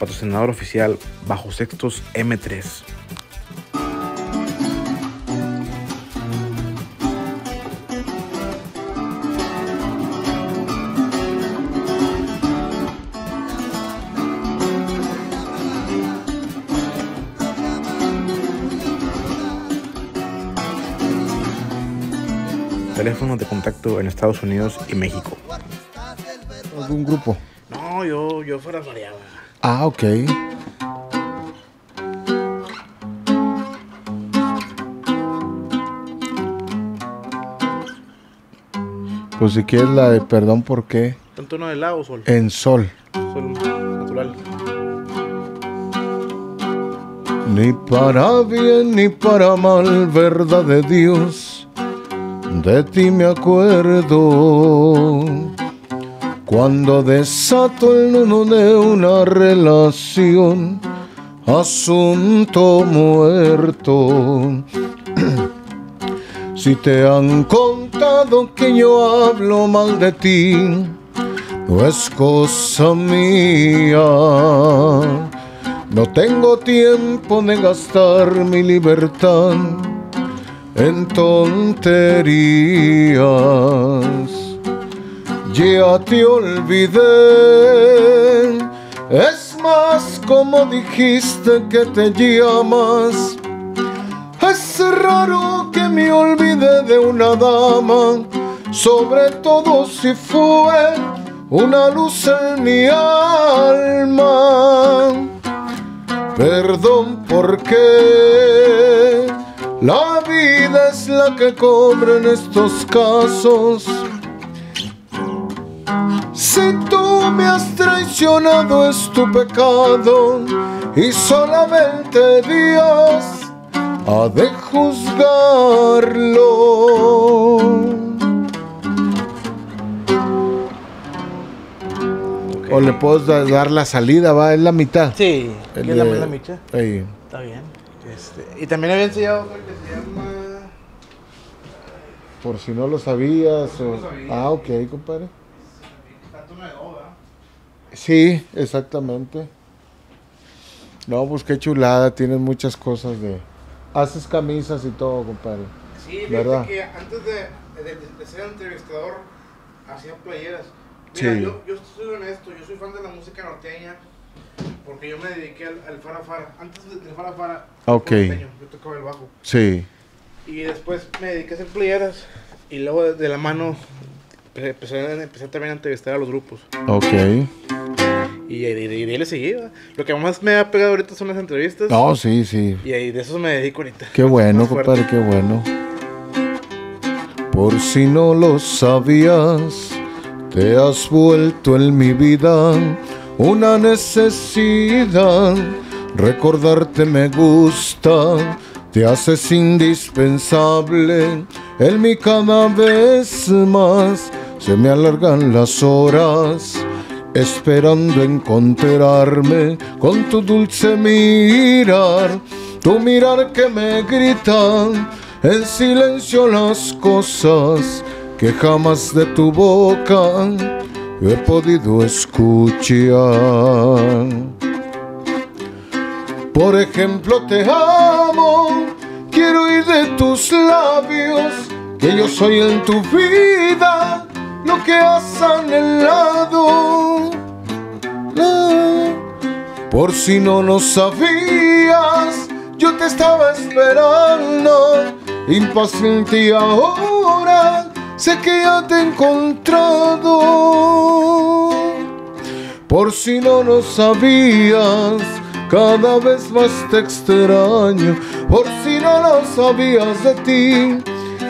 patrocinador oficial bajo sextos M3. Teléfono de contacto en Estados Unidos y México. ¿Algún grupo? No, yo, yo fuera variada ok. Pues si quieres la de perdón, ¿por qué? ¿En tono de la o sol? En sol. Sol natural. Ni para bien ni para mal, verdad de Dios, de ti me acuerdo cuando desato el nudo de una relación, asunto muerto. si te han contado que yo hablo mal de ti, no es cosa mía. No tengo tiempo de gastar mi libertad en tonterías ya te olvidé. Es más como dijiste que te llamas. Es raro que me olvide de una dama, sobre todo si fue una luz en mi alma. Perdón porque la vida es la que cobra en estos casos. Si tú me has traicionado es tu pecado y solamente Dios ha de juzgarlo. O le puedes dar la salida, va, es la mitad. Sí, es la, mitad. Ahí. Está bien. Este, y también había enseñado que se llama... Por si no lo sabías. Ah, ok, compadre. Sí, exactamente. No, pues qué chulada, Tienes muchas cosas de... Haces camisas y todo, compadre. Sí, ¿verdad? que antes de, ser entrevistador hacía playeras. Mira, sí. yo, estoy en honesto, yo soy fan de la música norteña porque yo me dediqué al, al Antes del farafara. yo tocaba el bajo. Sí. Y después me dediqué a hacer playeras y luego de la mano empecé, también a entrevistar a los grupos. Ok. Y, y, y, le seguí. Lo que más me ha pegado ahorita son las entrevistas. No, sí, sí. Y, de eso me dedico ahorita. Qué bueno, compadre, qué bueno. Por si no lo sabías, te has vuelto en mi vida una necesidad. Recordarte me gusta, te haces indispensable en mí cada vez más se me alargan las horas esperando encontrarme con tu dulce mirar, tu mirar que me grita en silencio las cosas que jamás de tu boca he podido escuchar. Por ejemplo, te amo, quiero ir de tus labios, que yo soy en tu vida que has anhelado. Mm. Por si no lo sabías, yo te estaba esperando, impaciente ahora sé que ya te he encontrado. Por si no lo sabías, cada vez más te extraño. Por si no lo sabías de ti,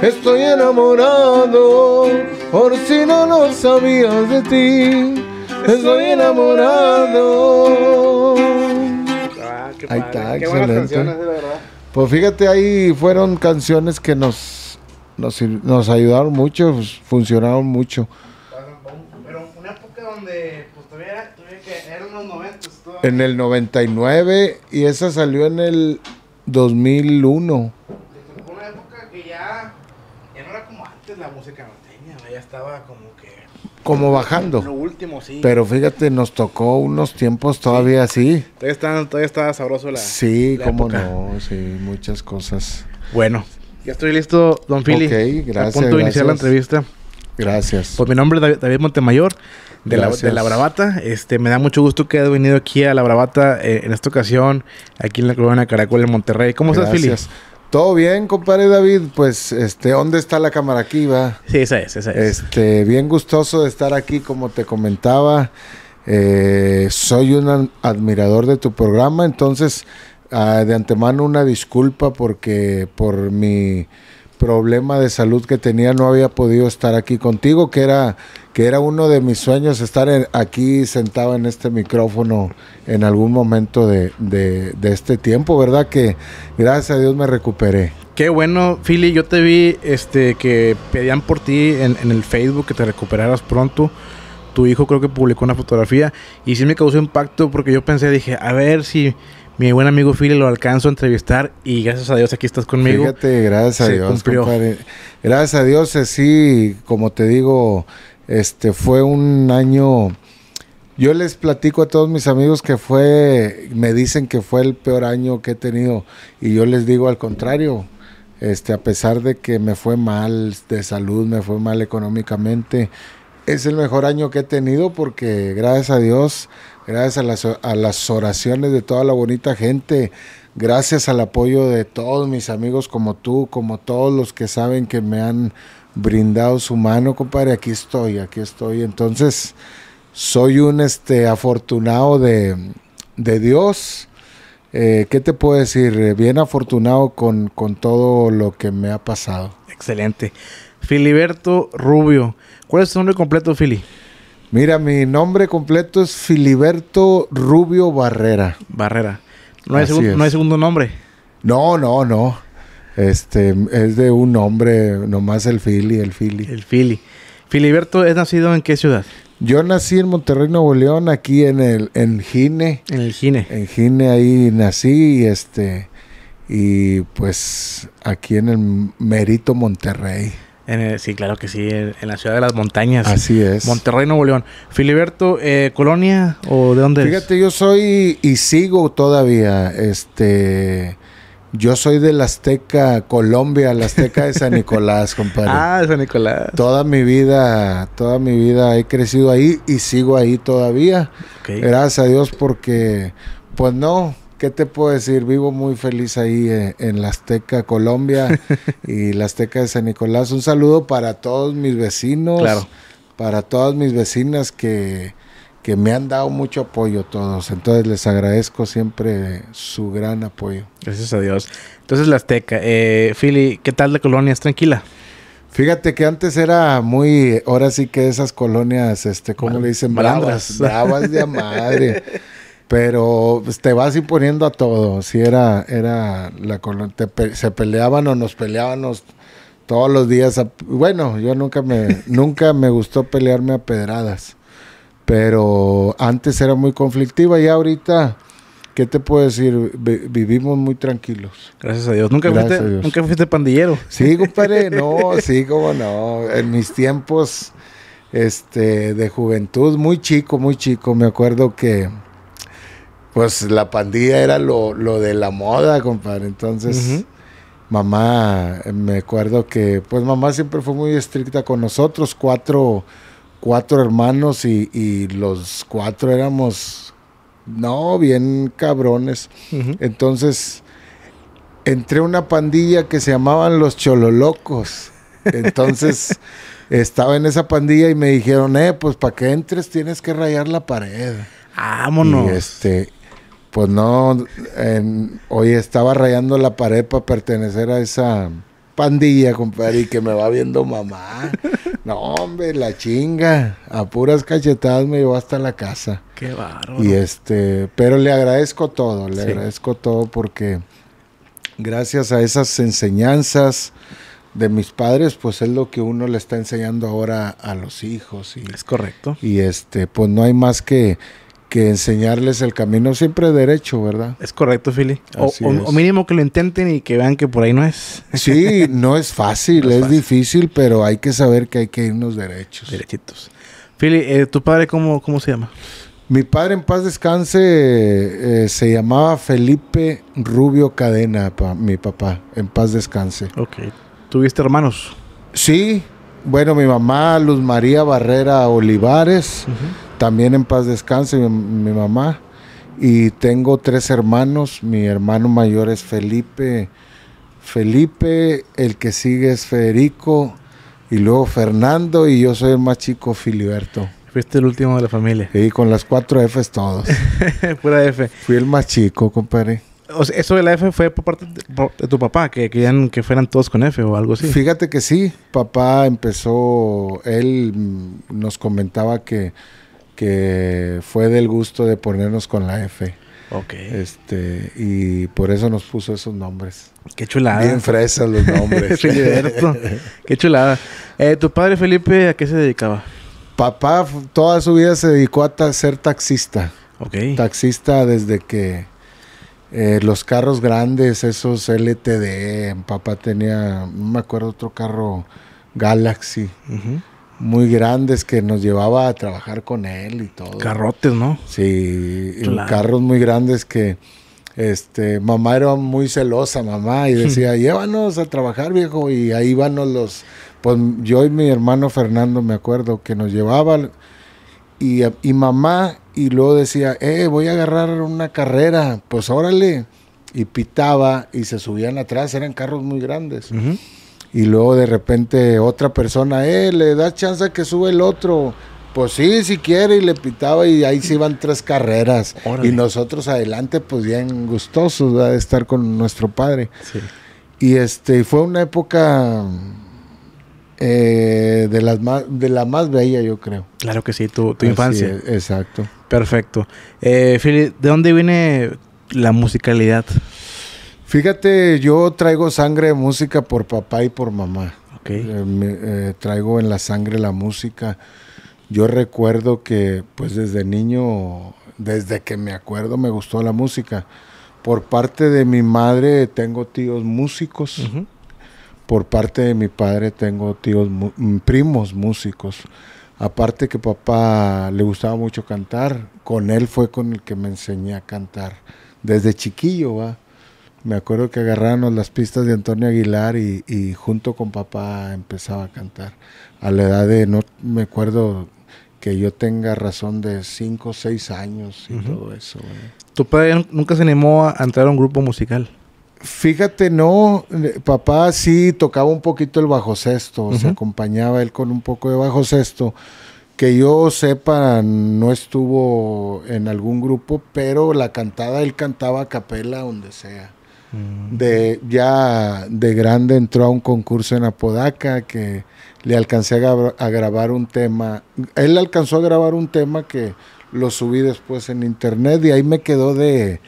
Estoy enamorado, por si no lo sabías de ti. Estoy enamorado. Ah, qué ahí está, qué buenas canciones, de verdad. Pues fíjate, ahí fueron canciones que nos, nos, ayudaron mucho, pues funcionaron mucho. Pero una época donde pues, todavía era, que eran los 90. En el 99 y esa salió en el 2001. estaba como que... Como bajando. Lo último, sí. Pero fíjate, nos tocó unos tiempos todavía así. Todavía está, sabroso la. Sí, como cómo no, sí, muchas cosas. Bueno, ya estoy listo, don Fili. Ok, gracias. A punto de iniciar la entrevista. Gracias. Pues mi nombre es David Montemayor, de la, de la, Bravata. Este, me da mucho gusto que hayas venido aquí a La Bravata eh, en esta ocasión, aquí en la Corona Caracol en Monterrey. ¿Cómo estás, Fili? Todo bien, compadre David. Pues, este, ¿dónde está la cámara aquí, va? Sí, sí, es, Este, bien gustoso de estar aquí, como te comentaba. Eh, soy un admirador de tu programa, entonces, ah, de antemano una disculpa porque por mi problema de salud que tenía no había podido estar aquí contigo, que era, que era uno de mis sueños estar aquí sentado en este micrófono en algún momento de, este tiempo, ¿verdad? Que gracias a Dios me recuperé. Qué bueno, Philly, yo te vi este, que pedían por ti en, en el Facebook que te recuperaras pronto tu hijo creo que publicó una fotografía y sí me causó impacto porque yo pensé, dije, a ver si mi buen amigo Phil lo alcanzo a entrevistar y gracias a Dios aquí estás conmigo. Fíjate, gracias a Dios. Gracias a Dios, eh, sí, como te digo, este fue un año. Yo les platico a todos mis amigos que fue, me dicen que fue el peor año que he tenido y yo les digo al contrario. Este, a pesar de que me fue mal de salud, me fue mal económicamente, es el mejor año que he tenido porque gracias a Dios gracias a las, a las oraciones de toda la bonita gente, gracias al apoyo de todos mis amigos como tú, como todos los que saben que me han brindado su mano, compadre, aquí estoy, aquí estoy. Entonces, soy un este afortunado de, Dios. Eh, ¿Qué te puedo decir? Bien afortunado con, con todo lo que me ha pasado. Excelente. Filiberto Rubio. ¿Cuál es tu nombre completo, Fili? Mira, mi nombre completo es Filiberto Rubio Barrera. Barrera. No hay, segundo nombre. No, no, no. Este es de un nombre, nomás el Fili, el Fili. El Fili. Filiberto, ¿es nacido en qué ciudad? Yo nací en Monterrey, Nuevo León, aquí en el en Gine. En el Gine. En Gine ahí nací este y pues aquí en el Merito Monterrey sí, claro que sí, en, la ciudad de las montañas. Así es. Monterrey, Nuevo León. Filiberto, eh, ¿Colonia o de dónde Fíjate, yo soy y sigo todavía. Este. Yo soy de la Azteca, Colombia, la Azteca de San Nicolás, compadre. Ah, San Nicolás. Toda mi vida, toda mi vida he crecido ahí y sigo ahí todavía. Gracias a Dios porque, pues no, ¿qué te puedo decir? Vivo muy feliz ahí eh, en, la Azteca, Colombia y la Azteca de San Nicolás. Un saludo para todos mis vecinos, para todas mis vecinas que, que me han dado mucho apoyo todos. Entonces les agradezco siempre su gran apoyo. Gracias a Dios. Entonces la Azteca. Eh, Philly, ¿qué tal la colonia? ¿Es tranquila? Fíjate que antes era muy, ahora sí que esas colonias, este, ¿cómo le dicen? Bravas, bravas de madre. Pero te vas imponiendo a todo. Si era, era la se peleaban o nos peleábamos todos los días. bueno, yo nunca me, nunca me gustó pelearme a pedradas. Pero antes era muy conflictiva y ahorita, ¿qué te puedo decir? vivimos muy tranquilos. Gracias a Dios. ¿Nunca, fuiste, ¿Nunca fuiste pandillero? Sí, compadre. No, sí, cómo no. En mis tiempos este, de juventud, muy chico, muy chico, me acuerdo que pues la pandilla era lo, lo de la moda, compadre. Entonces, mamá, me acuerdo que, pues mamá siempre fue muy estricta con nosotros, cuatro, cuatro hermanos y, los cuatro éramos, no, bien cabrones. Entonces, entré a una pandilla que se llamaban los Chololocos. Entonces, estaba en esa pandilla y me dijeron, eh, pues para que entres tienes que rayar la pared. Vámonos. Y este, pues no, hoy estaba rayando la pared para pertenecer a esa pandilla, compadre, y que me va viendo mamá. No, hombre, la chinga. A puras cachetadas me llevó hasta la casa. Qué bárbaro. Y este, pero le agradezco todo, le agradezco todo porque gracias a esas enseñanzas de mis padres, pues es lo que uno le está enseñando ahora a los hijos. es correcto. Y este, pues no hay más que que enseñarles el camino siempre derecho, ¿verdad? Es correcto, fili O, mínimo que lo intenten y que vean que por ahí no es. Sí, no es fácil, es, difícil, pero hay que saber que hay que irnos derechos. Derechitos. Philly, eh, ¿tu padre cómo, cómo se llama? Mi padre en paz descanse eh, se llamaba Felipe Rubio Cadena, pa, mi papá, en paz descanse. Ok. ¿Tuviste hermanos? Sí. Bueno, mi mamá Luz María Barrera Olivares. También en paz descanse mi, mamá. Y tengo tres hermanos. Mi hermano mayor es Felipe. Felipe, el que sigue es Federico. Y luego Fernando. Y yo soy el más chico, Filiberto. Fuiste el último de la familia. Sí, con las cuatro Fs todos. Pura F. Fui el más chico, compadre. eso de la F fue por parte de, tu papá, que querían que fueran todos con F o algo así. Fíjate que sí, papá empezó, él nos comentaba que que fue del gusto de ponernos con la F. Ok. Este, y por eso nos puso esos nombres. Qué chulada. Bien fresas los nombres. Qué chulada. Eh, ¿Tu padre Felipe a qué se dedicaba? Papá toda su vida se dedicó a ser taxista. Ok. Taxista desde que eh, los carros grandes, esos LTD, papá tenía, no me acuerdo, otro carro Galaxy. Ajá muy grandes que nos llevaba a trabajar con él y todo. Carrotes, ¿no? Sí, carros muy grandes que este mamá era muy celosa, mamá, y decía, llévanos a trabajar, viejo, y ahí íbamos los, pues yo y mi hermano Fernando, me acuerdo, que nos llevaban y, y mamá, y luego decía, eh, voy a agarrar una carrera, pues órale, y pitaba, y se subían atrás, eran carros muy grandes y luego de repente otra persona, eh, le da chance que sube el otro. Pues sí, si quiere, y le pitaba, y ahí se iban tres carreras. Y nosotros adelante, pues bien gustosos de estar con nuestro padre. Y este, fue una época eh, de, las más, de la más bella, yo creo. Claro que sí, tu, infancia. exacto. Perfecto. Eh, ¿de dónde viene la musicalidad? Fíjate, yo traigo sangre de música por papá y por mamá. Eh, eh, traigo en la sangre la música. Yo recuerdo que, pues desde niño, desde que me acuerdo, me gustó la música. Por parte de mi madre tengo tíos músicos. Por parte de mi padre tengo tíos mm, primos músicos. Aparte que papá le gustaba mucho cantar, con él fue con el que me enseñé a cantar desde chiquillo, ¿va? Me acuerdo que agarrábamos las pistas de Antonio Aguilar y, junto con papá empezaba a cantar. A la edad de, no me acuerdo que yo tenga razón de 5 o 6 años y todo eso. ¿Tu padre nunca se animó a entrar a un grupo musical? Fíjate, no, eh, papá sí tocaba un poquito el bajo sexto, se acompañaba él con un poco de bajo sexto. Que yo sepa, no estuvo en algún grupo, pero la cantada él cantaba a capela donde sea. Mm. De, ya de grande entró a un concurso en Apodaca que le alcancé a, grabar un tema. Él alcanzó a grabar un tema que lo subí después en internet y ahí me quedó de,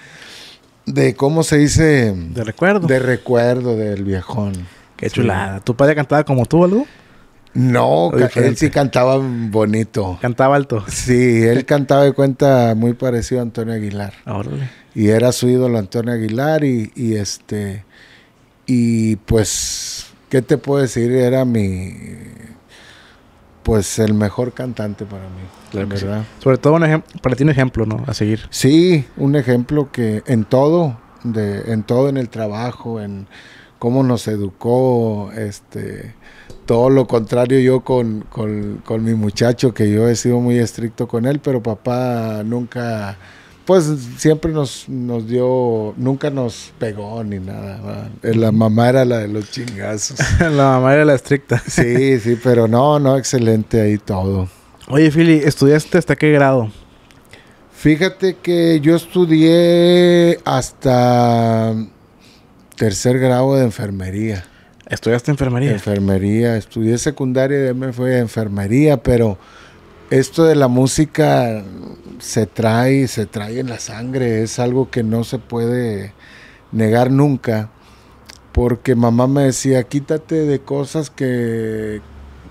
de cómo se dice. De recuerdo. De recuerdo del viejón. Qué chulada. ¿Tu padre cantaba como tú, algo? No, él sí cantaba bonito. Cantaba alto. Sí, él cantaba de cuenta muy parecido a Antonio Aguilar. Órale y era su ídolo Antonio Aguilar y, este y pues qué te puedo decir era mi pues el mejor cantante para mí sobre todo para ti un ejemplo no a seguir sí un ejemplo que en todo de en todo en el trabajo en cómo nos educó este todo lo contrario yo con, con, con mi muchacho que yo he sido muy estricto con él pero papá nunca pues siempre nos, nos dio, nunca nos pegó ni nada. Eh, la mamá era la de los chingazos. la mamá era la estricta. sí, sí, pero no, no, excelente ahí todo. Oye, Fili, ¿estudiaste hasta qué grado? Fíjate que yo estudié hasta tercer grado de enfermería. ¿Estudiaste enfermería? Enfermería, estudié secundaria y me fui a enfermería, pero esto de la música se trae, se trae en la sangre, es algo que no se puede negar nunca, porque mamá me decía, quítate de cosas que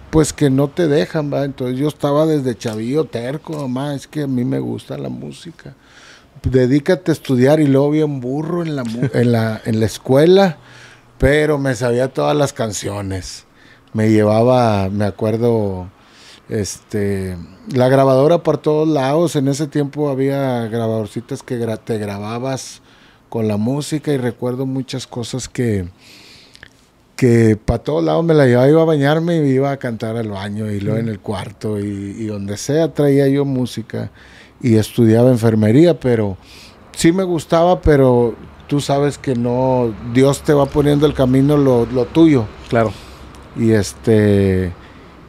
pues que no te dejan, ¿va? Entonces yo estaba desde chavillo terco, mamá, es que a mí me gusta la música. Dedícate a estudiar y luego un burro en la, la, en la escuela, pero me sabía todas las canciones. Me llevaba, me acuerdo, este, la grabadora por todos lados, en ese tiempo había grabadorcitas que te grababas con la música y recuerdo muchas cosas que, que para todos lados me la llevaba, iba a bañarme y iba a cantar al baño y luego en el cuarto y, donde sea traía yo música y estudiaba enfermería, pero sí me gustaba, pero tú sabes que no, Dios te va poniendo el camino lo, lo tuyo. Claro. Y este,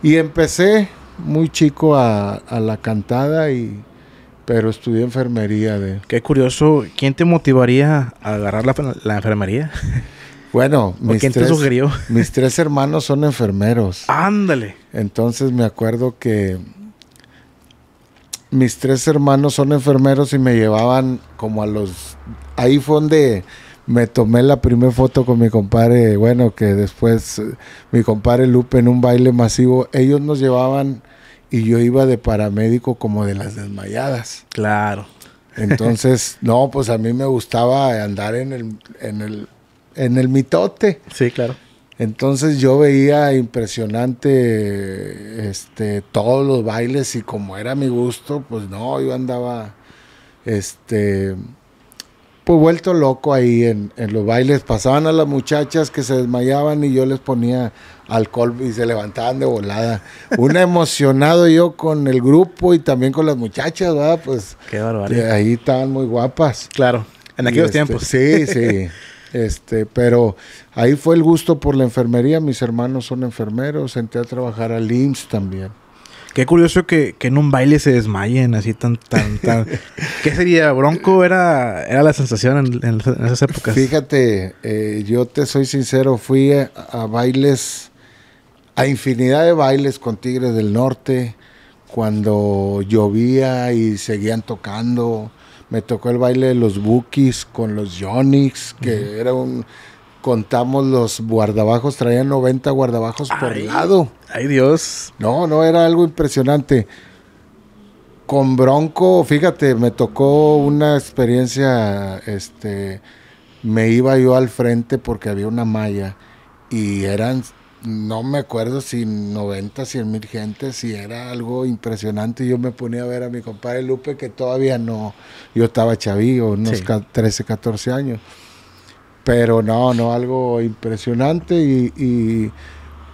y empecé muy chico a, la cantada y pero estudié enfermería de. Qué curioso, ¿quién te motivaría a agarrar la, enfermería? Bueno, mis quién te sugirió? mis tres hermanos son enfermeros. Ándale. Entonces me acuerdo que mis tres hermanos son enfermeros y me llevaban como a los ahí fue donde me tomé la primera foto con mi compadre, bueno, que después eh, mi compadre Lupe en un baile masivo, ellos nos llevaban y yo iba de paramédico como de las desmayadas. Claro. Entonces, no, pues a mí me gustaba andar en el, en el, en el mitote. Sí, claro. Entonces yo veía impresionante este, todos los bailes y como era mi gusto, pues no, yo andaba este, pues vuelto loco ahí en, en, los bailes. Pasaban a las muchachas que se desmayaban y yo les ponía alcohol y se levantaban de volada. Un emocionado yo con el grupo y también con las muchachas, ¿verdad? Pues eh, ahí estaban muy guapas. Claro, en aquellos tiempos. Este, sí, sí. Este, pero ahí fue el gusto por la enfermería. Mis hermanos son enfermeros. Entré a trabajar al IMSS también. Qué curioso que, en un baile se desmayen así tan, tan, tan. ¿Qué sería? ¿Bronco era, era la sensación en, esas épocas? Fíjate, eh, yo te soy sincero, fui a, bailes, a infinidad de bailes con Tigres del Norte, cuando llovía y seguían tocando. Me tocó el baile de los Bookies con los Jonix, que era un contamos los guardabajos, traían 90 guardabajos por lado. Ay Dios. No, no, era algo impresionante. Con Bronco, fíjate, me tocó una experiencia, este, me iba yo al frente porque había una malla y eran, no me acuerdo si 90, 100 mil gentes, si era algo impresionante. Yo me ponía a ver a mi compadre Lupe que todavía no, yo estaba chavío, unos 13, 14 años pero no, no, algo impresionante y,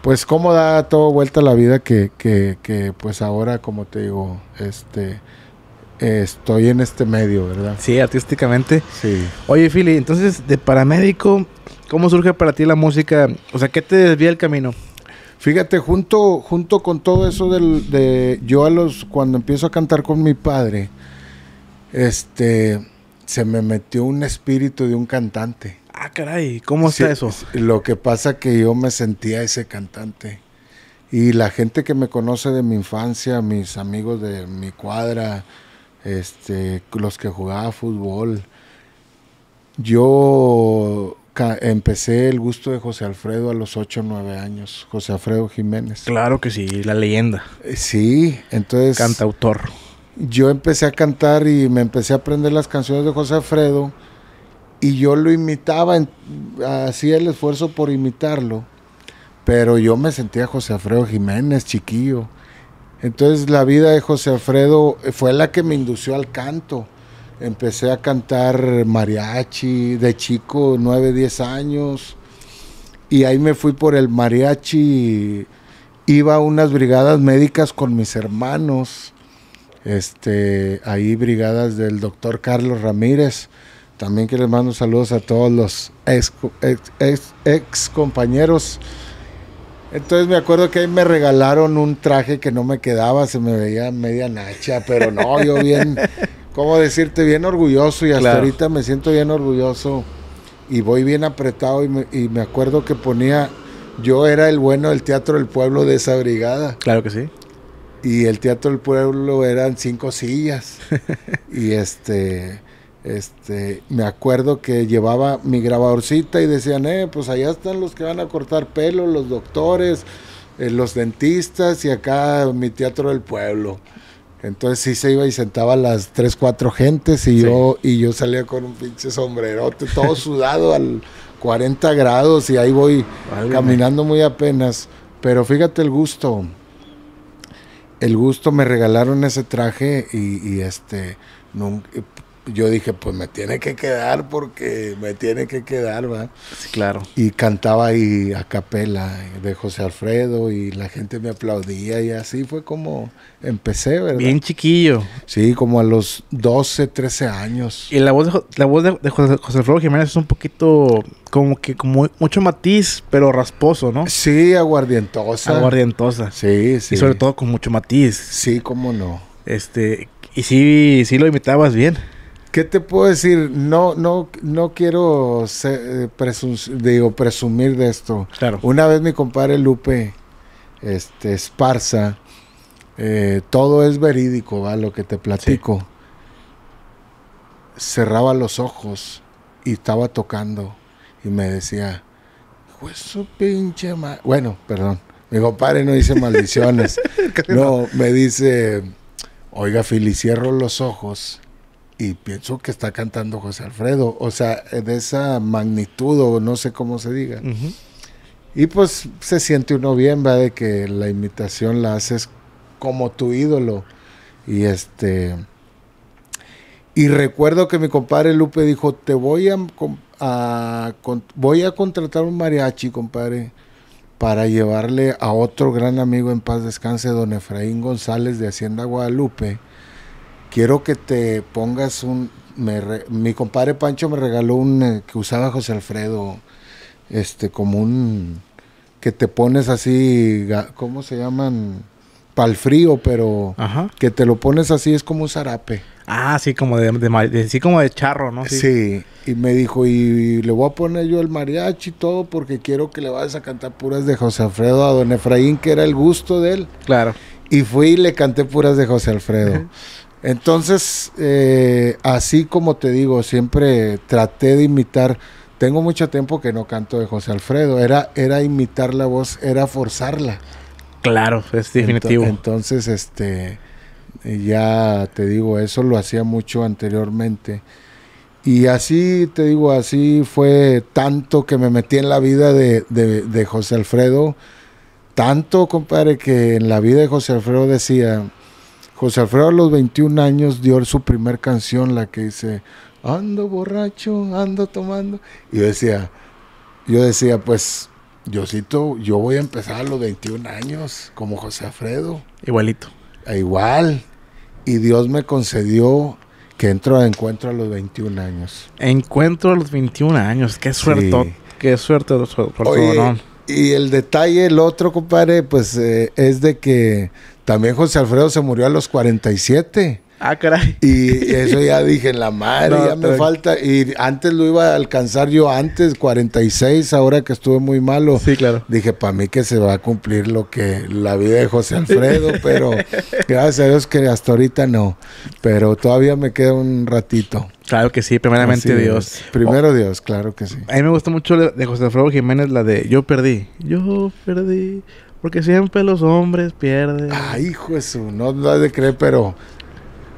pues cómo da todo vuelta la vida que, pues ahora, como te digo, este estoy en este medio, ¿verdad? Sí, artísticamente. Sí. Oye, Fili, entonces, de paramédico, ¿cómo surge para ti la música? O sea, ¿qué te desvía el camino? Fíjate, junto, junto con todo eso de yo a los, cuando empiezo a cantar con mi padre, este, se me metió un espíritu de un cantante ah, caray, ¿cómo está eso? Lo que pasa que yo me sentía ese cantante. Y la gente que me conoce de mi infancia, mis amigos de mi cuadra, este, los que jugaba fútbol, yo empecé el gusto de José Alfredo a los 8 o 9 años. José Alfredo Jiménez. Claro que sí, la leyenda. Eh, sí, entonces. Cantautor. Yo empecé a cantar y me empecé a aprender las canciones de José Alfredo y yo lo imitaba, hacía el esfuerzo por imitarlo, pero yo me sentía José Alfredo Jiménez, chiquillo. Entonces la vida de José Alfredo fue la que me indució al canto. Empecé a cantar mariachi de chico, 9, 10 años, y ahí me fui por el mariachi. Iba a unas brigadas médicas con mis hermanos, este, ahí brigadas del doctor Carlos Ramírez, también que les mando saludos a todos los ex, ex, compañeros. Entonces me acuerdo que ahí me regalaron un traje que no me quedaba, se me veía media nacha, pero no, yo bien, ¿cómo decirte? Bien orgulloso y hasta ahorita me siento bien orgulloso y voy bien apretado y me, y me, acuerdo que ponía, yo era el bueno del Teatro del Pueblo de esa brigada. Claro que sí. Y el Teatro del Pueblo eran cinco sillas. y este, este, me acuerdo que llevaba mi grabadorcita y decían, eh, pues allá están los que van a cortar pelo, los doctores, eh, los dentistas y acá mi teatro del pueblo. Entonces sí se iba y sentaba las tres, cuatro gentes y yo, y yo salía con un pinche sombrerote, todo sudado al 40 grados y ahí voy caminando muy apenas. Pero fíjate el gusto. El gusto me regalaron ese traje y, y este yo dije, pues me tiene que quedar porque me tiene que quedar, ¿va? claro. Y cantaba ahí a capela eh, de José Alfredo y la gente me aplaudía y así fue como empecé, ¿verdad? Bien chiquillo. Sí, como a los 12, 13 años. Y la voz de, la voz de, José, Alfredo Jiménez es un poquito como que como mucho matiz, pero rasposo, ¿no? Sí, aguardientosa. Aguardientosa. Sí, sí. Y sobre todo con mucho matiz. Sí, cómo no. Este, y sí, sí lo imitabas bien. ¿Qué te puedo decir? No, no, no quiero eh, presumir de esto. Claro. Una vez mi compadre Lupe este, Esparza, eh, todo es verídico, ¿va? Lo que te platico. Cerraba los ojos y estaba tocando y me decía, su pinche Bueno, perdón. Mi compadre no dice maldiciones. no, me dice, oiga, Fili, cierro los ojos y pienso que está cantando José Alfredo, o sea, de esa magnitud o no sé cómo se diga. Y pues se siente uno bien, va, de que la imitación la haces como tu ídolo. Y este... Y recuerdo que mi compadre Lupe dijo, te voy a, a voy a contratar un mariachi, compadre, para llevarle a otro gran amigo en paz descanse, don Efraín González de Hacienda Guadalupe quiero que te pongas un... mi compadre Pancho me regaló un eh, que usaba José Alfredo, este, como un... que te pones así, ¿cómo se llaman? Pal frío, pero que te lo pones así es como un zarape. Ah, sí, como de, sí, como de charro, ¿no? Sí. y me dijo, y, y, le voy a poner yo el mariachi y todo porque quiero que le vayas a cantar puras de José Alfredo a don Efraín, que era el gusto de él. Claro. Y fui y le canté puras de José Alfredo. Entonces, eh, así como te digo, siempre traté de imitar. Tengo mucho tiempo que no canto de José Alfredo. Era, era imitar la voz, era forzarla. Claro, es definitivo. Entonces, este, ya te digo, eso lo hacía mucho anteriormente. Y así, te digo, así fue tanto que me metí en la vida de, de José Alfredo. Tanto, compadre, que en la vida de José Alfredo decía, José Alfredo a los 21 años dio su primer canción, la que dice, ando borracho, ando tomando. Y yo decía, yo decía, pues, Diosito, yo voy a empezar a los 21 años, como José Alfredo. Igualito. E igual. Y Dios me concedió que entro a encuentro a los 21 años. Encuentro a los 21 años, qué suerte. Qué suerte, por favor. Y el detalle, el otro, compadre, pues eh, es de que también José Alfredo se murió a los 47. Ah, caray. Y eso ya dije, en la madre, ya me falta. Y antes lo iba a alcanzar yo antes, 46, ahora que estuve muy malo. Sí, claro. Dije, para mí que se va a cumplir lo que la vida de José Alfredo, pero gracias a Dios que hasta ahorita no. Pero todavía me queda un ratito. Claro que sí, primeramente Dios. Primero Dios, claro que sí. A mí me gustó mucho de José Alfredo Jiménez la de Yo perdí. Yo perdí. Porque siempre los hombres pierden. Ay, ah, hijo eso, no lo de creer, pero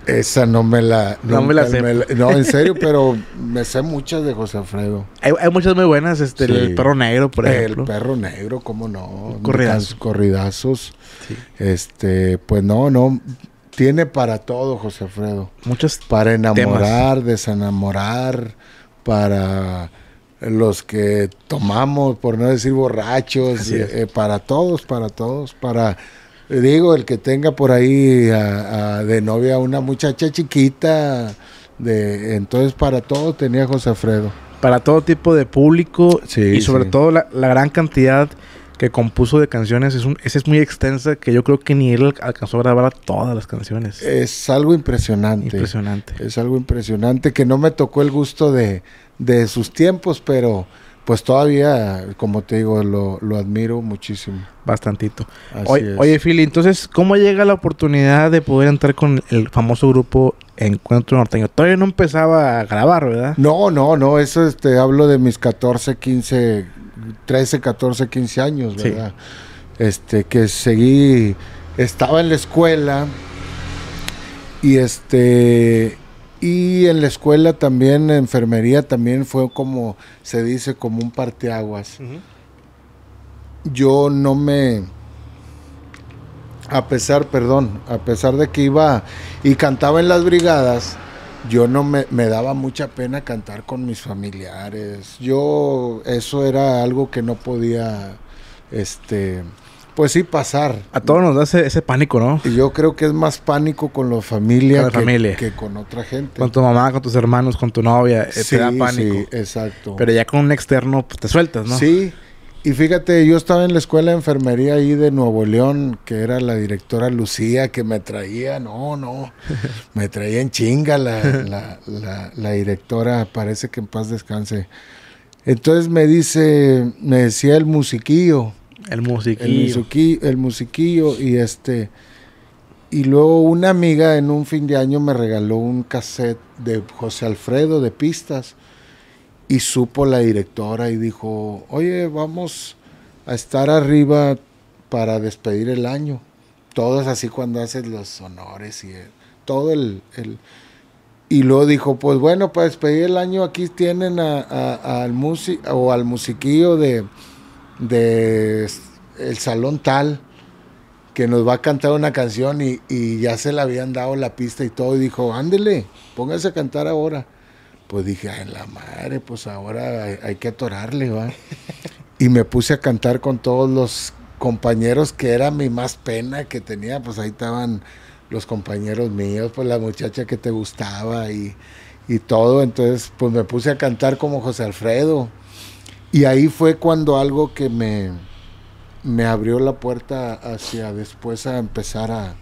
esa no me la... No me la sé. no, en serio, pero me sé muchas de José Alfredo. Hay, muchas muy buenas, este, El Perro Negro, por ejemplo. El Perro Negro, cómo no. Corridazo. Corridazos. Este, pues no, no, tiene para todo, José Alfredo. Muchas Para enamorar, desenamorar, para los que tomamos, por no decir borrachos, eh, para todos, para todos, para... Eh, digo, el que tenga por ahí de novia una muchacha chiquita, de, entonces para todo tenía José Alfredo. Para todo tipo de público sí, y sobre todo la, gran cantidad que compuso de canciones, es esa es muy extensa que yo creo que ni él alcanzó a grabar todas las canciones. Es algo impresionante. Impresionante. Es algo impresionante que no me tocó el gusto de, de sus tiempos, pero pues todavía, como te digo, lo, admiro muchísimo. Bastantito. Oye, oye, Philly, entonces, ¿cómo llega la oportunidad de poder entrar con el famoso grupo Encuentro Norteño? Todavía no empezaba a grabar, ¿verdad? No, no, no, eso este, hablo de mis 14, 15, 13, 14, 15 años, ¿verdad? Este, que seguí, estaba en la escuela y este y en la escuela también, en enfermería también fue como, se dice, como un parteaguas. Yo no me... A pesar, perdón, a pesar de que iba y cantaba en las brigadas, yo no me, me daba mucha pena cantar con mis familiares. Yo, eso era algo que no podía, este, pues sí pasar. A todos nos da ese, pánico, ¿no? Y yo creo que es más pánico con la familia, que, con otra gente. Con tu mamá, con tus hermanos, con tu novia, eh, da pánico. Sí, exacto. Pero ya con un externo, pues, te sueltas, ¿no? Sí. Y fíjate, yo estaba en la escuela de enfermería ahí de Nuevo León, que era la directora Lucía, que me traía, no, no, me traía en chinga la, la directora, parece que en paz descanse. Entonces me dice, me decía el musiquillo, el musiquillo. El musiquillo, y este... Y luego una amiga en un fin de año me regaló un cassette de José Alfredo de pistas y supo la directora y dijo, oye, vamos a estar arriba para despedir el año. Todo es así cuando haces los honores y todo el, Y luego dijo, pues bueno, para despedir el año aquí tienen a, al o al musiquillo de de el salón tal que nos va a cantar una canción y, ya se le habían dado la pista y todo y dijo, ándele, póngase a cantar ahora. Pues dije, ay, la madre, pues ahora hay, que atorarle, va. y me puse a cantar con todos los compañeros que era mi más pena que tenía, pues ahí estaban los compañeros míos, pues la muchacha que te gustaba y, y todo. Entonces, pues me puse a cantar como José Alfredo. Y ahí fue cuando algo que me, me abrió la puerta hacia después a empezar a,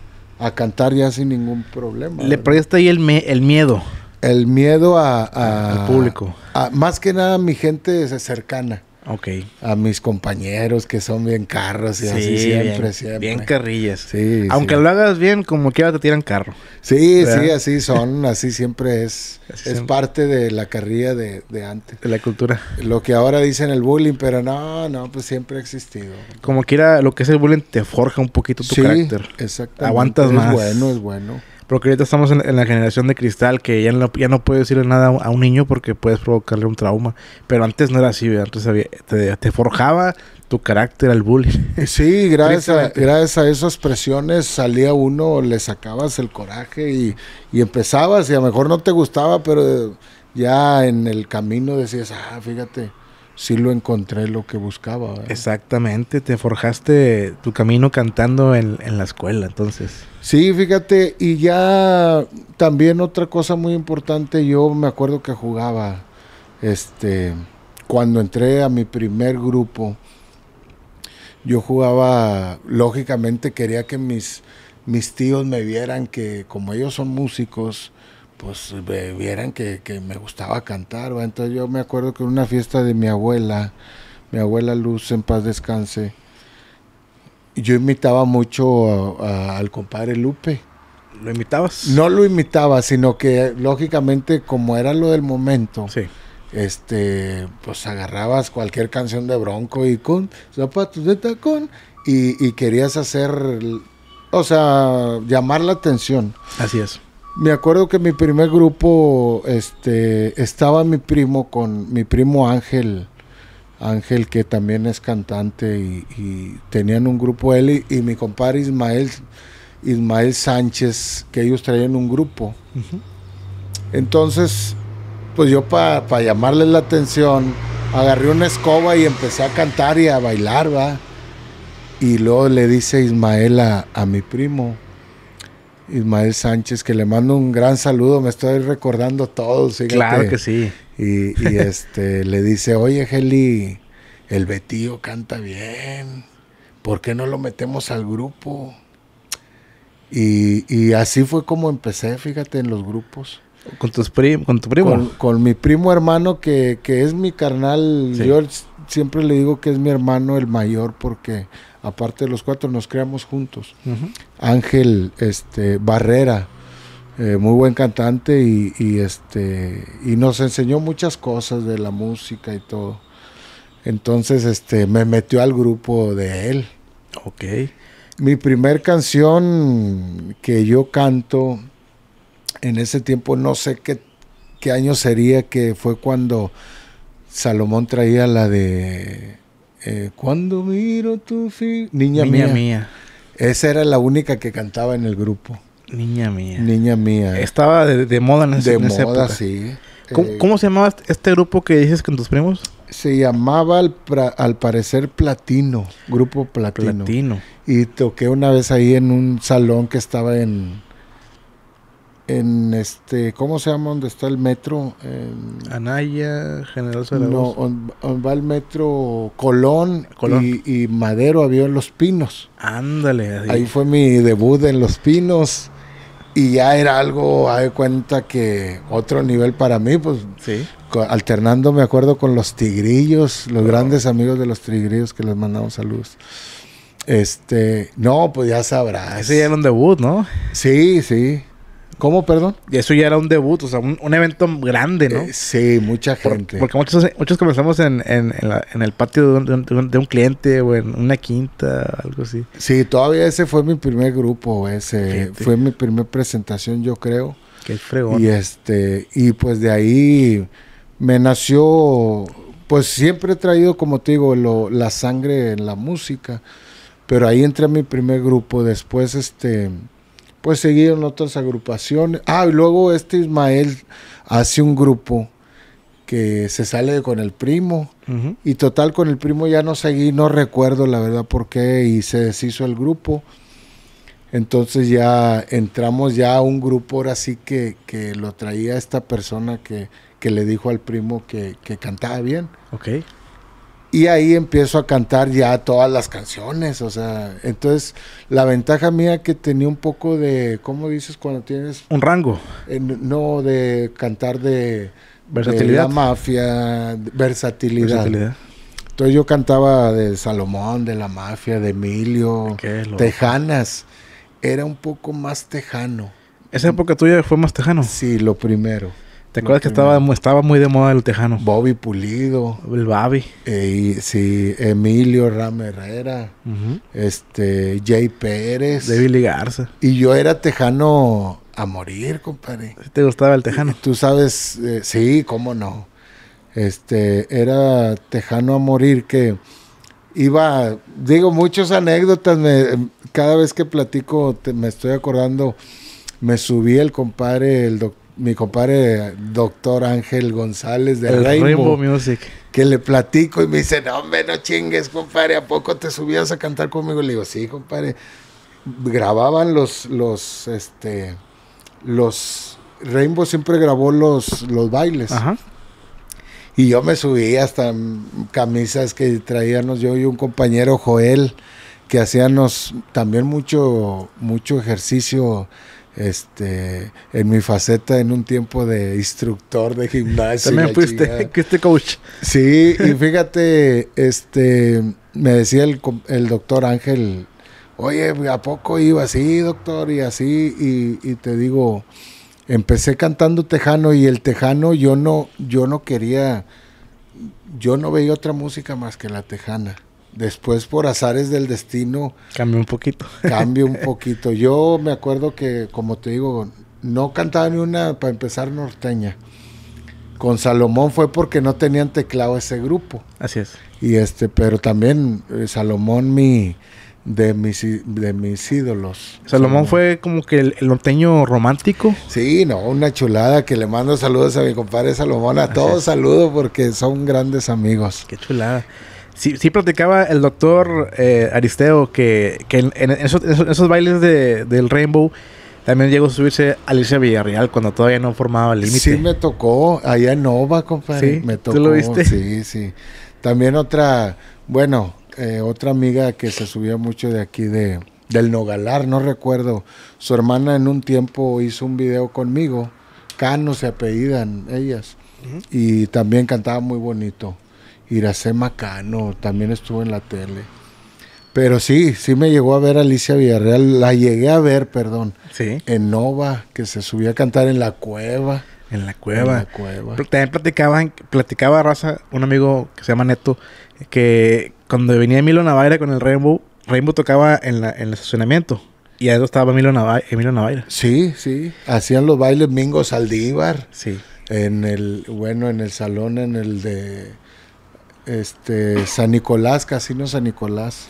cantar ya sin ningún problema. Le presta ahí el, me, el miedo. El miedo a, al público. más que nada mi gente cercana. Ok. A mis compañeros que son bien carros y así siempre, siempre. Bien carrillas. Sí. Aunque lo hagas bien, como quiera te tiran carro. Sí, sí, así son, así siempre es. es parte de la carrilla de, antes. De la cultura. Lo que ahora dicen el bullying, pero no, no, pues siempre ha existido. Como quiera, lo que es el bullying te forja un poquito tu sí, carácter. Aguantas más. Es bueno, es bueno. Porque ahorita estamos en, la generación de cristal que ya no, ya no puedes decirle nada a un niño porque puedes provocarle un trauma. Pero antes no era así, Antes te, forjaba tu carácter al bullying. Sí, gracias a, gracias a esas presiones salía uno, le sacabas el coraje y, y empezabas y a lo mejor no te gustaba, pero ya en el camino decías, ah, fíjate sí lo encontré lo que buscaba. Exactamente, te forjaste tu camino cantando en, la escuela, entonces. Sí, fíjate, y ya también otra cosa muy importante, yo me acuerdo que jugaba, este, cuando entré a mi primer grupo, yo jugaba, lógicamente quería que mis, mis tíos me vieran que como ellos son músicos, pues vieran que, me gustaba cantar. Entonces yo me acuerdo que en una fiesta de mi abuela, mi abuela Luz en paz descanse, yo imitaba mucho al compadre Lupe. ¿Lo imitabas? No lo imitaba, sino que lógicamente como era lo del momento. Este, pues agarrabas cualquier canción de Bronco y con zapatos de tacón y, y querías hacer, o sea, llamar la atención. Así es. Me acuerdo que mi primer grupo, este, estaba mi primo con mi primo Ángel, Ángel que también es cantante y, tenían un grupo él y, mi compadre Ismael, Ismael Sánchez, que ellos traían un grupo. Entonces, pues yo para pa llamarles la atención, agarré una escoba y empecé a cantar y a bailar, va. Y luego le dice Ismael a mi primo, Ismael Sánchez, que le mando un gran saludo, me estoy recordando todos. Claro que sí. Y, este le dice, oye Heli, el Betío canta bien, ¿por qué no lo metemos al grupo? Y, así fue como empecé, fíjate, en los grupos. ¿Con, tus con tu primo? Con, mi primo hermano, que, es mi carnal. Yo siempre le digo que es mi hermano el mayor porque aparte de los cuatro, nos creamos juntos. Ángel este, Barrera, eh, muy buen cantante y, este, y nos enseñó muchas cosas de la música y todo. Entonces este, me metió al grupo de él. Ok. Mi primer canción que yo canto en ese tiempo, no sé qué, qué año sería, que fue cuando Salomón traía la de eh, cuando miro tu Niña, mía. Esa era la única que cantaba en el grupo. Niña mía. Niña mía. Estaba de, moda en, ese, de moda, sí. Eh, ¿Cómo, se llamaba este grupo que dices con tus primos? Se llamaba al, al parecer Platino, Grupo Platino. Platino. Y toqué una vez ahí en un salón que estaba en, en este, ¿cómo se llama? ¿Dónde está el metro? Anaya, General Zaragoza. No, va el metro Colón, Y, Madero había en Los Pinos. Ándale. Ahí fue mi debut en Los Pinos y ya era algo, a cuenta que otro nivel para mí, pues ¿Sí? alternando me acuerdo con los tigrillos, los grandes amigos de los tigrillos que les mandamos saludos. Este, no, pues ya sabrás. Ese ya era un debut, ¿no? Sí, sí. ¿Cómo, perdón? Y eso ya era un debut, o sea, un, evento grande, ¿no? Eh, sí, mucha gente. porque muchos, muchos comenzamos en, en, el patio de un, cliente o en una quinta, algo así. Sí, todavía ese fue mi primer grupo, ese fue mi primera presentación, yo creo. Qué fregón. Y este, y pues de ahí me nació, pues siempre he traído, como te digo, la sangre en la música, pero ahí entré a mi primer grupo, después este pues siguieron otras agrupaciones. Ah, y luego este Ismael hace un grupo que se sale con el primo. Y total, con el primo ya no seguí, no recuerdo la verdad por qué, y se deshizo el grupo. Entonces ya entramos ya a un grupo, ahora sí que, lo traía esta persona que, le dijo al primo que, que cantaba bien. Ok y ahí empiezo a cantar ya todas las canciones, o sea, entonces la ventaja mía que tenía un poco de, ¿cómo dices cuando tienes? Un rango. no, de cantar de... Versatilidad. De la mafia, versatilidad. versatilidad. Entonces yo cantaba de Salomón, de la mafia, de Emilio, Tejanas. Era un poco más tejano. ¿Esa época tuya fue más tejano? Sí, lo primero. ¿Te que estaba, muy de moda el tejano? Bobby Pulido. El Bobby. sí, Emilio Ram Herrera. Este, Jay Pérez. David Garza. Y yo era tejano a morir, compadre. ¿Te gustaba el tejano? Tú sabes, eh, sí, cómo no. Este, era tejano a morir que iba, digo, muchas anécdotas. cada vez que platico, me estoy acordando, me subí el compadre, el doctor mi compadre, doctor Ángel González de Rainbow, Music. Que le platico y me dice, no, hombre, no chingues, compadre, ¿a poco te subías a cantar conmigo? Le digo, sí, compadre. Grababan los, los, este, los, Rainbow siempre grabó los, los bailes. Y yo me subí hasta camisas que traíamos yo y un compañero Joel, que hacíamos también mucho, mucho ejercicio este, en mi faceta en un tiempo de instructor de gimnasia, También fuiste, fuiste coach. Sí, y fíjate, este, me decía el, el doctor Ángel, oye, ¿a poco iba así, doctor? Y así, y, y, te digo, empecé cantando tejano y el tejano yo no, yo no quería, yo no veía otra música más que la tejana. Después, por azares del destino. Cambió un poquito. Cambió un poquito. Yo me acuerdo que, como te digo, no cantaba ni una, para empezar, norteña. Con Salomón fue porque no tenían teclado ese grupo. Así es. Y este, pero también eh, Salomón, mi, de mis, de mis ídolos. Salomón fue como que el, el, norteño romántico. Sí, no, una chulada que le mando saludos a mi compadre Salomón. A todos saludos porque son grandes amigos. Qué chulada. Sí, sí platicaba el doctor eh, Aristeo que, en, esos, bailes de, del Rainbow también llegó a subirse Alicia Villarreal cuando todavía no formaba el límite. Sí, me tocó allá en Nova, compadre. Me tocó. ¿Tú lo viste? Sí, sí. También otra, bueno, eh, otra amiga que se subía mucho de aquí de del Nogalar, no recuerdo. Su hermana en un tiempo hizo un video conmigo. Cano se apellidan ellas. Y también cantaba muy bonito. Iracema Cano también estuvo en la tele. Pero sí, sí me llegó a ver Alicia Villarreal, la llegué a ver, perdón, ¿Sí? en Nova, que se subía a cantar en la cueva. En la cueva. En También platicaban, platicaba Raza, un amigo que se llama Neto, que cuando venía Emilio Navaira con el Rainbow, Rainbow tocaba en, el estacionamiento. Y eso estaba Emilio, Emilio Navaira. Sí, sí. Hacían los bailes Mingo Saldívar. Sí. En el, bueno, en el salón, en el de este, San Nicolás, Casino San Nicolás,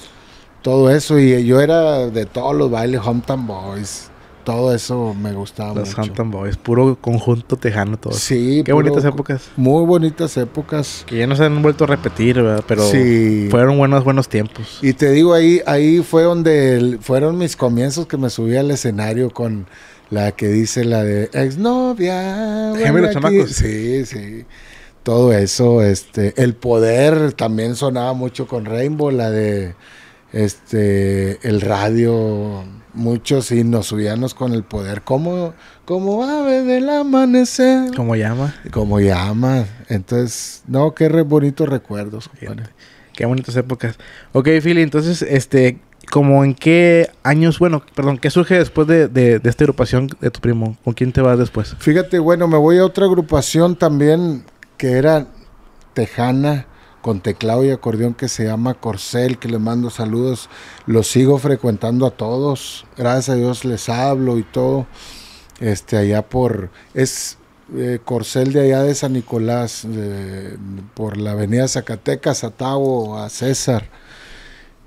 todo eso. Y yo era de todos los bailes, Hometown Boys, todo eso me gustaba los mucho. Los Hometown Boys, puro conjunto tejano todo. Sí. Qué bonitas épocas. Muy bonitas épocas. Que ya no se han vuelto a repetir, Pero fueron buenos, buenos tiempos. Y te digo, ahí, ahí fue donde fueron mis comienzos que me subí al escenario con... La que dice la de exnovia. novia los Sí, sí todo eso, este, el poder también sonaba mucho con Rainbow, la de este, el radio, muchos y nos subíamos con el poder, como, como ave del amanecer. Como llama. Como llama. Entonces, no, qué bonitos recuerdos. Qué bonitas épocas. Ok, Philly, entonces, este, como en qué años, bueno, perdón, ¿qué surge después de, de, esta agrupación de tu primo? ¿Con quién te vas después? Fíjate, bueno, me voy a otra agrupación también que era tejana con teclado y acordeón que se llama Corcel, que le mando saludos, los sigo frecuentando a todos, gracias a Dios les hablo y todo, este, allá por, es eh, Corcel de allá de San Nicolás, por la avenida Zacatecas, Tavo, a César,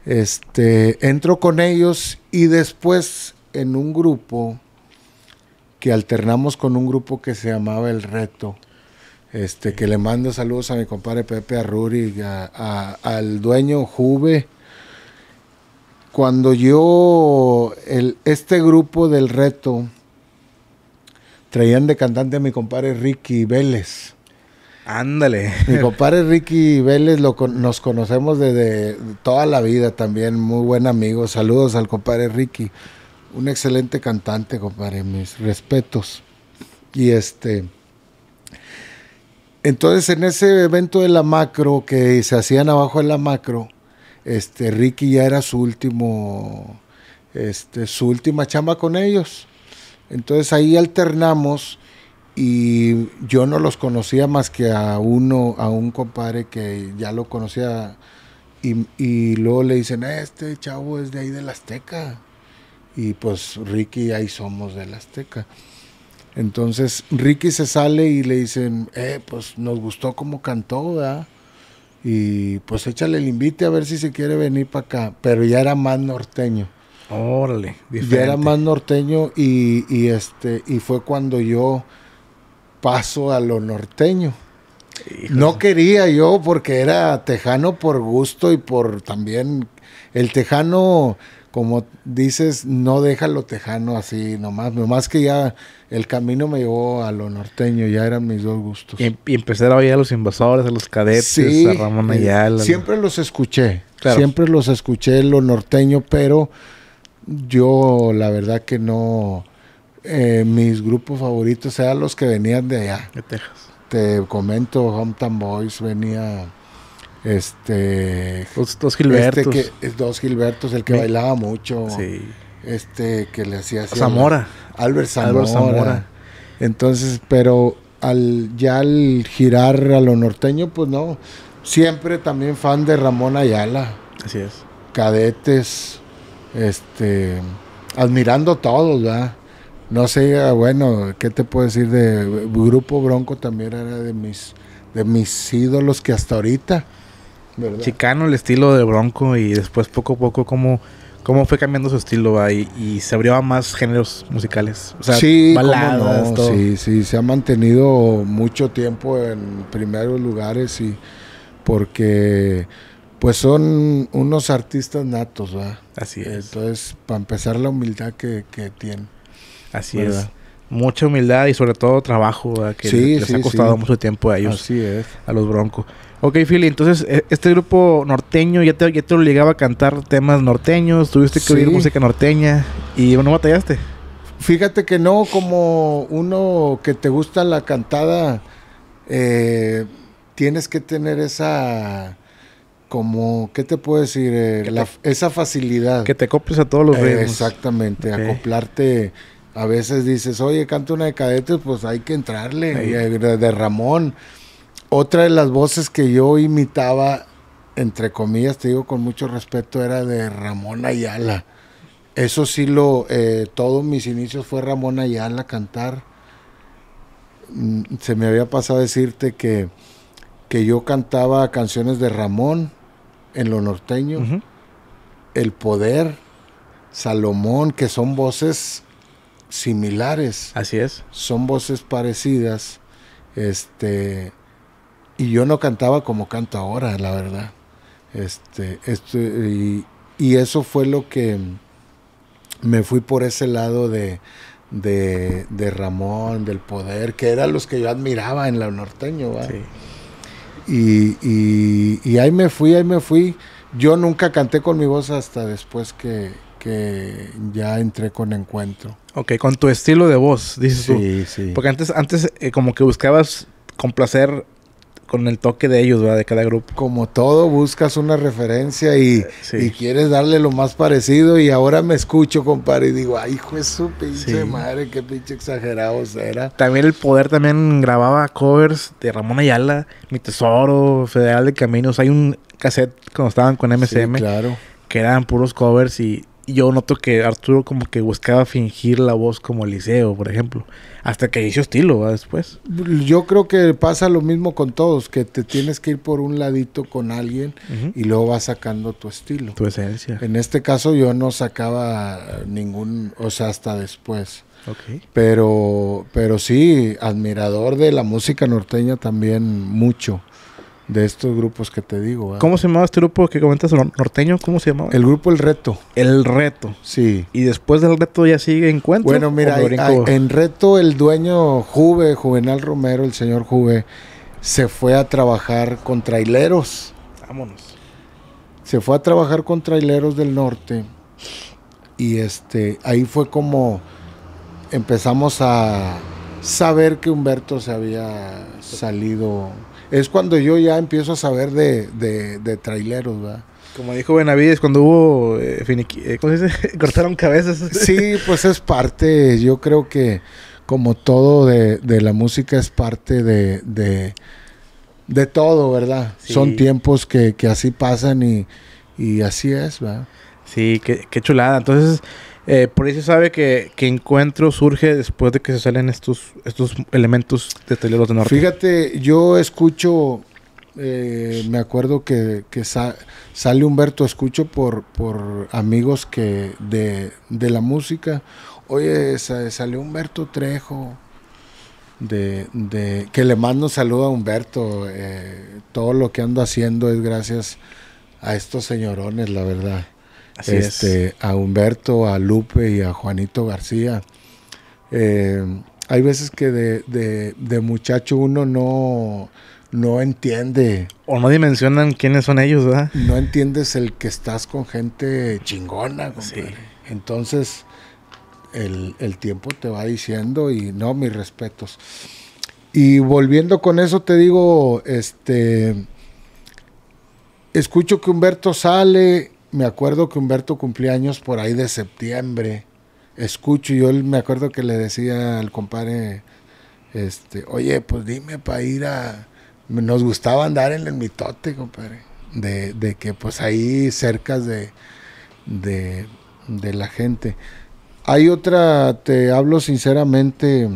este, entro con ellos y después en un grupo que alternamos con un grupo que se llamaba El Reto, este, que le mando saludos a mi compadre Pepe Arruri, al dueño Juve. Cuando yo, este grupo del reto, traían de cantante a mi compadre Ricky Vélez. Ándale. Mi compadre Ricky Vélez lo nos conocemos desde toda la vida también, muy buen amigo. Saludos al compadre Ricky. Un excelente cantante, compadre, mis respetos. Y este entonces, en ese evento de la macro que se hacían abajo de la macro, este Ricky ya era su último, este, su última chamba con ellos. Entonces ahí alternamos y yo no los conocía más que a uno, a un compadre que ya lo conocía y, luego le dicen, eh, este chavo es de ahí de la Azteca. Y pues Ricky ahí somos de la Azteca. Entonces Ricky se sale y le dicen, eh, pues nos gustó como cantó, ¿verdad? Y pues échale el invite a ver si se quiere venir para acá. Pero ya era más norteño. Órale, Ya era más norteño y, este, y fue cuando yo paso a lo norteño. No quería yo porque era tejano por gusto y por también el tejano como dices, no deja lo tejano así nomás, nomás que ya el camino me llevó a lo norteño, ya eran mis dos gustos. Y, em, empecé a oír a los invasores, a los cadetes, a Ramón eh, Ayala. Siempre los escuché, siempre los escuché lo norteño, pero yo la verdad que no, eh, mis grupos favoritos eran los que venían de allá. De Texas. Te comento, Hometown Boys venía... Este. dos Gilbertos. Este dos Gilbertos, el que bailaba mucho. Sí. Este que le hacía. Zamora. Albert Zamora. Entonces, pero al ya al girar a lo norteño, pues no. Siempre también fan de Ramón Ayala. Así es. Cadetes. Este. Admirando todos, ¿verdad? No sé, bueno, ¿qué te puedo decir de Grupo Bronco? También era de mis, de mis ídolos que hasta ahorita chicano el estilo de Bronco y después poco a poco como cómo fue cambiando su estilo ahí y se abrió a más géneros musicales. sí, sí, se ha mantenido mucho tiempo en primeros lugares y porque pues son unos artistas natos, Así es. Entonces, para empezar la humildad que, que tienen. Así es. Mucha humildad y sobre todo trabajo, que les ha costado mucho tiempo a ellos. A los broncos. Ok, Philly, entonces e, este grupo norteño ya te, te obligaba a cantar temas norteños, tuviste que oír música norteña y no batallaste. Fíjate que no, como uno que te gusta la cantada, eh, tienes que tener esa, como, ¿qué te puedo decir? Eh, esa facilidad. Que te copies a todos los eh, exactamente, acoplarte. A veces dices, oye, canta una de cadetes, pues hay que entrarle, de Ramón otra de las voces que yo imitaba, entre comillas, te digo con mucho respeto, era de Ramón Ayala. Eso sí lo, eh, todos mis inicios fue Ramón Ayala cantar. Mm, se me había pasado decirte que, que yo cantaba canciones de Ramón en lo norteño, El Poder, Salomón, que son voces similares. Así es. Son voces parecidas. Este, y yo no cantaba como canto ahora, la verdad. Este, este y, eso fue lo que me fui por ese lado de, de, Ramón, del poder, que eran los que yo admiraba en la norteño. Sí. Y, ahí me fui, ahí me fui. Yo nunca canté con mi voz hasta después que, ya entré con Encuentro. Ok, con tu estilo de voz, dices tú. Sí, Porque antes, antes eh, como que buscabas complacer con el toque de ellos, ¿verdad? De cada grupo. Como todo, buscas una referencia y, eh, quieres darle lo más parecido. Y ahora me escucho, compadre, y digo, ay, hijo es su pinche madre, qué pinche exagerado era. También el poder también grababa covers de Ramón Ayala, Mi Tesoro, Federal de Caminos. Hay un cassette cuando estaban con MCM. claro. Que eran puros covers y yo noto que Arturo como que buscaba fingir la voz como Eliseo, por ejemplo, hasta que hizo estilo ¿va? después. Yo creo que pasa lo mismo con todos, que te tienes que ir por un ladito con alguien y luego vas sacando tu estilo. Tu esencia. En este caso yo no sacaba ningún, o sea, hasta después. Pero, pero sí, admirador de la música norteña también mucho de estos grupos que te digo. ¿Cómo se llamaba este grupo que comentas, norteño? ¿Cómo se llamaba? El grupo El Reto. El Reto. Sí. ¿Y después del Reto ya sigue Encuentro? Bueno, mira, en Reto el dueño Juve, Juvenal Romero, el señor Juve, se fue a trabajar con traileros. Vámonos. Se fue a trabajar con traileros del norte y este ahí fue como empezamos a saber que Humberto se había salido es cuando yo ya empiezo a saber de, de, de traileros, ¿verdad? Como dijo Benavides, cuando hubo. Eh, eh, ¿Cómo se dice? Cortaron cabezas. sí, pues es parte. Yo creo que, como todo de, de la música, es parte de. de, de todo, ¿verdad? Son tiempos que, que así pasan y, y así es, ¿verdad? Sí, qué, qué chulada. Entonces, eh, por se sabe que, Encuentro surge después de que se salen estos, estos elementos de Teleros de Norte. Fíjate, yo escucho, eh, me acuerdo que, sale Humberto, escucho por, por amigos que de, la música. Oye, salió Humberto Trejo. De, que le mando un saludo a Humberto. Eh, todo lo que ando haciendo es gracias a estos señorones, la verdad este, a Humberto, a Lupe y a Juanito García. Eh, hay veces que de, muchacho uno no, no entiende. O no dimensionan quiénes son ellos, ¿verdad? No entiendes el que estás con gente chingona. Entonces, el, el, tiempo te va diciendo y no, mis respetos. Y volviendo con eso, te digo, este, escucho que Humberto sale me acuerdo que Humberto cumplía años por ahí de septiembre. Escucho, yo me acuerdo que le decía al compadre, este, oye, pues dime para ir a... Nos gustaba andar en el mitote, compadre. De, de que pues ahí cerca de, de, de, la gente. Hay otra, te hablo sinceramente,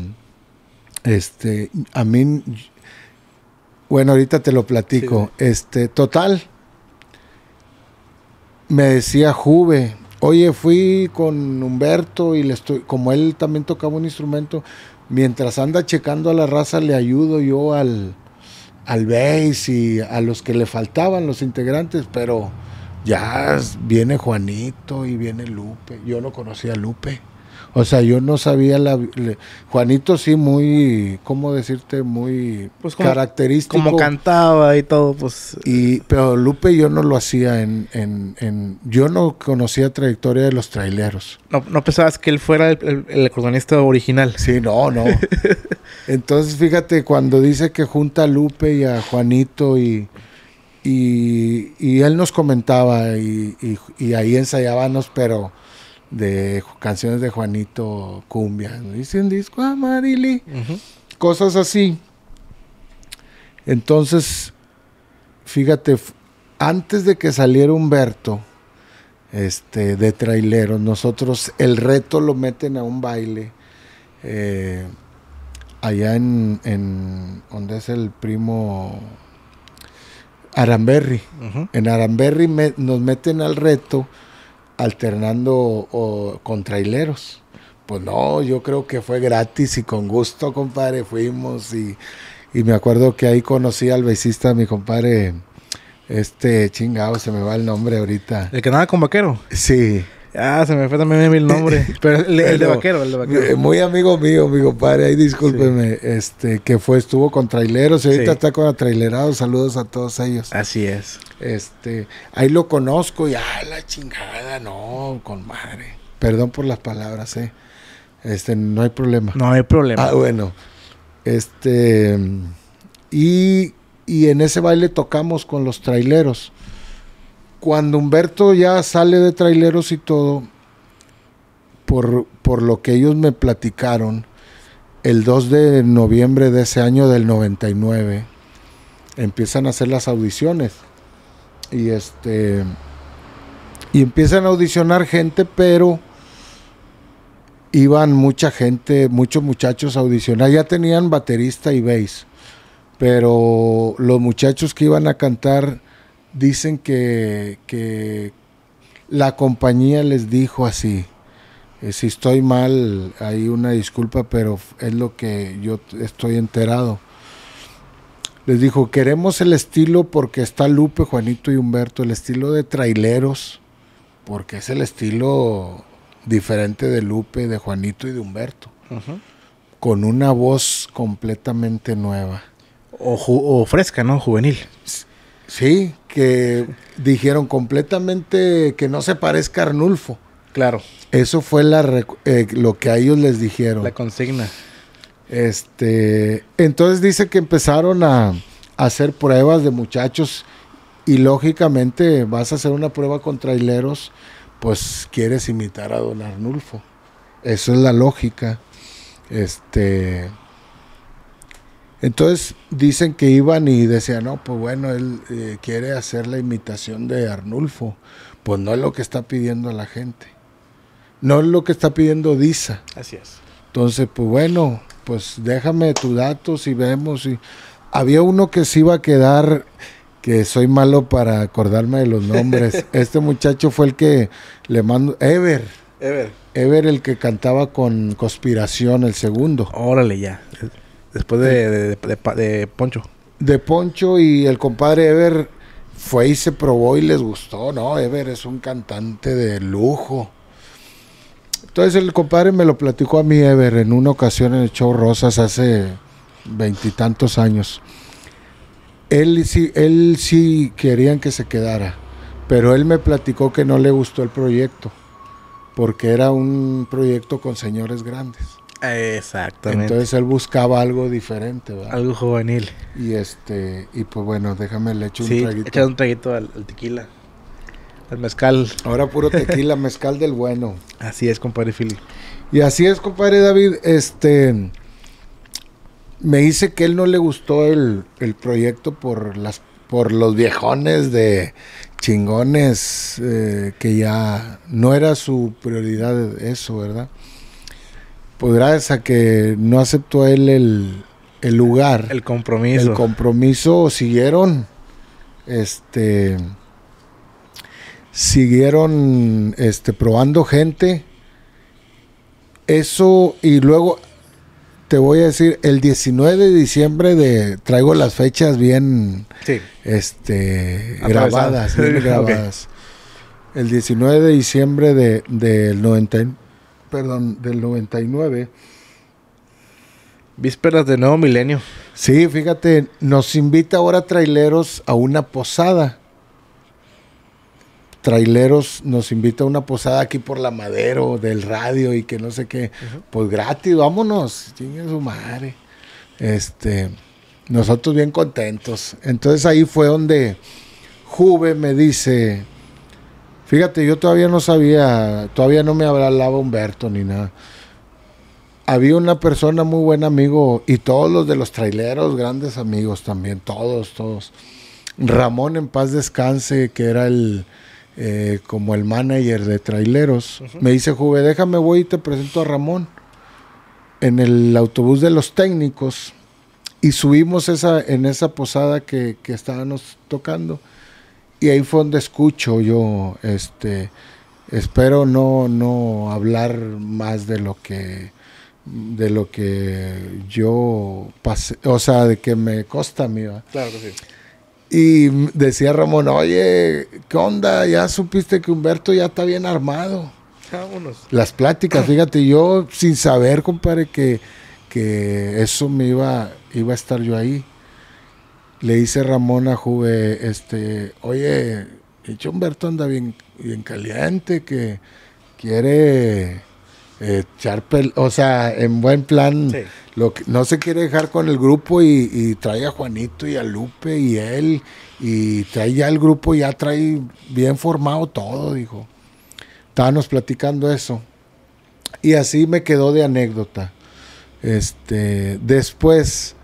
este, a mí, bueno, ahorita te lo platico. Este, total, me decía Juve, oye, fui con Humberto y le estoy, como él también tocaba un instrumento, mientras anda checando a la raza, le ayudo yo al, al bass y a los que le faltaban, los integrantes, pero ya viene Juanito y viene Lupe. Yo no conocía a Lupe. O sea, yo no sabía la... Juanito sí muy, ¿cómo decirte? Muy pues característico. Como cantaba y todo, pues... Y, eh. pero Lupe yo no lo hacía en, en, en Yo no conocía trayectoria de los traileros. No, pensabas que él fuera el, el, original. Sí, no, no. Entonces, fíjate, cuando dice que junta a Lupe y a Juanito y... Y, y él nos comentaba y, y, y ahí ensayábamos, pero de canciones de Juanito Cumbia. Dicen un disco amarili. Cosas así. Entonces, fíjate, antes de que saliera Humberto, este, de traileros, nosotros el reto lo meten a un baile. Eh, allá en, en, donde es el primo Aramberry. En Aramberry nos meten al reto alternando o, con traileros. Pues no, yo creo que fue gratis y con gusto, compadre, fuimos y, me acuerdo que ahí conocí al besista, mi compadre, este chingado, se me va el nombre ahorita. ¿El que nada con vaquero? Sí. Ah, se me fue también el nombre. el, de vaquero, el de vaquero. Eh, muy amigo mío, amigo padre, ahí discúlpeme, este, que fue, estuvo con traileros y ahorita está con atrailerados. Saludos a todos ellos. Así es. Este, ahí lo conozco y ah, la chingada, no, con madre. Perdón por las palabras, eh. Este, no hay problema. No hay problema. Ah, bueno. Este, y, y en ese baile tocamos con los traileros cuando Humberto ya sale de traileros y todo, por, lo que ellos me platicaron, el 2 de noviembre de ese año del 99 empiezan a hacer las audiciones y este y empiezan a audicionar gente pero iban mucha gente muchos muchachos a audicionar ya tenían baterista y bass pero los muchachos que iban a cantar dicen que, la compañía les dijo así. Eh, si estoy mal, hay una disculpa, pero es lo que yo estoy enterado. Les dijo, queremos el estilo porque está Lupe, Juanito y Humberto, el estilo de traileros, porque es el estilo diferente de Lupe, de Juanito y de Humberto, con una voz completamente nueva. O, o fresca, ¿no? Juvenil. Sí, que dijeron completamente que no se parezca a Arnulfo. Claro. Eso fue eh, lo que a ellos les dijeron. La consigna. Este, entonces dice que empezaron a, a hacer pruebas de muchachos y lógicamente vas a hacer una prueba con traileros, pues quieres imitar a don Arnulfo. Eso es la lógica. Este, entonces dicen que iban y decían, no, pues bueno, él eh, quiere hacer la imitación de Arnulfo. Pues no es lo que está pidiendo la gente. No es lo que está pidiendo Disa. Así es. Entonces, pues bueno, pues déjame tus datos y vemos. Había uno que se iba a quedar, que soy malo para acordarme de los nombres. este muchacho fue el que le mandó, Ever. Ever. Ever el que cantaba con Conspiración, el segundo. Órale ya después de, Poncho. De Poncho y el compadre Ever fue y se probó y les gustó, ¿no? Ever es un cantante de lujo. Entonces el compadre me lo platicó a mí, Ever, en una ocasión en el show Rosas hace veintitantos años. Él sí, él sí querían que se quedara, pero él me platicó que no le gustó el proyecto, porque era un proyecto con señores grandes. Exactamente. Entonces él buscaba algo diferente, Algo juvenil. Y este, y pues bueno, déjame le echo un traguito. un traguito al, tequila, al mezcal. Ahora puro tequila, mezcal del bueno. Así es, compadre Philly. Y así es, compadre David, este me dice que él no le gustó el, proyecto por las por los viejones de chingones eh, que ya no era su prioridad eso, ¿verdad? Pues gracias a que no aceptó él el, lugar. El compromiso. El compromiso siguieron. Este. Siguieron este, probando gente. Eso, y luego te voy a decir, el 19 de diciembre de traigo las fechas bien este grabadas, grabadas. El 19 de diciembre de, del 90, perdón, del 99. Vísperas de nuevo milenio. Sí, fíjate, nos invita ahora traileros a una posada. Traileros nos invita a una posada aquí por la o del radio y que no sé qué. Pues gratis, vámonos, chingue su madre. Este, nosotros bien contentos. Entonces ahí fue donde Juve me dice, Fíjate, yo todavía no sabía, todavía no me hablaba Humberto ni nada. Había una persona muy buen amigo y todos los de los traileros, grandes amigos también, todos, todos. Ramón en paz descanse, que era el eh, como el manager de traileros, me dice, Juve, déjame voy y te presento a Ramón en el autobús de los técnicos y subimos esa, en esa posada que, que estábamos tocando y ahí fue donde escucho yo, este, espero no, hablar más de lo que de lo que yo pasé, o sea, de que me costa a mí. Claro sí. Y decía Ramón, oye, ¿qué onda? Ya supiste que Humberto ya está bien armado. Vámonos. Las pláticas, fíjate, yo sin saber, compadre, que, que eso me iba, iba a estar yo ahí le dice Ramón a Juve, este, oye, hecho Humberto anda bien, bien caliente, que quiere eh, echar, pel... o sea, en buen plan, lo que, no se quiere dejar con el grupo y, trae a Juanito y a Lupe y él, y trae ya el grupo, ya trae bien formado todo, dijo. Estábamos platicando eso. Y así me quedó de anécdota. Este, después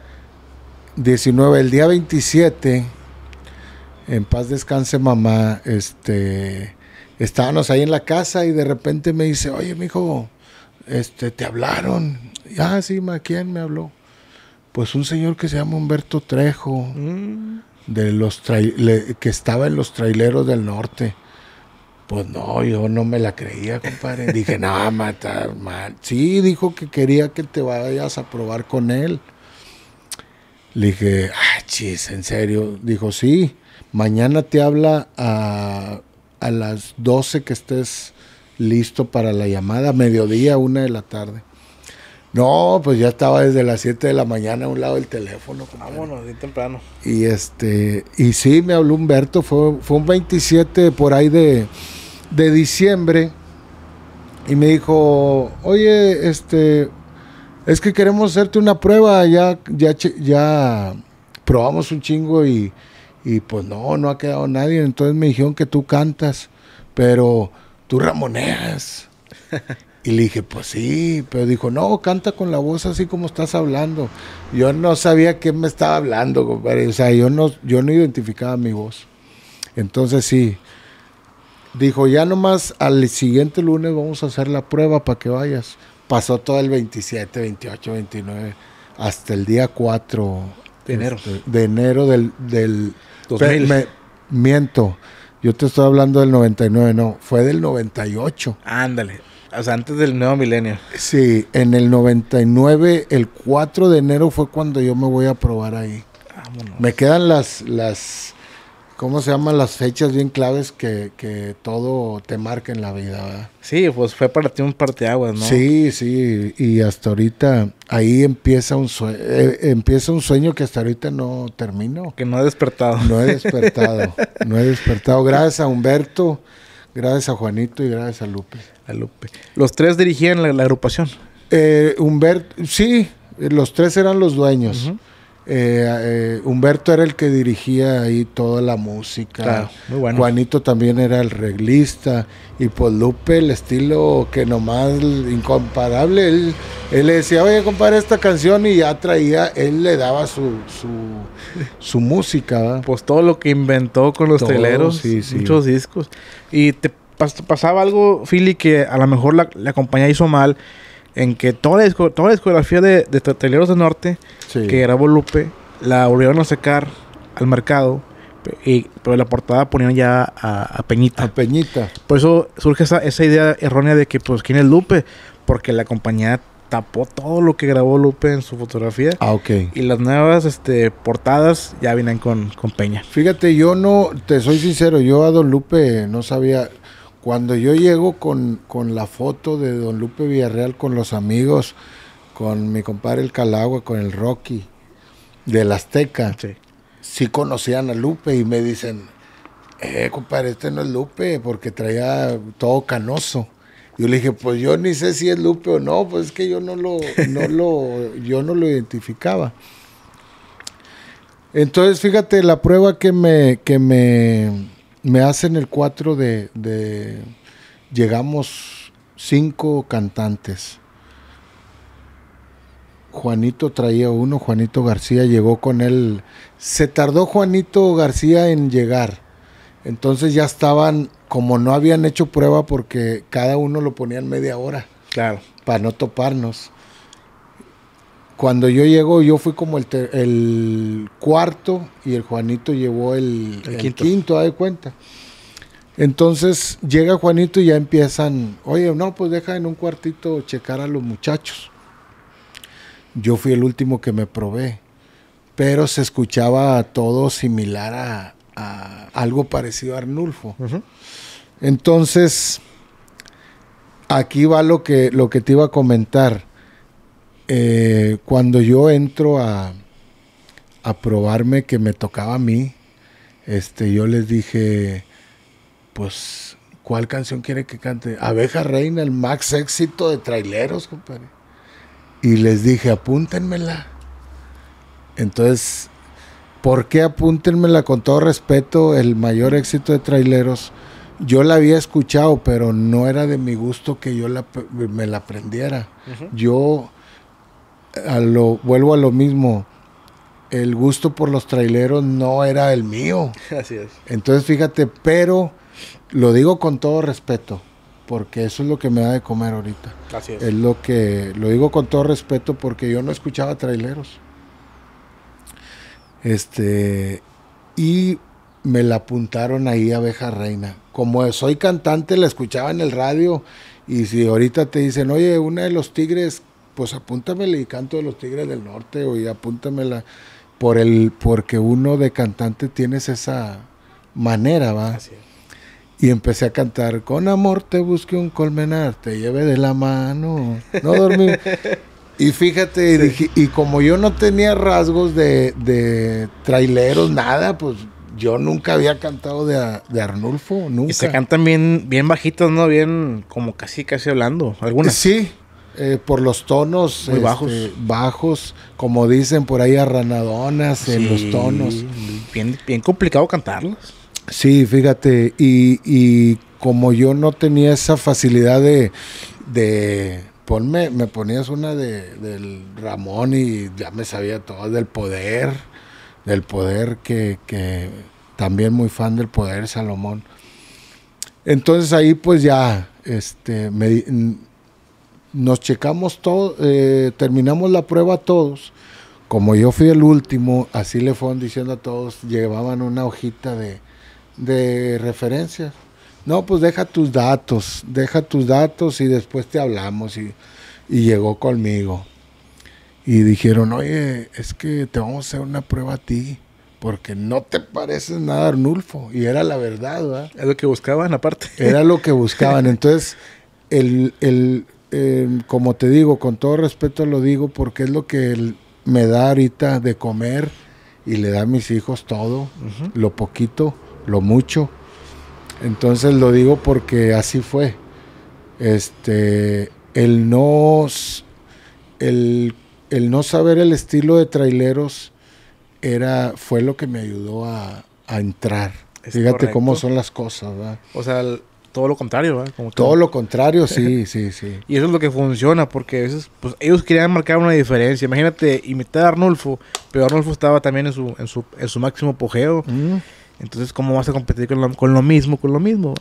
19, el día 27, en paz descanse mamá, este, estábamos ahí en la casa y de repente me dice, oye, hijo este, te hablaron. ah, sí, ma, ¿quién me habló? Pues un señor que se llama Humberto Trejo, mm. de los que estaba en los traileros del norte. Pues no, yo no me la creía, compadre. Dije, no, matar mal Sí, dijo que quería que te vayas a probar con él. Le dije, ah, chis, ¿en serio? Dijo, sí, mañana te habla a, las 12 que estés listo para la llamada, mediodía, una de la tarde. No, pues ya estaba desde las 7 de la mañana a un lado del teléfono. Vámonos, bien temprano. Y este, y sí, me habló Humberto, fue, fue un 27 por ahí de, de diciembre. Y me dijo, oye, este, es que queremos hacerte una prueba, ya, ya, ya probamos un chingo y, pues no, no ha quedado nadie. Entonces me dijeron que tú cantas, pero tú ramoneas. Y le dije, pues sí, pero dijo, no, canta con la voz así como estás hablando. Yo no sabía qué me estaba hablando, compadre. O sea, yo no, yo no identificaba mi voz. Entonces sí, dijo, ya nomás al siguiente lunes vamos a hacer la prueba para que vayas pasó todo el 27, 28, 29, hasta el día 4 de enero, este, de enero del, del miento, yo te estoy hablando del 99, no, fue del 98. Ándale, o sea, antes del nuevo milenio. Sí, en el 99, el 4 de enero fue cuando yo me voy a probar ahí. Me quedan las, las ¿Cómo se llaman las fechas bien claves que, todo te marca en la vida? Sí, pues fue para ti un parteaguas, ¿no? Sí, sí, y hasta ahorita ahí empieza un sueño, eh, empieza un sueño que hasta ahorita no termino. Que no he despertado. No he despertado, no he despertado. Gracias a Humberto, gracias a Juanito y gracias a Lupe. A Lupe. ¿Los tres dirigían la, agrupación? Eh, Humberto, sí, los tres eran los dueños. Eh, eh, Humberto era el que dirigía ahí toda la música. Juanito también era el reglista. Y pues Lupe, el estilo que nomás incomparable. Él, él le decía, oye, compadre, esta canción. Y ya traía, él le daba su, su, música. Pues todo lo que inventó con los teleros. Muchos discos. Y te pasaba algo, Philly, que a lo mejor la compañía hizo mal en que toda la, toda discografía de, de del Norte que grabó Lupe la volvieron a secar al mercado. Y, pero la portada ponían ya a, Peñita. A Peñita. Por eso surge esa, idea errónea de que, pues, ¿quién es Lupe? Porque la compañía tapó todo lo que grabó Lupe en su fotografía. Ah, ok. Y las nuevas este, portadas ya vienen con, con Peña. Fíjate, yo no, te soy sincero, yo a Don Lupe no sabía, cuando yo llego con, la foto de Don Lupe Villarreal con los amigos, con mi compadre el Calagua, con el Rocky, de Azteca, sí. conocían a Lupe y me dicen, eh, compadre, este no es Lupe, porque traía todo canoso. Yo le dije, pues yo ni sé si es Lupe o no, pues es que yo no lo, no lo, yo no lo identificaba. Entonces, fíjate, la prueba que me, que me me hacen el 4 de, de, Llegamos cinco cantantes. Juanito traía uno, Juanito García llegó con él. Se tardó Juanito García en llegar. Entonces ya estaban, como no habían hecho prueba porque cada uno lo ponían media hora. Claro. Para no toparnos cuando yo llego, yo fui como el, cuarto y el Juanito llevó el, quinto. da de cuenta. Entonces llega Juanito y ya empiezan, oye, no, pues deja en un cuartito checar a los muchachos. Yo fui el último que me probé, pero se escuchaba todo similar a, algo parecido a Arnulfo. Entonces, aquí va lo que, lo que te iba a comentar. Eh, cuando yo entro a, a probarme que me tocaba a mí, este, yo les dije, pues, ¿cuál canción quiere que cante? Abeja Reina, el max éxito de traileros, compadre. Y les dije, apúntenmela. Entonces, ¿por qué apúntenmela con todo respeto el mayor éxito de traileros? Yo la había escuchado, pero no era de mi gusto que yo me la aprendiera. Yo lo, vuelvo a lo mismo. El gusto por los traileros no era el mío. Así es. Entonces, fíjate, pero lo digo con todo respeto, porque eso es lo que me da de comer ahorita. Así es. Es lo que, lo digo con todo respeto porque yo no escuchaba traileros. Este, y me la apuntaron ahí Abeja Reina. Como soy cantante, la escuchaba en el radio. Y si ahorita te dicen, oye, una de los tigres pues apúntame el canto de los Tigres del Norte, o y apúntamela por el, porque uno de cantante tienes esa manera, ¿va? Y empecé a cantar, con amor te busque un colmenar, te lleve de la mano, no dormí. y fíjate, y como yo no tenía rasgos de, de traileros, nada, pues yo nunca había cantado de, de, Arnulfo, nunca. Y se cantan bien, bien bajitos, ¿no? Bien, como casi, casi hablando, algunas. Sí, eh, por los tonos Muy este, bajos. bajos, como dicen por ahí, arranadonas ranadonas en los tonos. Bien, complicado cantarlos. Sí, fíjate, y, como yo no tenía esa facilidad de, de me ponías una del Ramón y ya me sabía todo, del poder, del poder que, que también muy fan del poder, Salomón. Entonces ahí pues ya, este, me, nos checamos todos, eh, terminamos la prueba todos. Como yo fui el último, así le fueron diciendo a todos, llevaban una hojita de, de referencia. No, pues deja tus datos, deja tus datos y después te hablamos. Y, llegó conmigo. Y dijeron, oye, es que te vamos a hacer una prueba a ti, porque no te pareces nada Arnulfo. Y era la verdad, ¿verdad? Era lo que buscaban aparte. Era lo que buscaban. Entonces, el, el Em, como te digo, con todo respeto lo digo porque es lo que él me da ahorita de comer y le da a mis hijos todo, lo poquito, lo mucho. Entonces lo digo porque así fue. Este, el no, el, no saber el estilo de traileros era, fue lo que me ayudó a, entrar. Fíjate cómo son las cosas, ¿verdad? O sea, todo lo contrario, ¿verdad? todo. lo contrario, sí, sí, sí. Y eso es lo que funciona, porque a veces pues, ellos querían marcar una diferencia. Imagínate, imitar a Arnulfo, pero Arnulfo estaba también en su, en su, en su máximo apogeo. Mm. Entonces, ¿cómo vas a competir con lo, mismo, con lo mismo?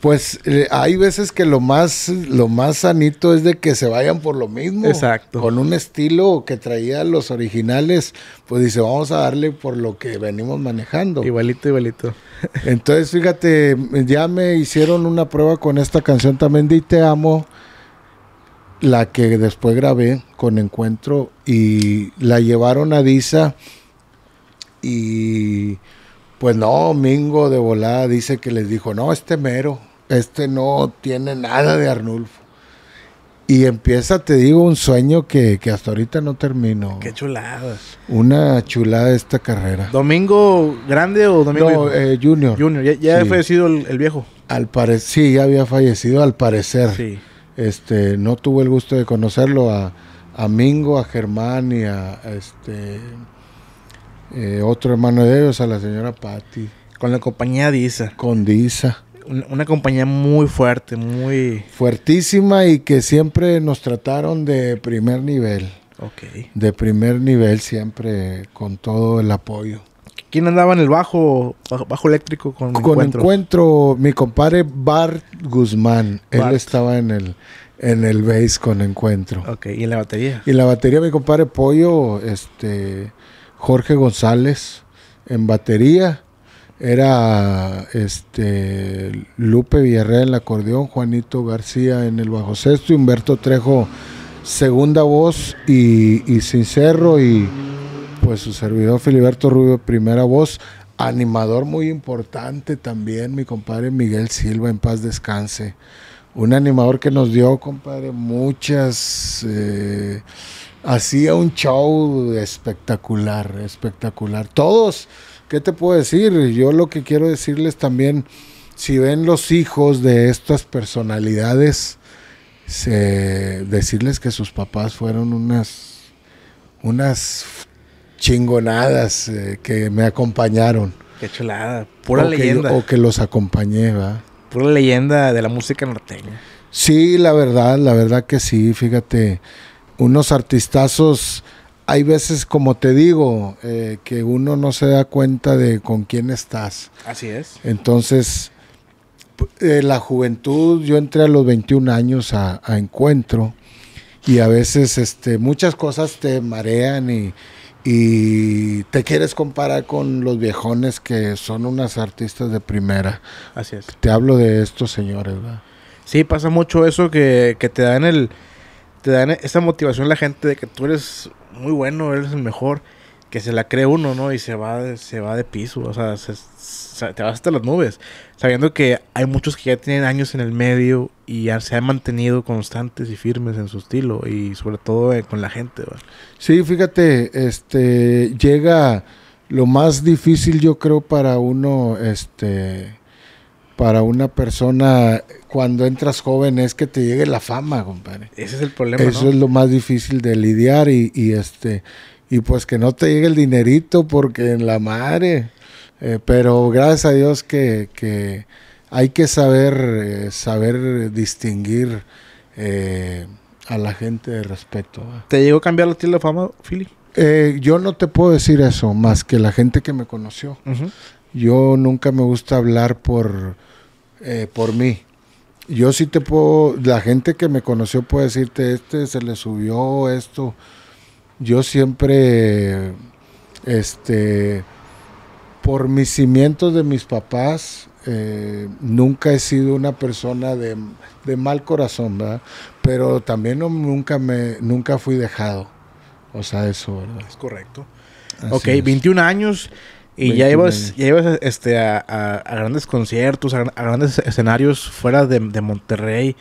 Pues hay veces que lo más, lo más sanito es de que se vayan por lo mismo. Exacto. Con un estilo que traía los originales, pues dice, vamos a darle por lo que venimos manejando. Igualito, igualito. Entonces, fíjate, ya me hicieron una prueba con esta canción también de Te Amo, la que después grabé con Encuentro y la llevaron a Disa y... Pues no, Mingo de volada dice que les dijo, no, este mero este no tiene nada de Arnulfo. Y empieza, te digo, un sueño que, hasta ahorita no termino. Qué chuladas. Una chulada esta carrera. ¿Domingo grande o domingo? Eh, junior. Junior, ya, ya ha fallecido el, viejo. Al parecer, sí, ya había fallecido al parecer. Sí. Este, no tuvo el gusto de conocerlo a, Mingo, a Germán y a, este eh, otro hermano de ellos, a la señora Patti. Con la compañía Disa. Con Disa una compañía muy fuerte, muy... Fuertísima y que siempre nos trataron de primer nivel. Ok. De primer nivel siempre, con todo el apoyo. ¿Quién andaba en el bajo, bajo, eléctrico con, con encuentro? mi compadre Bart Guzmán. Él estaba en el, en el bass con encuentro. Ok, ¿y en la batería? Y la batería mi compadre Pollo, este, Jorge González en batería era este Lupe Villarreal en el acordeón, Juanito García en el bajo sexto, Humberto Trejo segunda voz y, y sincero y pues su servidor Filiberto Rubio primera voz, animador muy importante también mi compadre Miguel Silva en paz descanse, un animador que nos dio compadre muchas eh, hacía un show espectacular, espectacular, todos ¿Qué te puedo decir? Yo lo que quiero decirles también, si ven los hijos de estas personalidades, decirles que sus papás fueron unas, unas chingonadas eh, que me acompañaron. Qué chulada, pura leyenda. o que los acompañé, ¿va? Pura leyenda de la música norteña. Sí, la verdad, la verdad que sí, fíjate, unos artistazos hay veces, como te digo, eh, que uno no se da cuenta de con quién estás. Así es. Entonces, eh, la juventud, yo entré a los 21 años a, encuentro y a veces este, muchas cosas te marean y, te quieres comparar con los viejones que son unas artistas de primera. Así es. Te hablo de estos señores, ¿verdad? Sí, pasa mucho eso que, que te dan el... Te dan esa motivación la gente de que tú eres muy bueno, él es el mejor, que se la cree uno, ¿no? Y se va, se va de piso, o sea, te vas hasta las nubes, sabiendo que hay muchos que ya tienen años en el medio y ya se han mantenido constantes y firmes en su estilo y sobre todo eh, con la gente, Sí, fíjate, este, llega lo más difícil yo creo para uno, este para una persona cuando entras joven es que te llegue la fama, compadre. Ese es el problema. Eso es lo más difícil de lidiar y, este y pues que no te llegue el dinerito porque en la madre. Eh, pero gracias a Dios que, hay que saber eh, saber distinguir eh, a la gente de respeto. ¿Te llegó a cambiar la tierra de fama, Philly? yo no te puedo decir eso, más que la gente que me conoció. Yo nunca me gusta hablar por eh, por mí. Yo sí te puedo, la gente que me conoció puede decirte, este se le subió esto. Yo siempre, este, por mis cimientos de mis papás, eh, nunca he sido una persona de, mal corazón, ¿verdad? Pero también nunca, me, nunca fui dejado. O sea, eso, ¿verdad? Es correcto. ok, 21 años. Y ya ibas, ya este, a, grandes conciertos, a, grandes escenarios fuera de, Monterrey.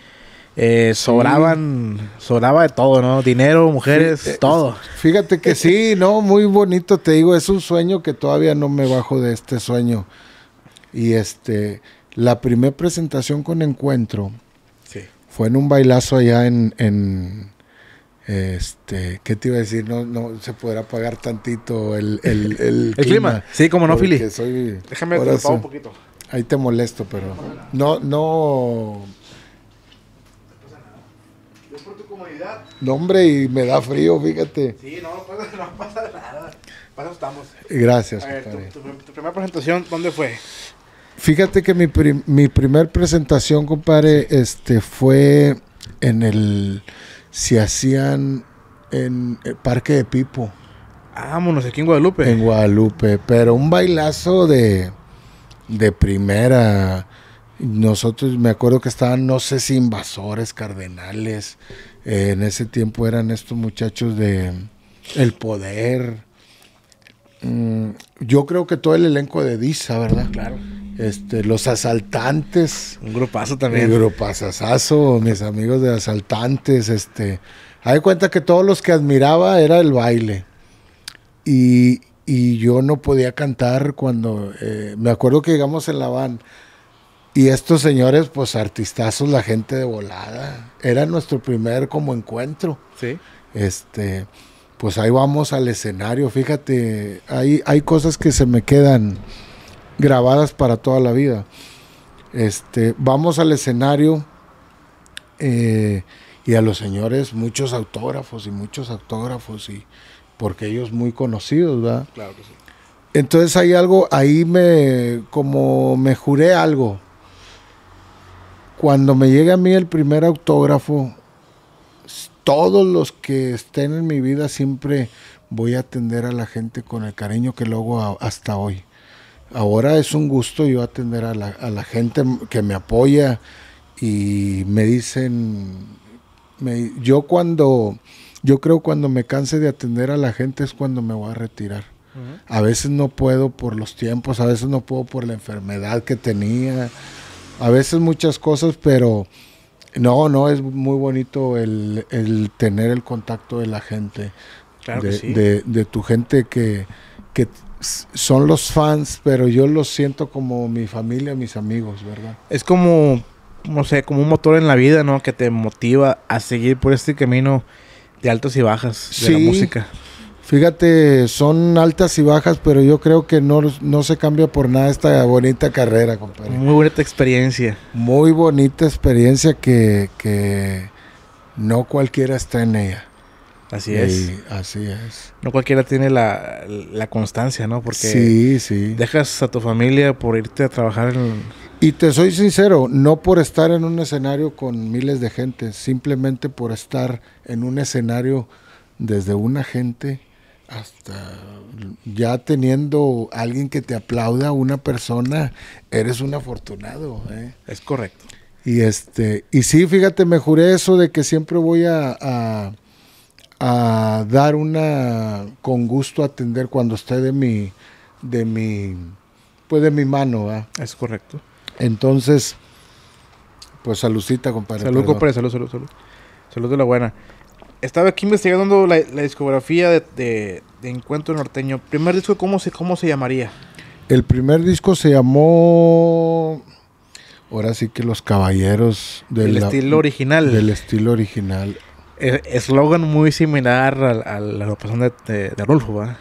Eh, sobraban, sobraba de todo, ¿no? Dinero, mujeres, eh, todo. Fíjate que sí, ¿no? Muy bonito, te digo, es un sueño que todavía no me bajo de este sueño. Y este, la primera presentación con Encuentro fue en un bailazo allá en este, ¿qué te iba a decir? No, no se podrá apagar tantito el, el, el, clima. Sí, como no, Fili. Soy, Déjame apagar un poquito. Ahí te molesto, pero no, no. Yo por tu comodidad. No, hombre, y me da frío, fíjate. Sí, no, pasa, no pasa nada. Para estamos. Gracias. A ver, tu, primera presentación, ¿dónde fue? Fíjate que mi, mi primer presentación, compadre, este, fue en el se hacían en el eh, Parque de Pipo. Vámonos, aquí en Guadalupe. En Guadalupe, pero un bailazo de, de primera. Nosotros, me acuerdo que estaban, no sé si invasores, cardenales. Eh, en ese tiempo eran estos muchachos de El Poder. Mm, yo creo que todo el elenco de Disa, ¿verdad? Claro. Este, los asaltantes. Un grupazo también. Un grupazazazo, mis amigos de asaltantes, este. Hay cuenta que todos los que admiraba era el baile. Y, yo no podía cantar cuando, eh, me acuerdo que llegamos en la van. Y estos señores, pues artistazos, la gente de volada. Era nuestro primer como encuentro. Sí. Este, pues ahí vamos al escenario. Fíjate, hay cosas que se me quedan grabadas para toda la vida. Este, vamos al escenario eh, y a los señores, muchos autógrafos y muchos autógrafos, y porque ellos muy conocidos, ¿verdad? Claro que sí. Entonces hay algo, ahí me, como me juré algo. Cuando me llegue a mí el primer autógrafo, todos los que estén en mi vida siempre voy a atender a la gente con el cariño que lo hago hasta hoy. Ahora es un gusto yo atender a la, gente que me apoya y me dicen, yo cuando, yo creo cuando me canse de atender a la gente es cuando me voy a retirar. A veces no puedo por los tiempos, a veces no puedo por la enfermedad que tenía, a veces muchas cosas, pero no, no, es muy bonito el, tener el contacto de la gente, claro de, de, tu gente que, que, son los fans, pero yo los siento como mi familia, mis amigos, ¿verdad? Es como, no sé, como un motor en la vida, ¿no? Que te motiva a seguir por este camino de altas y bajas de la música. Fíjate, son altas y bajas, pero yo creo que no, se cambia por nada esta bonita carrera, compadre. Muy bonita experiencia. Muy bonita experiencia que no cualquiera está en ella. Así es. así es. No cualquiera tiene la, constancia, ¿no? Porque sí, dejas a tu familia por irte a trabajar Y te soy sincero, no por estar en un escenario con miles de gente, simplemente por estar en un escenario desde una gente hasta ya teniendo alguien que te aplauda, una persona, eres un afortunado. ¿eh? Es correcto. Y este, y sí, fíjate, me juré eso de que siempre voy a a dar una con gusto atender cuando esté de mi de mi pues de mi mano, Es correcto. Entonces, pues saludcita, compadre. Salud, compadre, salud, salud, salud. Salud de la buena. Estaba aquí investigando la, discografía de, de, Encuentro Norteño. ¿Primer disco cómo se, cómo se llamaría? El primer disco se llamó... Ahora sí que Los Caballeros del estilo original. Del estilo original eslogan muy similar a, la de, de, ¿verdad?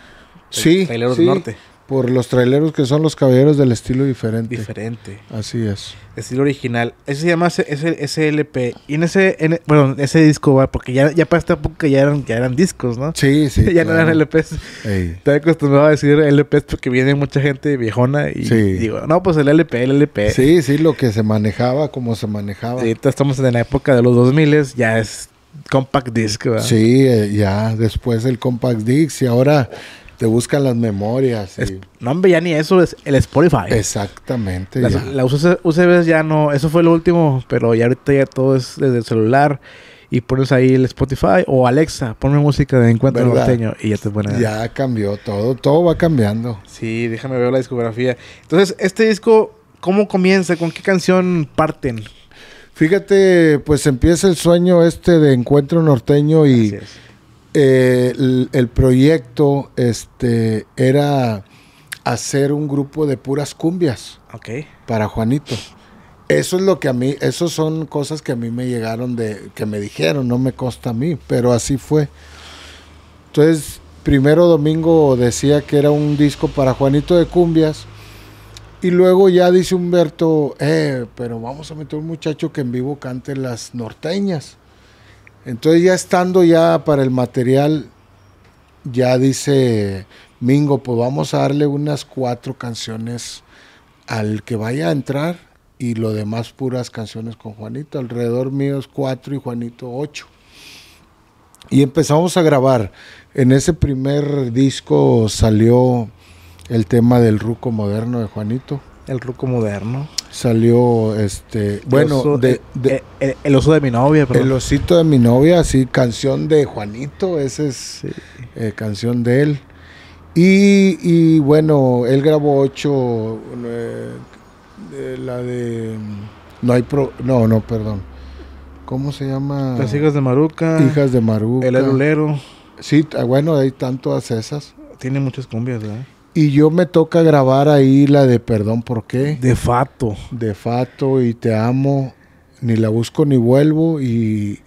Sí, traileros del norte. Por los traileros que son los caballeros del estilo diferente. Diferente. Así es. Estilo original. Ese se llama SLP. Y en ese, ese disco va, porque ya, ya para esta época ya eran, discos, ¿no? Sí, sí. ya no eran LPs. Ey. acostumbrado a decir LPs porque viene mucha gente viejona y digo, no, pues el LP, el LP. Sí, sí, lo que se manejaba, como se manejaba. Sí, estamos en la época de los 2000 ya es compact disc, ¿verdad? Sí, eh, ya después el compact disc y ahora te buscan las memorias. no, hombre, ya ni eso es el Spotify. Exactamente. la USB ya no, eso fue lo último, pero ya ahorita ya todo es desde el celular y pones ahí el Spotify o Alexa, ponme música de Encuentro Norteño y ya te Ya cambió todo, todo va cambiando. Sí, déjame ver la discografía. Entonces, este disco, ¿cómo comienza? ¿Con qué canción parten? Fíjate, pues empieza el sueño este de Encuentro Norteño y eh, el, proyecto este, era hacer un grupo de puras cumbias para Juanito. Eso es lo que a mí, eso son cosas que a mí me llegaron de, que me dijeron, no me consta a mí, pero así fue. Entonces, primero domingo decía que era un disco para Juanito de cumbias y luego ya dice Humberto, eh, pero vamos a meter un muchacho que en vivo cante las norteñas. Entonces ya estando ya para el material, ya dice Mingo, pues vamos a darle unas cuatro canciones al que vaya a entrar y lo demás puras canciones con Juanito. Alrededor mío es cuatro y Juanito ocho. Y empezamos a grabar. En ese primer disco salió el tema del ruco moderno de Juanito. El ruco moderno. Salió, este, bueno, de, eh, eh, el, oso de mi novia. Perdón. El osito de mi novia, sí, canción de Juanito, esa es eh, canción de él. Y, bueno, él grabó ocho, la de... No hay no, no, perdón. ¿Cómo se llama? Las hijas de Maruca. Hijas de Maruca. El alulero. Sí, bueno, hay tantas esas Tiene muchas cumbias, ¿verdad? Y yo me toca grabar ahí la de Perdón por qué. De fato. De fato y Te amo. Ni la busco ni vuelvo. Y,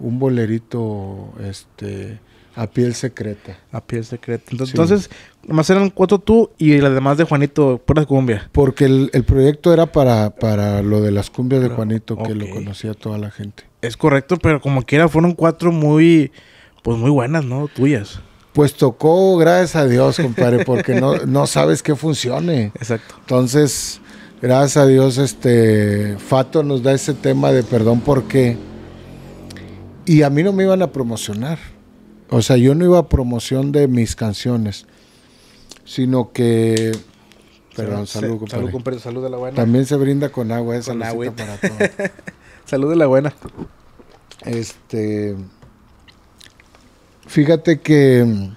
un bolerito este, a piel secreta. A piel secreta. Entonces, además más eran cuatro tú y las demás de Juanito, ¿por la cumbia. Porque el, proyecto era para, para lo de las cumbias de Juanito, que lo conocía toda la gente. Es correcto, pero como quiera, fueron cuatro muy, pues muy buenas, ¿no? Tuyas. Pues tocó, gracias a Dios, compadre, porque no, sabes qué funcione. Exacto. Entonces, gracias a Dios, este Fato nos da ese tema de perdón porque. Y a mí no me iban a promocionar. O sea, yo no iba a promoción de mis canciones, sino que. Perdón, salud, compadre. Salud, compadre, salud de la buena. También se brinda con agua, esa para todo. salud de la buena. Este. Fíjate que,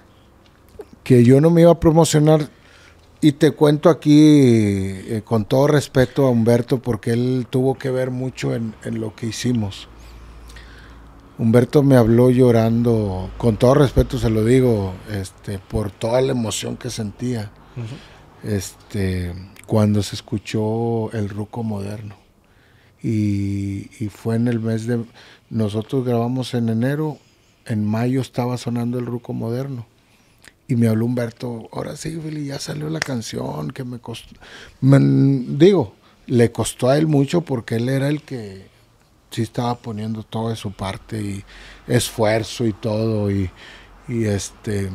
que yo no me iba a promocionar y te cuento aquí, eh, con todo respeto a Humberto, porque él tuvo que ver mucho en, lo que hicimos. Humberto me habló llorando, con todo respeto se lo digo, este, por toda la emoción que sentía, este, cuando se escuchó el ruco moderno. y fue en el mes de, nosotros grabamos en enero, en mayo estaba sonando el ruco moderno. Y me habló Humberto, ahora sí, ya salió la canción que me costó. digo, le costó a él mucho porque él era el que sí estaba poniendo todo su parte y esfuerzo y todo. Y, este.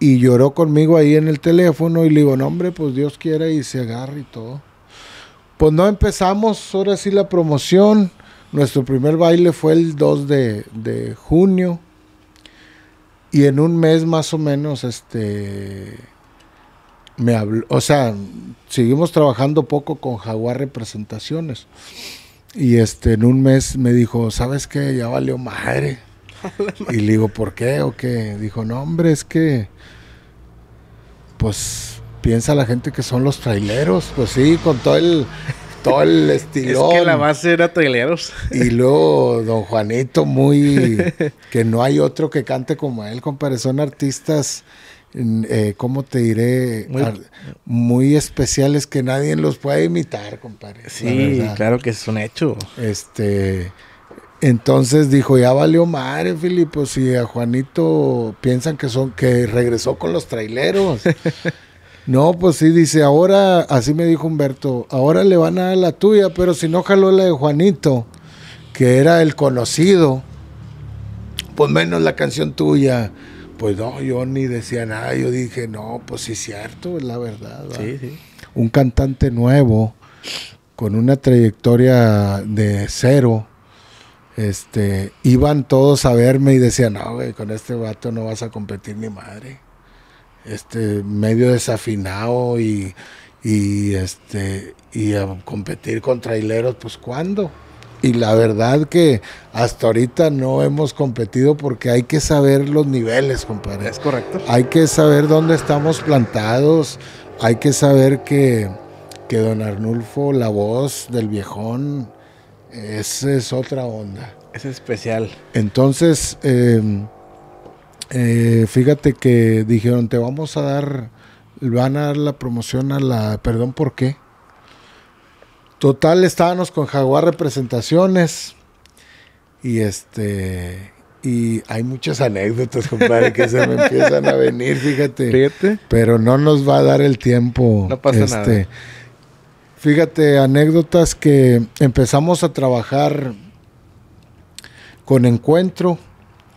Y lloró conmigo ahí en el teléfono y le digo, no, hombre, pues Dios quiera y se agarre y todo. Pues no empezamos ahora sí la promoción nuestro primer baile fue el 2 de, junio. Y en un mes más o menos, este, me habló, o sea, seguimos trabajando poco con Jaguar Representaciones. Y este, en un mes me dijo, ¿sabes qué? Ya valió madre. y le digo, ¿por qué? ¿O qué? Dijo, no, hombre, es que, pues, piensa la gente que son los traileros. Pues sí, con todo el, todo el estilo. Es que la base era traileros. Y luego Don Juanito, muy. que no hay otro que cante como él, compadre. Son artistas, mm, eh, ¿cómo te diré? Muy, especiales que nadie los puede imitar, compadre. Sí, claro que es un hecho. Este. Entonces dijo, ya valió madre, Filipo, si a Juanito piensan que son, que regresó con los traileros. No, pues sí, dice, ahora, así me dijo Humberto, ahora le van a dar la tuya, pero si no jaló la de Juanito, que era el conocido, pues menos la canción tuya. Pues no, yo ni decía nada, yo dije, no, pues sí cierto, es la verdad. Un cantante nuevo, con una trayectoria de cero, este, iban todos a verme y decían, no, güey, con este vato no vas a competir ni madre este, medio desafinado y, y, este, y a competir con traileros, pues ¿cuándo? Y la verdad que hasta ahorita no hemos competido porque hay que saber los niveles, compadre. Es correcto. Hay que saber dónde estamos plantados, hay que saber que, que don Arnulfo, la voz del viejón, esa es otra onda. Es especial. Entonces, eh, eh, fíjate que dijeron, te vamos a dar, van a dar la promoción a la, perdón, ¿por qué? Total, estábamos con Jaguar Representaciones y este, y hay muchas anécdotas, compadre, que se me empiezan a venir, fíjate. Pero no nos va a dar el tiempo. No pasa nada. Este, fíjate, anécdotas que empezamos a trabajar con Encuentro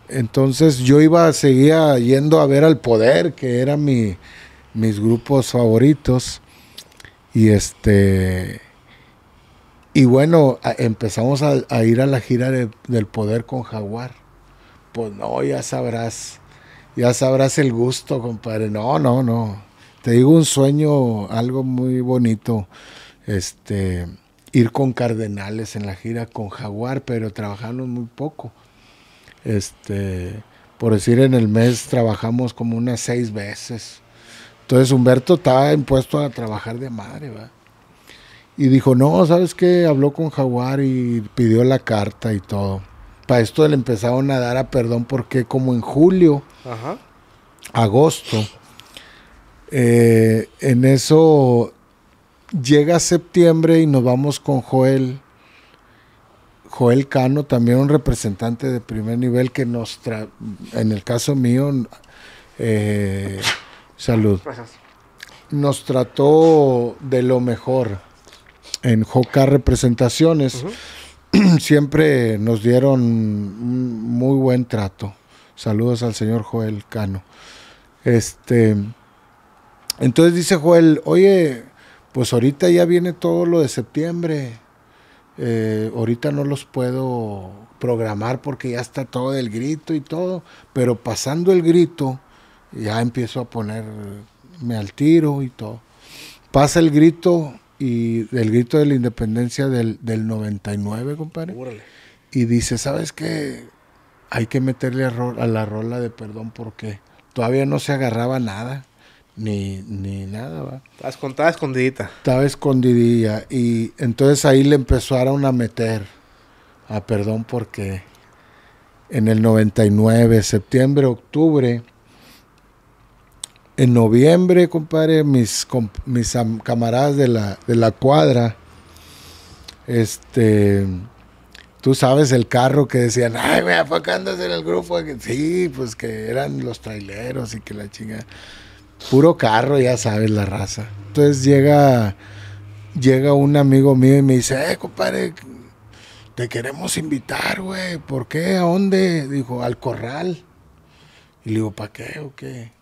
entonces yo iba, seguía yendo a ver al poder, que eran mis grupos favoritos. Y este. Y bueno, empezamos a, ir a la gira del poder con Jaguar. Pues no, ya sabrás. Ya sabrás el gusto, compadre. No, no, no. Te digo un sueño, algo muy bonito. Este. Ir con Cardenales en la gira con Jaguar, pero trabajando muy poco este, por decir, en el mes trabajamos como unas seis veces. Entonces Humberto estaba impuesto a trabajar de madre, Y dijo, no, ¿sabes qué? Habló con Jaguar y pidió la carta y todo. Para esto le empezaron a dar a perdón porque como en julio, agosto, eh, en eso llega septiembre y nos vamos con Joel Joel Cano, también un representante de primer nivel que nos, tra en el caso mío, eh, salud, nos trató de lo mejor en JK Representaciones. Siempre nos dieron un muy buen trato. Saludos al señor Joel Cano. Este, entonces dice Joel, oye, pues ahorita ya viene todo lo de septiembre eh, ahorita no los puedo programar porque ya está todo el grito y todo, pero pasando el grito ya empiezo a ponerme al tiro y todo. Pasa el grito y el grito de la independencia del, 99, compadre. Y dice, ¿sabes qué? Hay que meterle error a la rola de perdón porque todavía no se agarraba nada ni, nada, ¿va? Estaba, escondidita. Estaba escondidilla. Y entonces ahí le empezaron a meter. Ah, perdón, porque en el 99, septiembre, octubre. En noviembre, compadre, mis, mis camaradas de la, de la cuadra, este, tú sabes el carro que decían, ay, me andas en el grupo. Sí, pues que eran los traileros y que la chingada puro carro, ya sabes la raza. Entonces llega, llega un amigo mío y me dice, eh, compadre, te queremos invitar, güey. ¿Por qué? ¿A dónde? Dijo, al corral. Y le digo, ¿para qué o qué?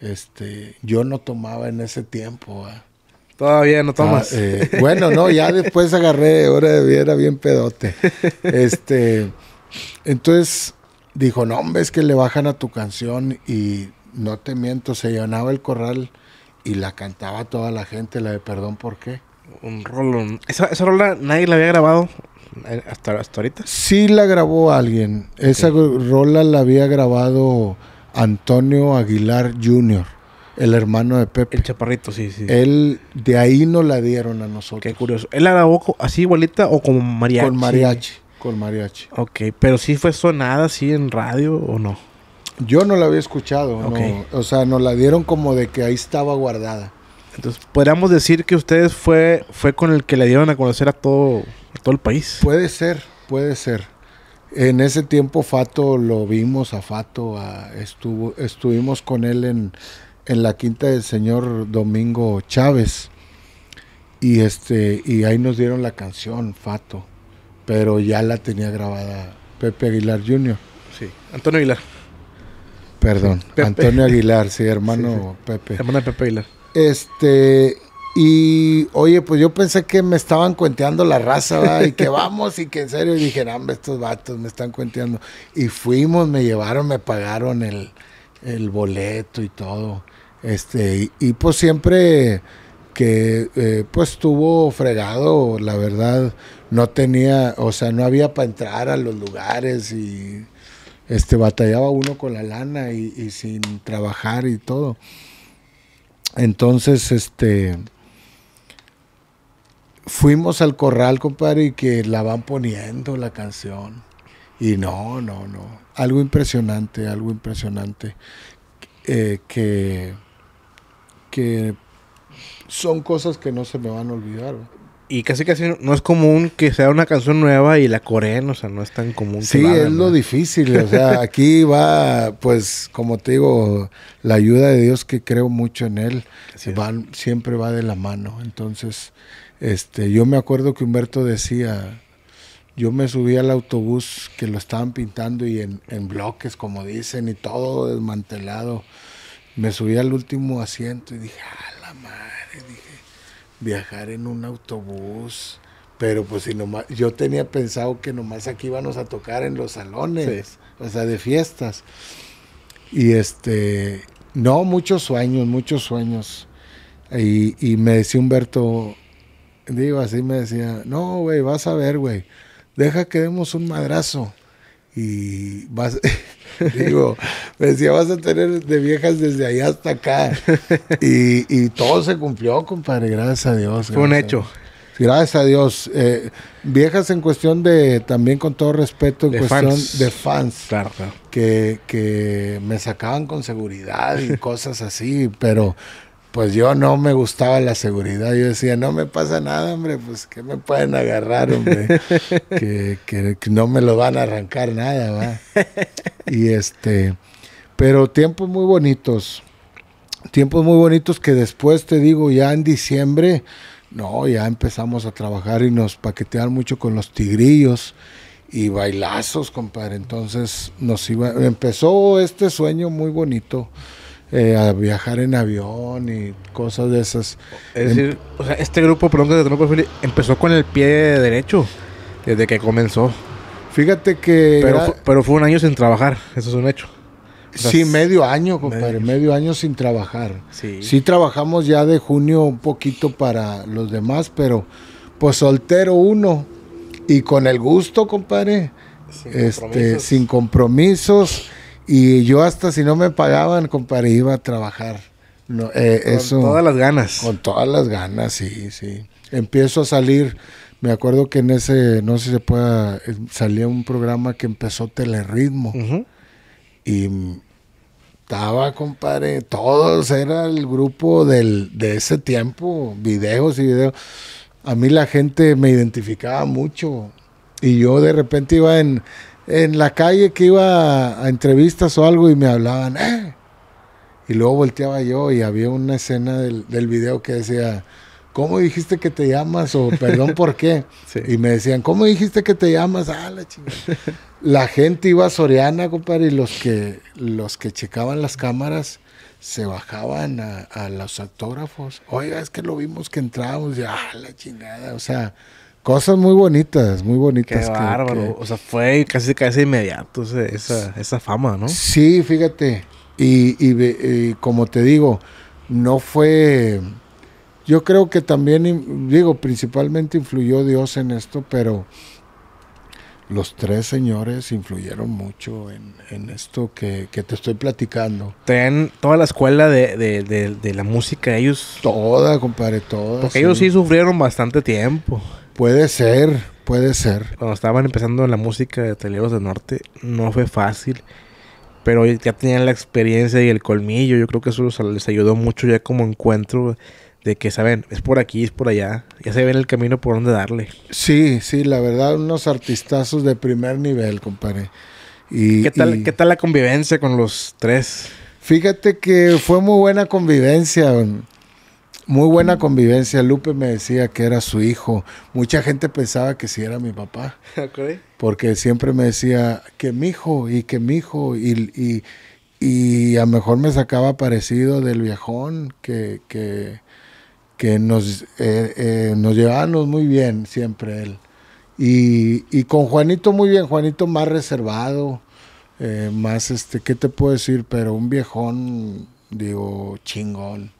Este, yo no tomaba en ese tiempo, ah. Todavía no tomas. Eh, bueno, no, ya después agarré, ahora era bien pedote. Este, entonces dijo, no, hombre, es que le bajan a tu canción y no te miento, se llenaba el corral y la cantaba toda la gente, la de Perdón por qué. Un rolón. ¿Esa, rola nadie la había grabado eh, hasta, ahorita? Sí la grabó alguien. Esa rola la había grabado Antonio Aguilar Jr., el hermano de Pepe. El chaparrito, sí, sí. Él, de ahí no la dieron a nosotros. Qué curioso. ¿Él la grabó así igualita o con mariachi? Con mariachi, con mariachi. Ok, pero sí fue sonada así en radio o no? Yo no la había escuchado, no, o sea, nos la dieron como de que ahí estaba guardada. Entonces, podríamos decir que ustedes fue, fue con el que le dieron a conocer a todo, todo el país. Puede ser, puede ser. En ese tiempo Fato lo vimos a Fato, estuvo, estuvimos con él en, la quinta del señor Domingo Chávez y este y ahí nos dieron la canción Fato, pero ya la tenía grabada Pepe Aguilar Jr. Sí, Antonio Aguilar. Perdón, Antonio Aguilar, sí, hermano Pepe. Hermano Pepe Aguilar. Este, y oye, pues yo pensé que me estaban cuenteando la raza, Y que vamos, y que en serio, y dije, estos vatos me están cuenteando. Y fuimos, me llevaron, me pagaron el, boleto y todo. Este, y, pues siempre que eh, pues estuvo fregado, la verdad, no tenía, o sea, no había para entrar a los lugares y este, batallaba uno con la lana y, sin trabajar y todo. Entonces, este, fuimos al corral, compadre, y que la van poniendo la canción. Y no, no, no. Algo impresionante, algo impresionante. Eh, que, que son cosas que no se me van a olvidar y casi casi no es común que sea una canción nueva y la coreen, o sea, no es tan común. Sí, es lo difícil, o sea, aquí va, pues, como te digo, la ayuda de Dios que creo mucho en él, siempre va de la mano. Entonces, este, yo me acuerdo que Humberto decía, yo me subí al autobús que lo estaban pintando y en, en bloques, como dicen, y todo desmantelado. Me subí al último asiento y dije, ah, viajar en un autobús. Pero pues si nomás, yo tenía pensado que nomás aquí íbamos a tocar en los salones, o sea, de fiestas. Y este, no, muchos sueños, muchos sueños. Y, y me decía Humberto, digo, así me decía, no, güey, vas a ver, güey, deja que demos un madrazo y vas, digo, decía, vas a tener de viejas desde allá hasta acá. Y, todo se cumplió, compadre, gracias a Dios. Fue un hecho. Gracias a Dios. Eh, viejas en cuestión de, también con todo respeto, en cuestión de fans. Claro, Que, que me sacaban con seguridad y cosas así, pero pues yo no me gustaba la seguridad. Yo decía, no me pasa nada, hombre, pues que me pueden agarrar, hombre. que, no me lo van a arrancar nada, va. Y este, pero tiempos muy bonitos. Tiempos muy bonitos que después te digo, ya en diciembre, no, ya empezamos a trabajar y nos paquetear mucho con los tigrillos y bailazos, compadre. Entonces nos iba, empezó este sueño muy bonito eh, a viajar en avión y cosas de esas. Es em- decir, o sea, este grupo, perdón empezó con el pie derecho desde que comenzó. Fíjate que. Pero, pero fue un año sin trabajar, eso es un hecho. sí, medio año, compadre, medio. año sin trabajar. Sí. trabajamos ya de junio un poquito para los demás, pero pues soltero uno y con el gusto, compadre, este, sin compromisos y yo hasta si no me pagaban, compadre, iba a trabajar. Eh, con todas las ganas. Con todas las ganas, sí, sí. Empiezo a salir. Me acuerdo que en ese, no sé si se pueda, eh, salía un programa que empezó Telerritmo. Y estaba, compadre, todos, era el grupo de ese tiempo, videos y videos. A mí la gente me identificaba mucho. Y yo de repente iba en, en la calle que iba a entrevistas o algo y me hablaban, ¡eh! Y luego volteaba yo y había una escena del, del video que decía, ¿cómo dijiste que te llamas? O perdón, ¿por qué? Y me decían, ¿cómo dijiste que te llamas? Ah, la chingada. La gente iba a Soriana, compadre, y los que, los que checaban las cámaras se bajaban a, los autógrafos. Oiga, es que lo vimos que entrábamos, y ah, la chingada. O sea, Cosas muy bonitas, muy bonitas. Qué bárbaro. O sea, fue casi casi inmediato esa, esa, fama, ¿no? Sí, fíjate. Y, y, como te digo, no fue... Yo creo que también, digo, principalmente influyó Dios en esto, pero los tres señores influyeron mucho en, esto que, te estoy platicando. ten toda la escuela de, la música, ellos. Toda, compadre, toda. Porque ellos sí sufrieron bastante tiempo. Puede ser, puede ser. Cuando estaban empezando la música de Teleros del Norte, no fue fácil. Pero ya tenían la experiencia y el colmillo. Yo creo que eso les ayudó mucho ya como encuentro de que saben, es por aquí, es por allá, ya se ven el camino por donde darle. Sí, sí, la verdad, unos artistazos de primer nivel, compadre. Y, ¿Qué, tal, ¿Qué tal la convivencia con los tres? Fíjate que fue muy buena convivencia. Muy buena convivencia. Lupe me decía que era su hijo. Mucha gente pensaba que sí era mi papá. Porque siempre me decía que mi hijo y que mi hijo. Y, y, a lo mejor me sacaba parecido del viejón que, que, nos, eh, eh, nos llevábamos muy bien siempre él. Y, y, con Juanito muy bien. Juanito más reservado. Eh, más este, ¿qué te puedo decir? Pero un viejón, digo, chingón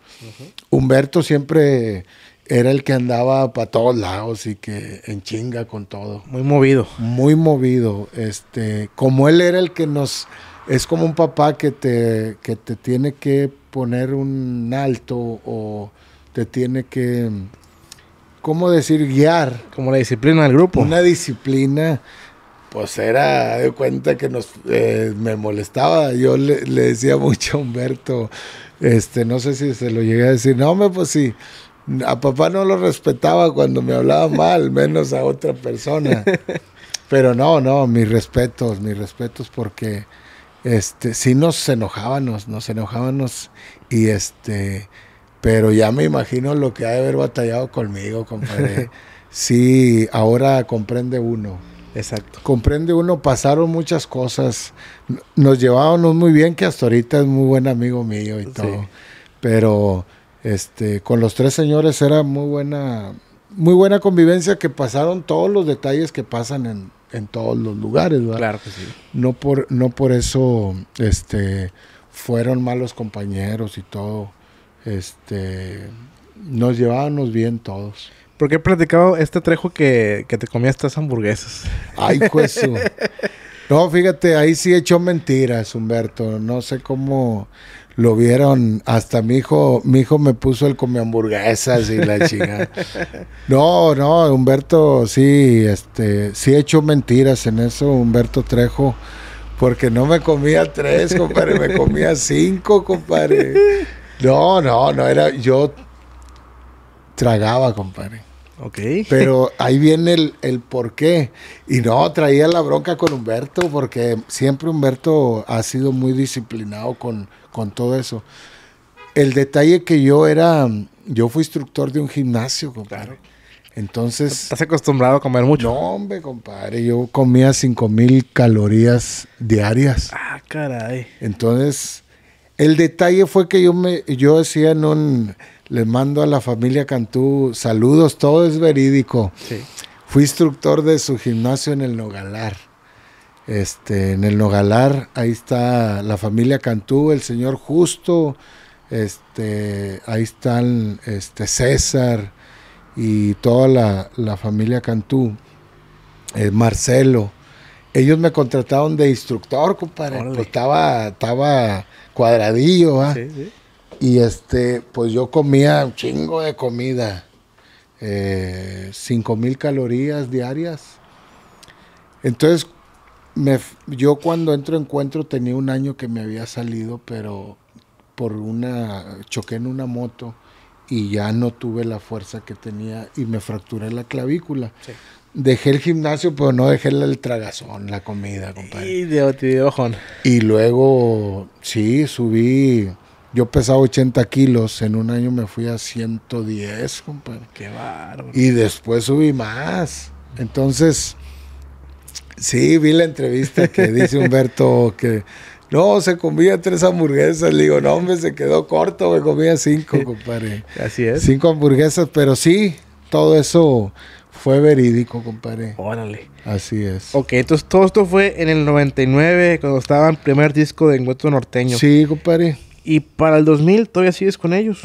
Humberto siempre era el que andaba para todos lados y que en chinga con todo. Muy movido. Muy movido. Este, como él era el que nos. Es como un papá que te, te tiene que poner un alto o te tiene que. ¿Cómo decir? Guiar. Como la disciplina del grupo. Una disciplina pues era de cuenta que nos eh, me molestaba. Yo le, le, decía mucho a Humberto, este, no sé si se lo llegué a decir. No, me, pues sí. A papá no lo respetaba cuando me hablaba mal, menos a otra persona. Pero no, no, mis respetos, mis respetos porque este sí nos enojábamos, nos enojábamos y este pero ya me imagino lo que ha de haber batallado conmigo, compadre. sí, ahora comprende uno. Exacto. Comprende uno, pasaron muchas cosas. Nos llevábamos muy bien, que hasta ahorita es muy buen amigo mío y todo. Pero este, con los tres señores era muy buena, muy buena convivencia que pasaron todos los detalles que pasan en, todos los lugares, ¿verdad? Claro que sí. No por, no por eso este, fueron malos compañeros y todo. Este, nos llevábamos bien todos. Porque he platicado este trejo que, te comía estas hamburguesas. Ay, pues. No, fíjate, ahí sí he hecho mentiras, Humberto. No sé cómo lo vieron. Hasta mi hijo, mi hijo me puso el come hamburguesas y la chingada. No, no, Humberto, sí, este, sí he hecho mentiras en eso, Humberto Trejo. Porque no me comía tres, compadre, me comía cinco, compadre. No, no, no era, yo tragaba, compadre. Ok. Pero ahí viene el, el por qué. Y no, traía la bronca con Humberto, porque siempre Humberto ha sido muy disciplinado con, todo eso. El detalle que yo era, yo fui instructor de un gimnasio, compadre. Entonces. ¿Estás acostumbrado a comer mucho? No, hombre, compadre. Yo comía 5000 calorías diarias. Ah, caray. Entonces, el detalle fue que yo me, yo decía en un les mando a la familia Cantú saludos, todo es verídico. Fui instructor de su gimnasio en el Nogalar. Este, en el Nogalar, ahí está la familia Cantú, el señor Justo, este, ahí están este, César y toda la, familia Cantú, eh, Marcelo. Ellos me contrataron de instructor, compadre. estaba, estaba cuadradillo, ¿ah? sí, sí. Y este, pues yo comía un chingo de comida. Eh, mil calorías diarias. Entonces, me, yo cuando entro encuentro tenía un año que me había salido, pero por una choqué en una moto y ya no tuve la fuerza que tenía y me fracturé la clavícula. Dejé el gimnasio, pero no dejé el tragazón, la comida, compadre. Y de, Y luego, sí, subí yo pesaba 80 kilos, en un año me fui a 110, compadre. Qué bárbaro. Y después subí más. Entonces, sí, vi la entrevista que dice Humberto que no, se comía tres hamburguesas. Le digo, no, hombre, se quedó corto, me comía cinco, compadre. Así es. Cinco hamburguesas, pero sí, todo eso fue verídico, compadre. Órale. Así es. Ok, entonces todo esto fue en el 99, cuando estaba el primer disco de Encuentro Norteño. Sí, compadre. Y para el 2000 todavía sigues con ellos.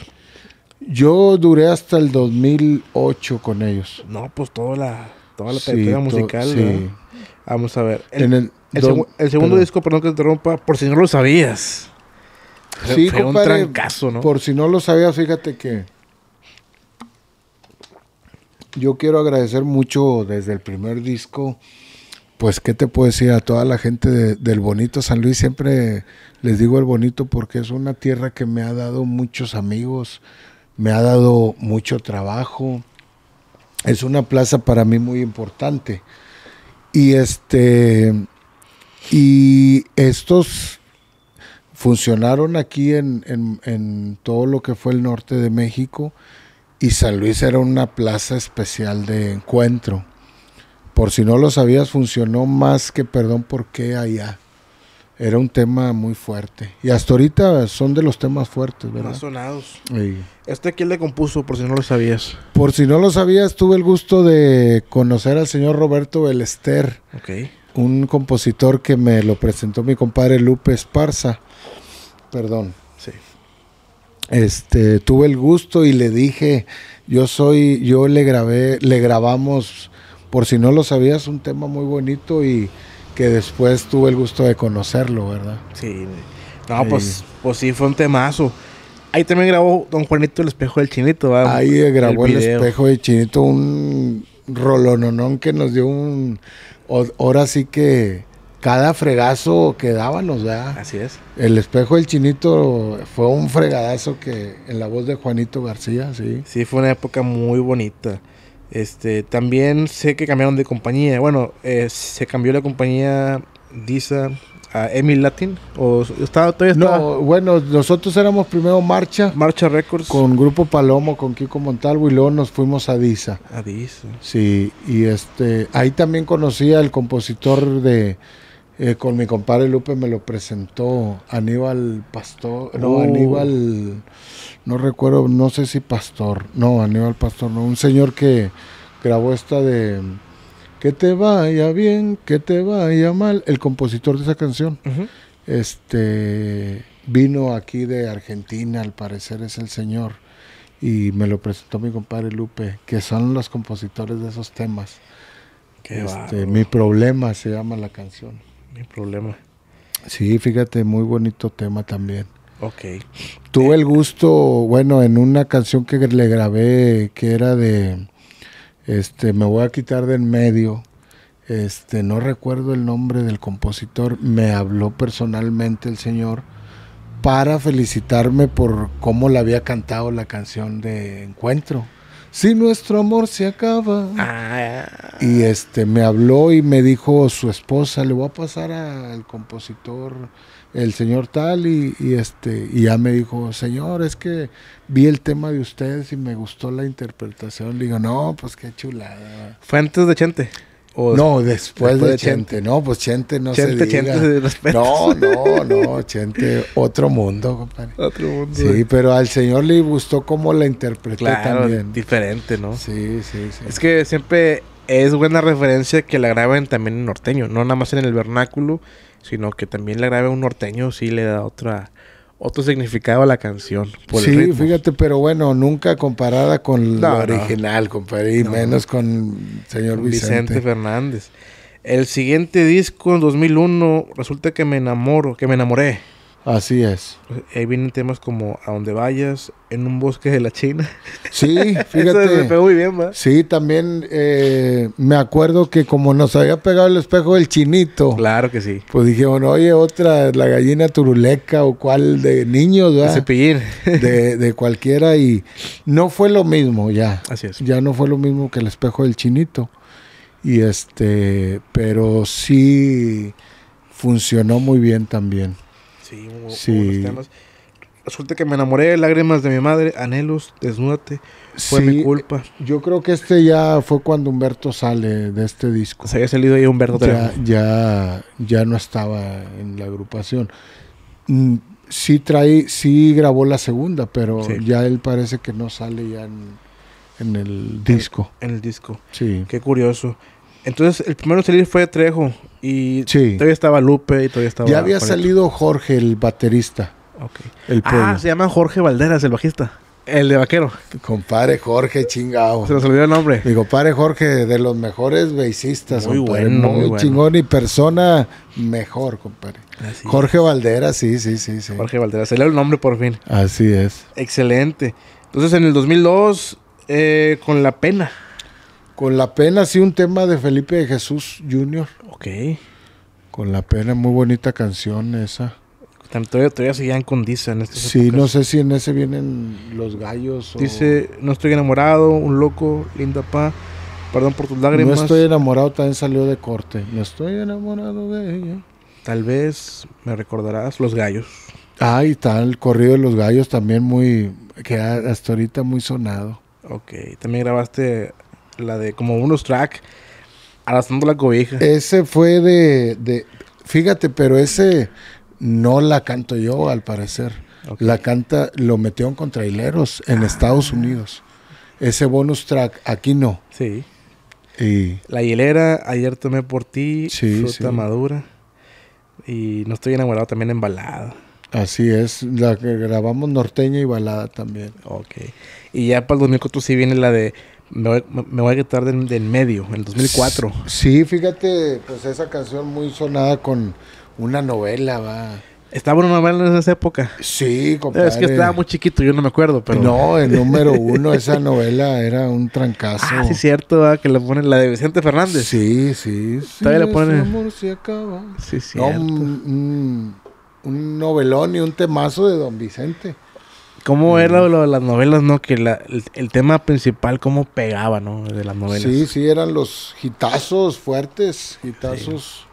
Yo duré hasta el 2008 con ellos. No, pues toda la, toda la musical. Sí. Vamos a ver. El, en el, segundo disco, perdón que te interrumpa, por si no lo sabías. Sí, fue un trancazo, ¿no? Por si no lo sabías, fíjate que yo quiero agradecer mucho desde el primer disco pues, ¿qué te puedo decir a toda la gente del bonito San Luis? Siempre les digo el bonito porque es una tierra que me ha dado muchos amigos, me ha dado mucho trabajo. Es una plaza para mí muy importante. Y este y estos funcionaron aquí en todo lo que fue el norte de México y San Luis era una plaza especial de encuentro por si no lo sabías, funcionó más que perdón por qué allá. Era un tema muy fuerte. Y hasta ahorita son de los temas fuertes, ¿verdad? Más sonados. ¿Este quién le compuso, por si no lo sabías? Por si no lo sabías, tuve el gusto de conocer al señor Roberto Belester. Ok. Un compositor que me lo presentó mi compadre Lupe Esparza. Perdón. Sí. Este, tuve el gusto y le dije, yo soy, yo le grabé, le grabamos por si no lo sabías, un tema muy bonito y que después tuve el gusto de conocerlo, ¿verdad? Sí. No, pues, pues sí, fue un temazo. Ahí también grabó Don Juanito el espejo del chinito, ¿verdad? Ahí grabó el, espejo del chinito, un rolononón que nos dio un... Ahora sí que cada fregazo que nos ¿verdad? Así es. El espejo del chinito fue un fregadazo que en la voz de Juanito García, sí. Sí, fue una época muy bonita. Este, también sé que cambiaron de compañía. Bueno, eh, se cambió la compañía Disa a Emil Latin. O estaba todavía No, bueno, nosotros éramos primero Marcha. Marcha Records. Con Grupo Palomo, con Kiko Montalvo y luego nos fuimos a Disa. A Disa. Sí, y este, ahí también conocí al compositor de, eh, con mi compadre Lupe me lo presentó Aníbal Pastor, no, uh. Aníbal no recuerdo, no sé si Pastor, no, Aníbal Pastor, no, un señor que grabó esta de que te vaya bien, que te vaya mal, el compositor de esa canción. Este vino aquí de Argentina, al parecer es el señor y me lo presentó mi compadre Lupe, que son los compositores de esos temas. Este, mi problema se llama la canción. Mi problema. Sí, fíjate, muy bonito tema también. Ok. Tuve eh, el gusto, bueno, en una canción que le grabé que era de, este, me voy a quitar de en medio. Este, no recuerdo el nombre del compositor, me habló personalmente el señor para felicitarme por cómo le había cantado la canción de Encuentro. Si nuestro amor se acaba. Ah. Y este me habló y me dijo su esposa, le voy a pasar al compositor el señor tal y, este y ya me dijo señor es que vi el tema de ustedes y me gustó la interpretación le digo no pues qué chulada fue antes de Chente o no después, de, Chente. no pues Chente no se diga Chente no no no Chente otro mundo compadre otro mundo sí pero al señor le gustó cómo la interpreté claro, también diferente no sí sí sí es que siempre es buena referencia que la graben también en norteño, no nada más en el vernáculo, sino que también la grabe un norteño, sí le da otra otro significado a la canción. sí, fíjate, pero bueno, nunca comparada con la original, compadre, menos con señor Vicente. Vicente Fernández. El siguiente disco en 2001, resulta que me enamoro, que me enamoré. Así es. Ahí vienen temas como a donde vayas, en un bosque de la China. Sí, fíjate. Sí, también eh, me acuerdo que como nos había pegado el espejo del chinito. Claro que sí. Pues dijimos, oye, otra, la gallina turuleca o cuál de niños, ¿verdad? De cepillín. de, de cualquiera y no fue lo mismo ya. Así es. Ya no fue lo mismo que el espejo del chinito. Y este, pero sí funcionó muy bien también. Sí, temas. Resulta que me enamoré de lágrimas de mi madre, anhelos, desnúdate. Fue mi culpa. Yo creo que este ya fue cuando Humberto sale de este disco. Se había salido ahí Humberto ya, ya, no estaba en la agrupación. Mm, sí trae, sí grabó la segunda, pero ya él parece que no sale ya en, en el disco. En, en, el disco. Sí. Qué curioso. Entonces, el primero a salir fue Trejo. Y todavía estaba Lupe y todavía estaba. Ya había salido Jorge, el baterista. El ah, se llama Jorge Valderas, el bajista. El de vaquero. Compadre Jorge, chingado. Se nos olvidó el nombre. Digo, compadre Jorge, de los mejores bassistas. Muy bueno. Muy, chingón y persona mejor, compadre. Jorge Valderas, sí, sí, sí, sí. Jorge Valderas, se le el nombre por fin. Así es. Excelente. Entonces, en el 2002, eh, con La Pena. Con la pena, sí, un tema de Felipe de Jesús Jr. Ok. Con la pena, muy bonita canción esa. Todavía, todavía seguían con Dice en estos Sí, no sé si en ese vienen los gallos. Dice, no estoy enamorado, un loco, linda pa. Perdón por tus lágrimas. No estoy enamorado, también salió de corte. No estoy enamorado de ella. Tal vez me recordarás los gallos. Ah, y tal, el corrido de los gallos también muy, que hasta ahorita muy sonado. Ok, también grabaste la de como bonus track arrastrando la cobija. Ese fue de, fíjate, pero ese no la canto yo al parecer. La canta, lo metieron contra hileros en ah. Estados Unidos. Ese bonus track, aquí no. Sí. Y... La hilera, ayer tomé por ti, sí, fruta madura. Y no estoy enamorado también en balada. Así es, la que grabamos norteña y balada también. Ok. Y ya para el 2004 sí viene la de me voy, a quitar del, del, medio, el 2004. Sí, fíjate, pues esa canción muy sonada con una novela, va. Estaba una novela en esa época. Sí, Es que estaba muy chiquito, yo no me acuerdo, pero. No, el número uno, esa novela era un trancazo. Ah, sí, cierto, ¿verdad? Ah, que le ponen la de Vicente Fernández. Sí, sí. Todavía le ponen. Sí, un novelón y un temazo de Don Vicente. ¿Cómo era lo de las novelas, no? Que el, tema principal, ¿cómo pegaba, no? De las novelas. Sí, sí, eran los hitazos fuertes, hitazos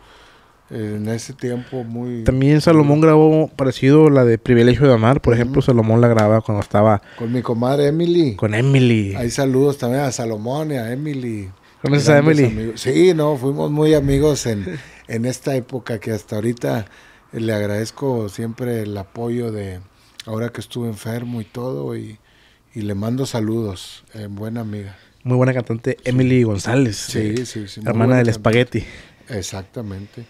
en ese tiempo muy... También Salomón grabó parecido la de Privilegio de Amar, por ejemplo, Salomón la grababa cuando estaba... Con mi comadre Emily. Con Emily. Hay saludos también a Salomón y a Emily. ¿Conoces a Emily? Sí, no, fuimos muy amigos en, en esta época que hasta ahorita le agradezco siempre el apoyo de ahora que estuve enfermo y todo, y, le mando saludos, eh, buena amiga. Muy buena cantante, Emily González. Sí, eh, sí, sí. Hermana del espagueti. Exactamente.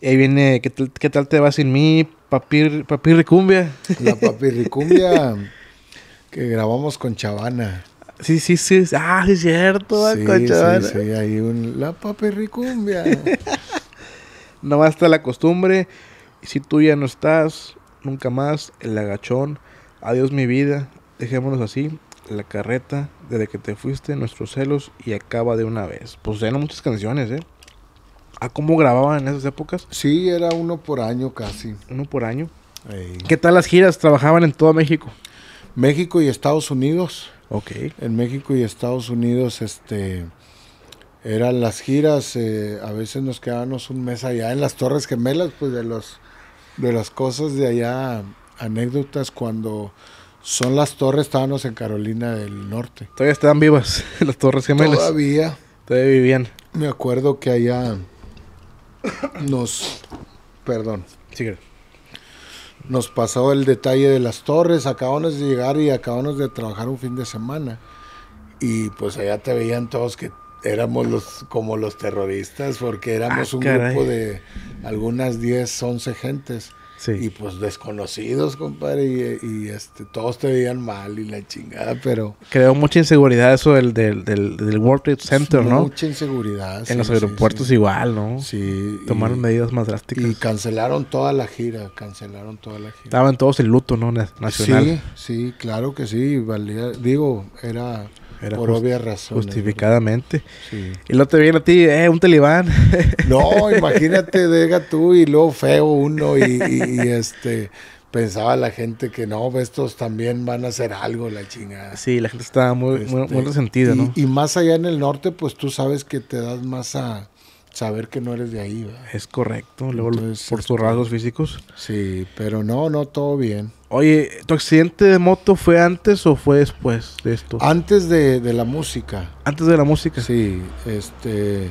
Y ahí viene, ¿qué, tal te va sin mí? Papir, papirricumbia. La papirricumbia que grabamos con Chavana. Sí, sí, sí. Ah, sí, es cierto, ah, sí, con Chavana. Sí, sí, ahí un, la papirricumbia. no basta la costumbre. si tú ya no estás, nunca más, el agachón, adiós mi vida, dejémonos así, la carreta, desde que te fuiste, nuestros celos y acaba de una vez. Pues eran muchas canciones, ¿eh? ¿A cómo grababan en esas épocas? Sí, era uno por año casi. Uno por año. ¿Qué tal las giras? ¿Trabajaban en todo México? México y Estados Unidos. Ok. En México y Estados Unidos, este eran las giras, eh, a veces nos quedábamos un mes allá en las Torres Gemelas, pues de los de las cosas de allá, anécdotas cuando son las torres, estábamos en Carolina del Norte. Todavía están vivas las torres gemelas. Todavía. Todavía vivían. Me acuerdo que allá nos... Perdón. Sigue. Nos pasó el detalle de las torres, acabamos de llegar y acabamos de trabajar un fin de semana. Y pues allá te veían todos que éramos los como los terroristas porque éramos ah, un grupo de algunas 10, 11 gentes. Y pues desconocidos, compadre, y, este, todos te veían mal y la chingada, pero... Creó mucha inseguridad eso del, del, World Trade Center, ¿no? Mucha inseguridad. En los aeropuertos igual, ¿no? Sí. Tomaron medidas más drásticas. Y cancelaron toda la gira, cancelaron toda la gira. Estaban todos en luto, ¿no? Nacional. Sí, sí, claro que sí, digo, era por obvia razón Justificadamente. Y no te viene a ti, eh, un talibán. No, imagínate, deja tú y luego feo uno y, este... Pensaba la gente que no, estos también van a hacer algo, la chingada. Sí, la gente estaba muy, este, resentida, ¿no? Y más allá en el norte, pues tú sabes que te das más a, saber que no eres de ahí. Es correcto, luego por tus este, rasgos físicos. Sí, pero no, no, todo bien. Oye, ¿tu accidente de moto fue antes o fue después de esto? Antes de, la música. Antes de la música. Sí, este,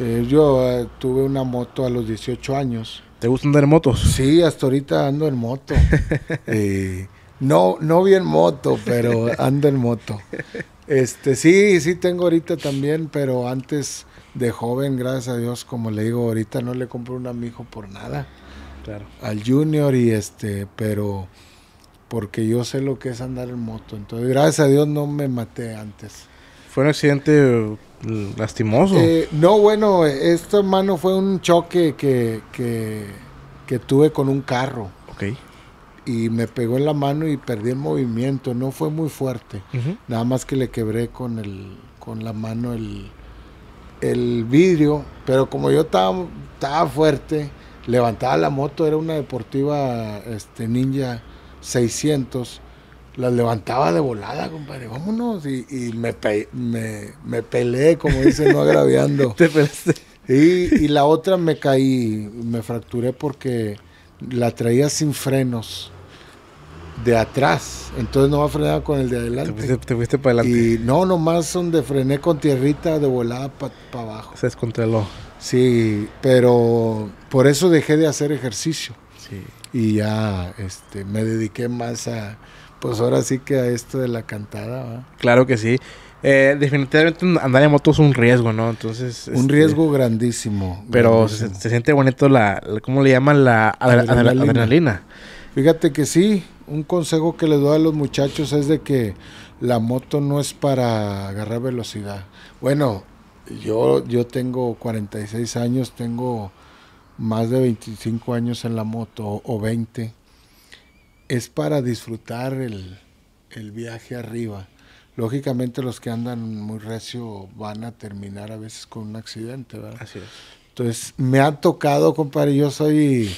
eh, yo eh, tuve una moto a los 18 años. ¿Te gusta andar en motos? Sí, hasta ahorita ando en moto. eh, no, no bien moto, pero ando en moto. Este, sí, sí tengo ahorita también, pero antes de joven, gracias a Dios, como le digo, ahorita no le compro un amigo por nada. Claro. Al junior y este, pero porque yo sé lo que es andar en moto. Entonces, gracias a Dios no me maté antes. ¿Fue un accidente mm, lastimoso? Eh, no, bueno, esto hermano fue un choque que, que, tuve con un carro. Ok y me pegó en la mano y perdí el movimiento. No fue muy fuerte, nada más que le quebré con el con la mano el, el vidrio, pero como yo estaba, fuerte, levantaba la moto, era una deportiva este, Ninja 600, la levantaba de volada, compadre, vámonos, y, me, pelé, peleé, como dicen, no agraviando. Te y, y la otra me caí, me fracturé porque la traía sin frenos de atrás, entonces no va a frenar con el de adelante. Te fuiste, para adelante. Y no, nomás donde frené con tierrita de volada para abajo. Se descontroló. Sí, pero por eso dejé de hacer ejercicio. Y ya este, me dediqué más a, pues ahora sí que a esto de la cantada. Claro que sí. Eh, definitivamente andar en moto es un riesgo, ¿no? Entonces... Un este, riesgo grandísimo. Pero Se, siente bonito la, ¿cómo le llaman? La adrenalina. adrenalina. Fíjate que sí, un consejo que les doy a los muchachos es de que la moto no es para agarrar velocidad. Bueno, yo, yo tengo 46 años, tengo más de 25 años en la moto o 20. Es para disfrutar el, el viaje arriba. Lógicamente los que andan muy recio van a terminar a veces con un accidente, ¿verdad? Así es. Entonces, me ha tocado, compadre, yo soy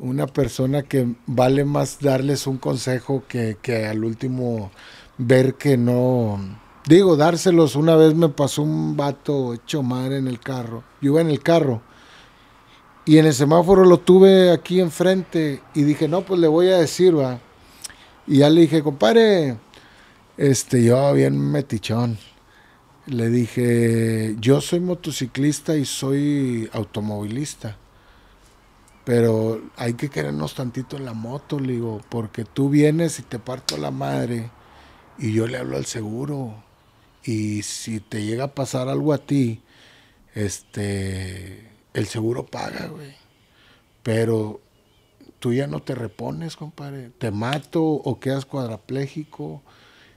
una persona que vale más darles un consejo que, al último ver que no... Digo, dárselos. Una vez me pasó un vato hecho madre en el carro. Yo iba en el carro. Y en el semáforo lo tuve aquí enfrente. Y dije, no, pues le voy a decir, va. Y ya le dije, compadre, este, yo bien metichón. Le dije, yo soy motociclista y soy automovilista pero hay que querernos tantito en la moto, le digo, porque tú vienes y te parto la madre y yo le hablo al seguro y si te llega a pasar algo a ti, este, el seguro paga, güey. Pero tú ya no te repones, compadre. Te mato o quedas cuadrapléjico,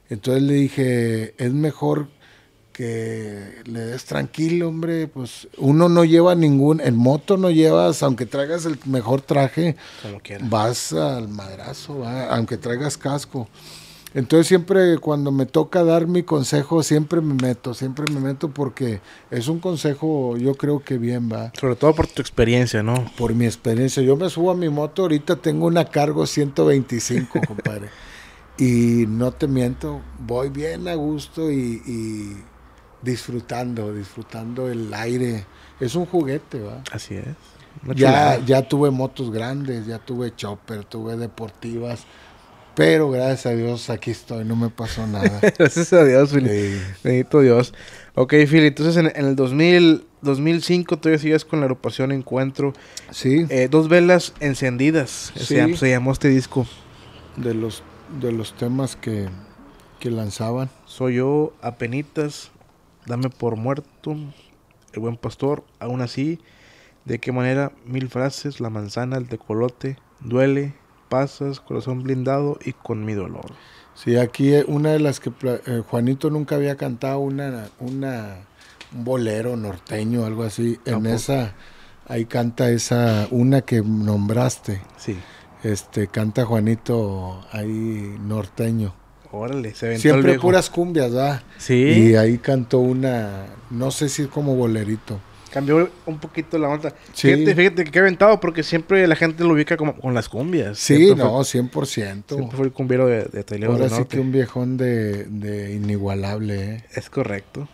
Entonces le dije, es mejor que le des tranquilo, hombre, pues uno no lleva ningún, en moto no llevas, aunque traigas el mejor traje, vas al madrazo, aunque traigas casco. Entonces siempre cuando me toca dar mi consejo, siempre me meto, siempre me meto porque es un consejo yo creo que bien va. Sobre todo por tu experiencia, ¿no? Por mi experiencia. Yo me subo a mi moto, ahorita tengo una cargo 125, compadre. y no te miento, voy bien a gusto y disfrutando, disfrutando el aire. Es un juguete, ¿va? Así es. ya, ya tuve motos grandes, ya tuve chopper, tuve deportivas. Pero gracias a Dios aquí estoy, no me pasó nada. gracias a Dios, Fili. Bendito Dios. Ok, Fili, entonces en, el 2000, 2005 todavía sigues con la agrupación Encuentro. Sí. Eh, dos velas encendidas, se, llamó, este disco. De los, de los temas que, que lanzaban. Soy yo, Apenitas, dame por muerto el buen pastor, aún así, de qué manera mil frases, la manzana, el decolote, duele, pasas, corazón blindado y con mi dolor. Sí, aquí eh, una de las que eh, Juanito nunca había cantado, una, una, un bolero norteño, algo así, en esa, ahí canta esa, una que nombraste. Sí. Este, canta Juanito ahí norteño. Órale, se Siempre puras cumbias, ¿verdad? Sí. Y ahí cantó una, no sé si es como bolerito. Cambió un poquito la onda. Sí. Fíjate, fíjate que aventado porque siempre la gente lo ubica como con las cumbias. Sí, no, 100%. Siempre fue el cumbiero de, de Ahora sí que un viejón de, de inigualable. ¿eh? Es correcto.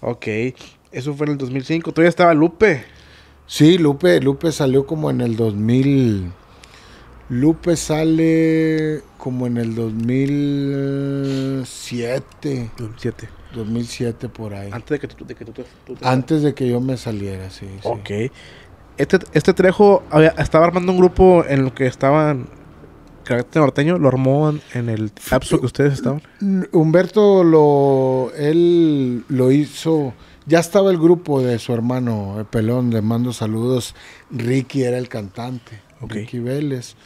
Ok, eso fue en el 2005. Todavía estaba Lupe. Sí, Lupe, Lupe salió como en el 2000. Lupe sale como en el 2007. 2007. 2007 por ahí. Antes de que te Antes de que yo me saliera, sí. Ok. Este, este Trejo estaba armando un grupo en lo que estaban carácter norteño lo armó en, el ustedes estaban? Humberto lo él lo hizo, ya estaba el grupo de su hermano eh, Pelón, le mando saludos. Ricky era el cantante, Ricky Vélez.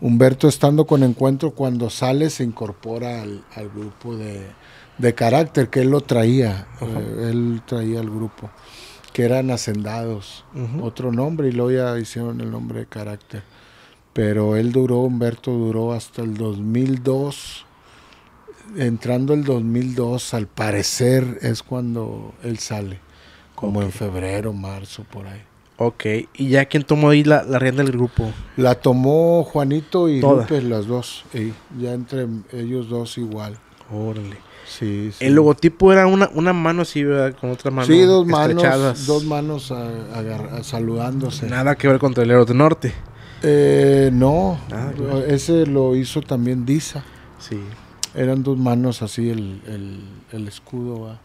Humberto estando con Encuentro, cuando sale se incorpora al, grupo de, carácter, que él lo traía, eh, él traía al grupo, que eran hacendados, otro nombre, y luego ya hicieron el nombre de carácter. Pero él duró, Humberto duró hasta el 2002, entrando el 2002, al parecer es cuando él sale, como en febrero, marzo, por ahí. Ok, ¿y ya quién tomó ahí la, rienda del grupo? La tomó Juanito y Toda. las dos. ya entre ellos dos igual. Órale. Sí, sí. El logotipo era una, una mano así, ¿verdad? Con otra mano. Sí, dos manos. Dos manos saludándose. Nada que ver con Telero del Norte. Eh, no, ah, ese lo hizo también Disa. Sí. Eran dos manos así el, el, el escudo, va...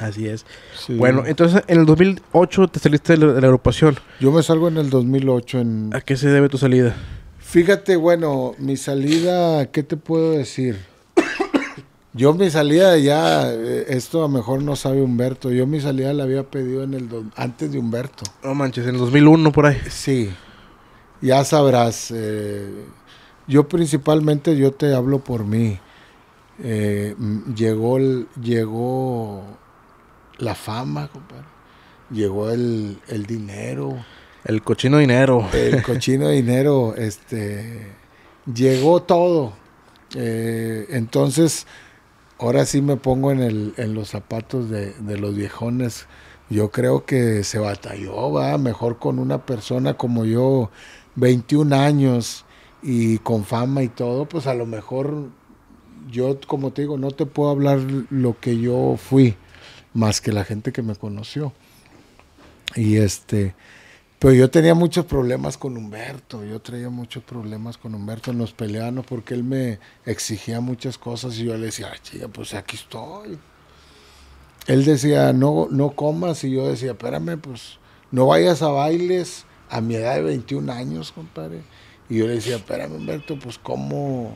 Así es. Bueno, entonces en el 2008 te saliste de la, agrupación. Yo me salgo en el 2008. En... ¿A qué se debe tu salida? Fíjate, bueno, mi salida, ¿qué te puedo decir? Yo mi salida ya, eh, esto a lo mejor no sabe Humberto, yo mi salida la había pedido en el antes de Humberto. No manches, en el 2001 por ahí. Sí, ya sabrás. Eh, yo principalmente, yo te hablo por mí. Eh, llegó, llegó la fama, compadre. Llegó el, dinero. El cochino dinero. El cochino dinero, este. Llegó todo. Eh, entonces, ahora sí me pongo en, el, en los zapatos de, de los viejones. Yo creo que se batalló, va, mejor con una persona como yo, 21 años y con fama y todo, pues a lo mejor yo, como te digo, no te puedo hablar lo que yo fui, más que la gente que me conoció. Y este, pero yo tenía muchos problemas con Humberto, yo traía muchos problemas con Humberto, nos peleábamos porque él me exigía muchas cosas y yo le decía, chica, pues aquí estoy. Él decía, no, no comas, y yo decía, espérame, pues no vayas a bailes a mi edad de 21 años, compadre. Y yo le decía, espérame, Humberto, pues cómo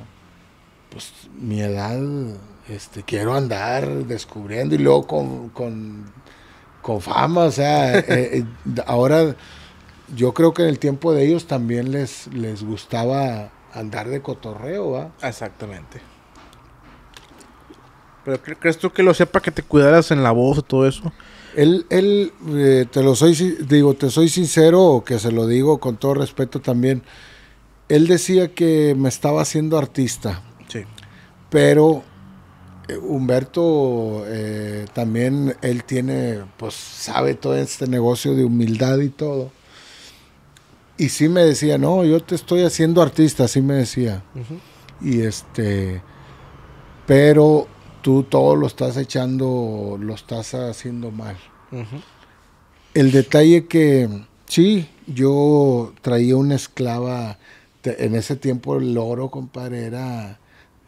pues mi edad, este, quiero andar descubriendo y luego con, con, con fama, o sea, eh, eh, ahora yo creo que en el tiempo de ellos también les, les gustaba andar de cotorreo, ¿va? Exactamente. ¿Pero crees tú que lo sepa que te cuidaras en la voz y todo eso? Él, él eh, te lo soy, digo, te soy sincero, que se lo digo con todo respeto también. Él decía que me estaba haciendo artista. Pero eh, Humberto eh, también, él tiene, pues sabe todo este negocio de humildad y todo. Y sí me decía, no, yo te estoy haciendo artista, sí me decía. Y este, pero tú todo lo estás echando, lo estás haciendo mal. El detalle que, sí, yo traía una esclava, en ese tiempo el oro, compadre, era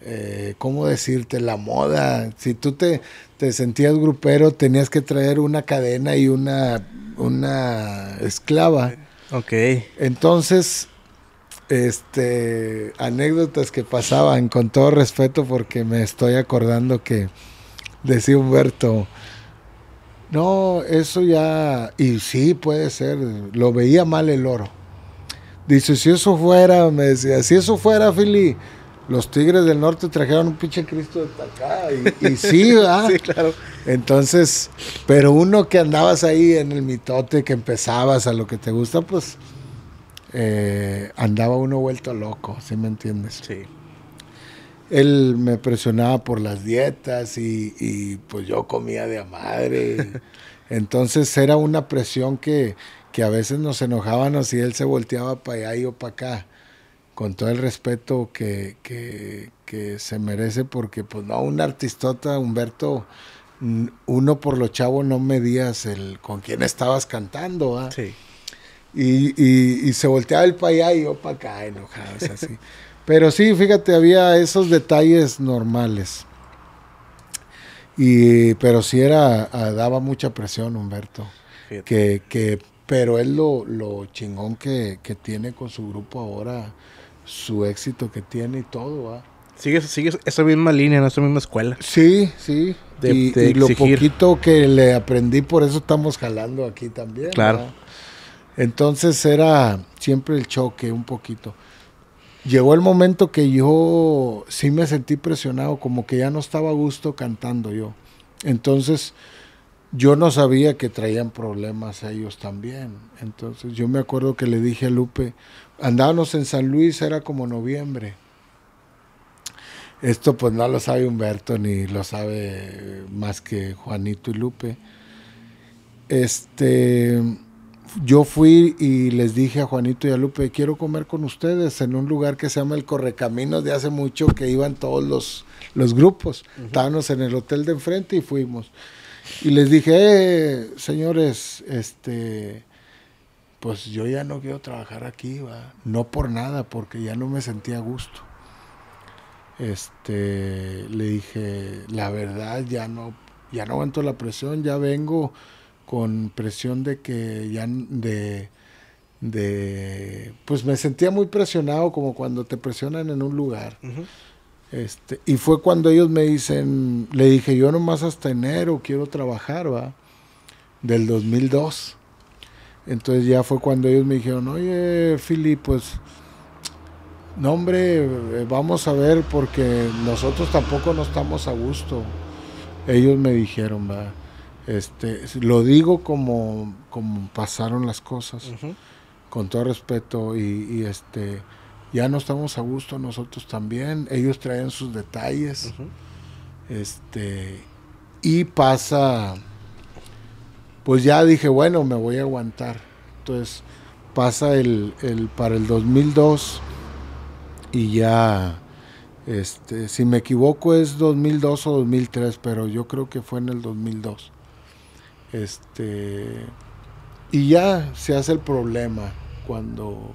eh, ¿cómo decirte? La moda. Si tú te, sentías grupero, tenías que traer una cadena y una, una esclava. Ok. Entonces, este, anécdotas que pasaban, con todo respeto, porque me estoy acordando que decía Humberto, no, eso ya, y sí puede ser, lo veía mal el oro. Dice, si eso fuera, me decía, si eso fuera, Fili, los Tigres del Norte trajeron un pinche Cristo de acá. Y, sí, ¿verdad? sí, claro. Entonces, pero uno que andabas ahí en el mitote, que empezabas a lo que te gusta, pues eh, andaba uno vuelto loco, ¿sí me entiendes? Sí. Él me presionaba por las dietas y, pues yo comía de a madre. Entonces era una presión que, que a veces nos enojaban así, él se volteaba para allá y para acá con todo el respeto que, se merece, porque pues no, un artistota, Humberto, uno por los chavos no medías el con quién estabas cantando, ¿ah? Sí. Y, se volteaba el pa' allá y yo para acá, enojado, así. Pero sí, fíjate, había esos detalles normales. Y, pero sí era, daba mucha presión Humberto. Que, pero él, lo, lo chingón que, que tiene con su grupo ahora su éxito que tiene y todo, Sigue, sigue esa misma línea, ¿no? esa misma escuela. Sí, sí. y, lo poquito que le aprendí, por eso estamos jalando aquí también. Claro. Entonces era siempre el choque, un poquito. Llegó el momento que yo sí me sentí presionado, como que ya no estaba a gusto cantando yo. Entonces, yo no sabía que traían problemas a ellos también. Entonces yo me acuerdo que le dije a Lupe, andábamos en San Luis, era como noviembre. Esto pues no lo sabe Humberto ni lo sabe más que Juanito y Lupe. Este, yo fui y les dije a Juanito y a Lupe, quiero comer con ustedes en un lugar que se llama El Correcaminos de hace mucho que iban todos los, grupos. Estábamos en el hotel de enfrente y fuimos. Y les dije, eh, señores, este, pues yo ya no quiero trabajar aquí, ¿va? no por nada, porque ya no me sentía a gusto. Este, le dije, la verdad, ya no, ya no aguanto la presión, ya vengo con presión de que ya, de, de, pues me sentía muy presionado como cuando te presionan en un lugar. Este, y fue cuando ellos me dicen, le dije, yo nomás hasta enero quiero trabajar, va, del 2002. Entonces ya fue cuando ellos me dijeron, oye, fili pues, no hombre, eh, vamos a ver porque nosotros tampoco no estamos a gusto. Ellos me dijeron, va, este, lo digo como, como pasaron las cosas, con todo respeto, y, este, ya no estamos a gusto nosotros también, ellos traen sus detalles, este, y pasa pues ya dije, bueno, me voy a aguantar. Entonces pasa el, para el 2002 y ya, este, si me equivoco es 2002 o 2003, pero yo creo que fue en el 2002. Este, y ya se hace el problema cuando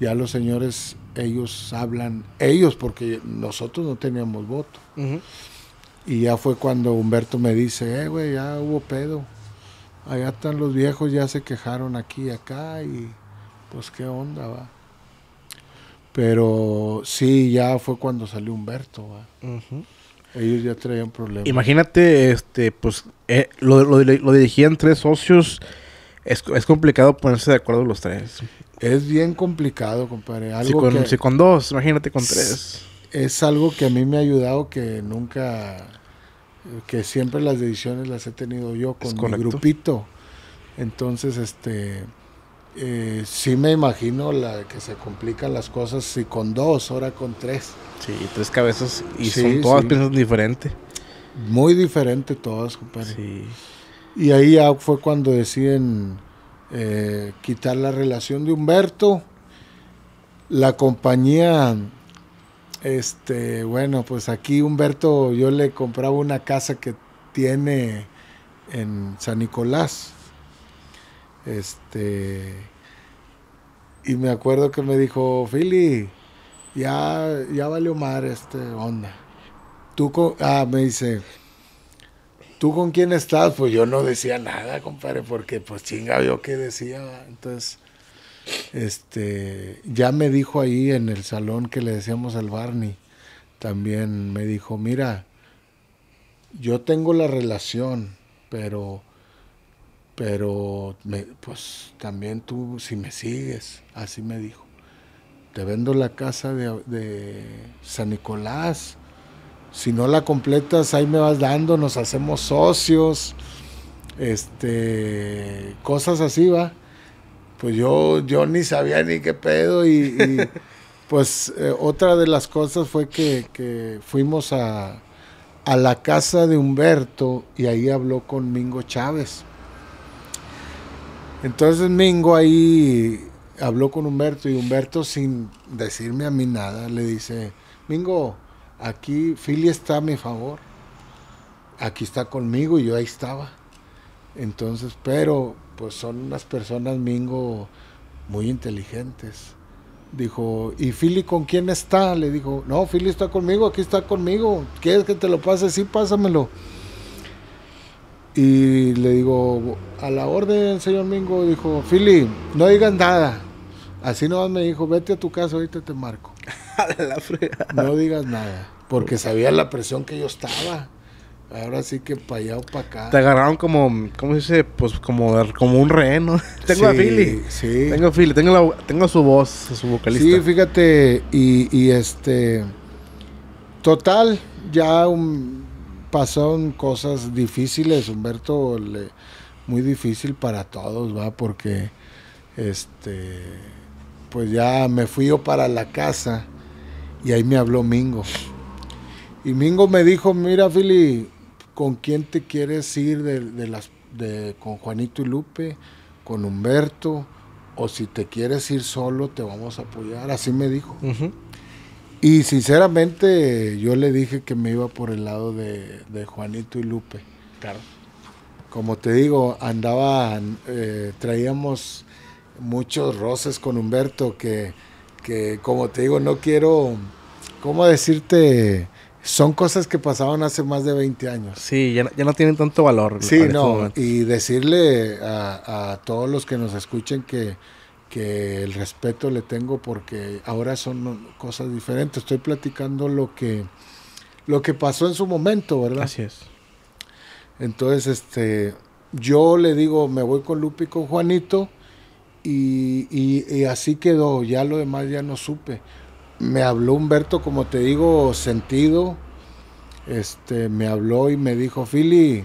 ya los señores, ellos hablan, ellos, porque nosotros no teníamos voto. Y ya fue cuando Humberto me dice, eh, güey, ya hubo pedo allá están los viejos, ya se quejaron aquí y acá y pues qué onda, va. Pero sí, ya fue cuando salió Humberto, va. Ellos ya traían problemas. Imagínate, este, pues, eh, lo, lo, dirigían tres socios. Es, complicado ponerse de acuerdo los tres. Es bien complicado, compadre. Algo si con dos, imagínate con tres. Es algo que a mí me ha ayudado que nunca que siempre las decisiones las he tenido yo con mi grupito. Entonces, este, eh, sí me imagino la que se complican las cosas si con dos, ahora con tres. Sí, tres cabezas y son todas piezas diferentes. Muy diferente todas, compadre. Y ahí fue cuando deciden eh, quitar la relación de Humberto. La compañía este, bueno, pues aquí Humberto, yo le compraba una casa que tiene en San Nicolás. Este, y me acuerdo que me dijo, Philly, ya, ya valió mar este onda. Tú con, ah, me dice, ¿tú con quién estás? Pues yo no decía nada, compadre, porque pues chinga, yo qué decía. Entonces, este, ya me dijo ahí en el salón que le decíamos al Barney, también me dijo, mira, yo tengo la relación, pero, pero, pues también tú, si me sigues, así me dijo, te vendo la casa de, de San Nicolás, si no la completas, ahí me vas dando, nos hacemos socios, este, cosas así, va pues yo, yo ni sabía ni qué pedo y, pues eh, otra de las cosas fue que, fuimos a, a, la casa de Humberto y ahí habló con Mingo Chávez. Entonces Mingo ahí habló con Humberto y Humberto sin decirme a mí nada le dice, Mingo, aquí Philly está a mi favor, aquí está conmigo y yo ahí estaba. Entonces, pero pues son unas personas mingo muy inteligentes. Dijo, ¿y Philly con quién está? Le dijo, no, Philly está conmigo, aquí está conmigo. ¿Quieres que te lo pase? Sí, pásamelo. Y le digo, a la orden, señor Mingo, dijo, Philly, no digas nada. Así nomás me dijo, vete a tu casa, ahorita te marco. no digas nada, porque sabía la presión que yo estaba. Ahora sí que para allá o para acá. Te agarraron como, ¿cómo se dice? Pues como, como un rehén, tengo a Philly. Sí. Tengo a Philly, tengo, la, su voz, su vocalista. Sí, fíjate, y, este. Total, ya pasaron cosas difíciles, Humberto, muy difícil para todos, ¿va? Porque, este. Pues ya me fui yo para la casa y ahí me habló Mingo. Y Mingo me dijo, mira, Philly con quién te quieres ir de, las de, con Juanito y Lupe, con Humberto, o si te quieres ir solo, te vamos a apoyar. Así me dijo. Y sinceramente, yo le dije que me iba por el lado de, Juanito y Lupe. Claro. Como te digo, andaba, eh, traíamos muchos roces con Humberto que, que, como te digo, no quiero, ¿cómo decirte? son cosas que pasaban hace más de 20 años. Sí, ya, no tienen tanto valor. Sí, no, y decirle a, todos los que nos escuchen que, el respeto le tengo porque ahora son cosas diferentes. Estoy platicando lo que, lo que pasó en su momento, ¿verdad? Así es. Entonces, este, yo le digo, me voy con Lupi, con Juanito, y así quedó. Ya lo demás ya no supe me habló Humberto, como te digo, sentido. Este, me habló y me dijo, Fili,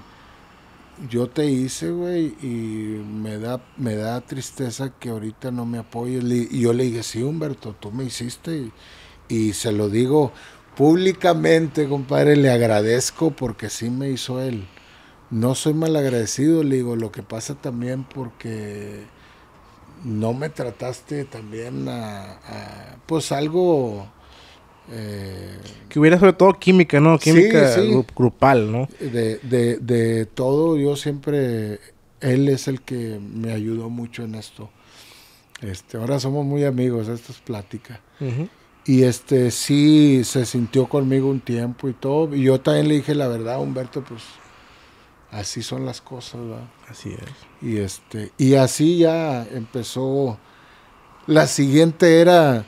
yo te hice, güey, y me da, me da tristeza que ahorita no me apoyes. Y yo le dije, sí, Humberto, tú me hiciste. Y, y se lo digo públicamente, compadre, le agradezco porque sí me hizo él. No soy malagradecido, le digo, lo que pasa también porque no me trataste también a, pues algo... Eh, que hubiera sobre todo química, ¿no? Química grupal, ¿no? De, de, de, todo, yo siempre, él es el que me ayudó mucho en esto. Este, ahora somos muy amigos, esto es plática. Y este, sí, se sintió conmigo un tiempo y todo. Y yo también le dije la verdad, Humberto, pues así son las cosas, ¿verdad? Así es. Y este, y así ya empezó. La siguiente era,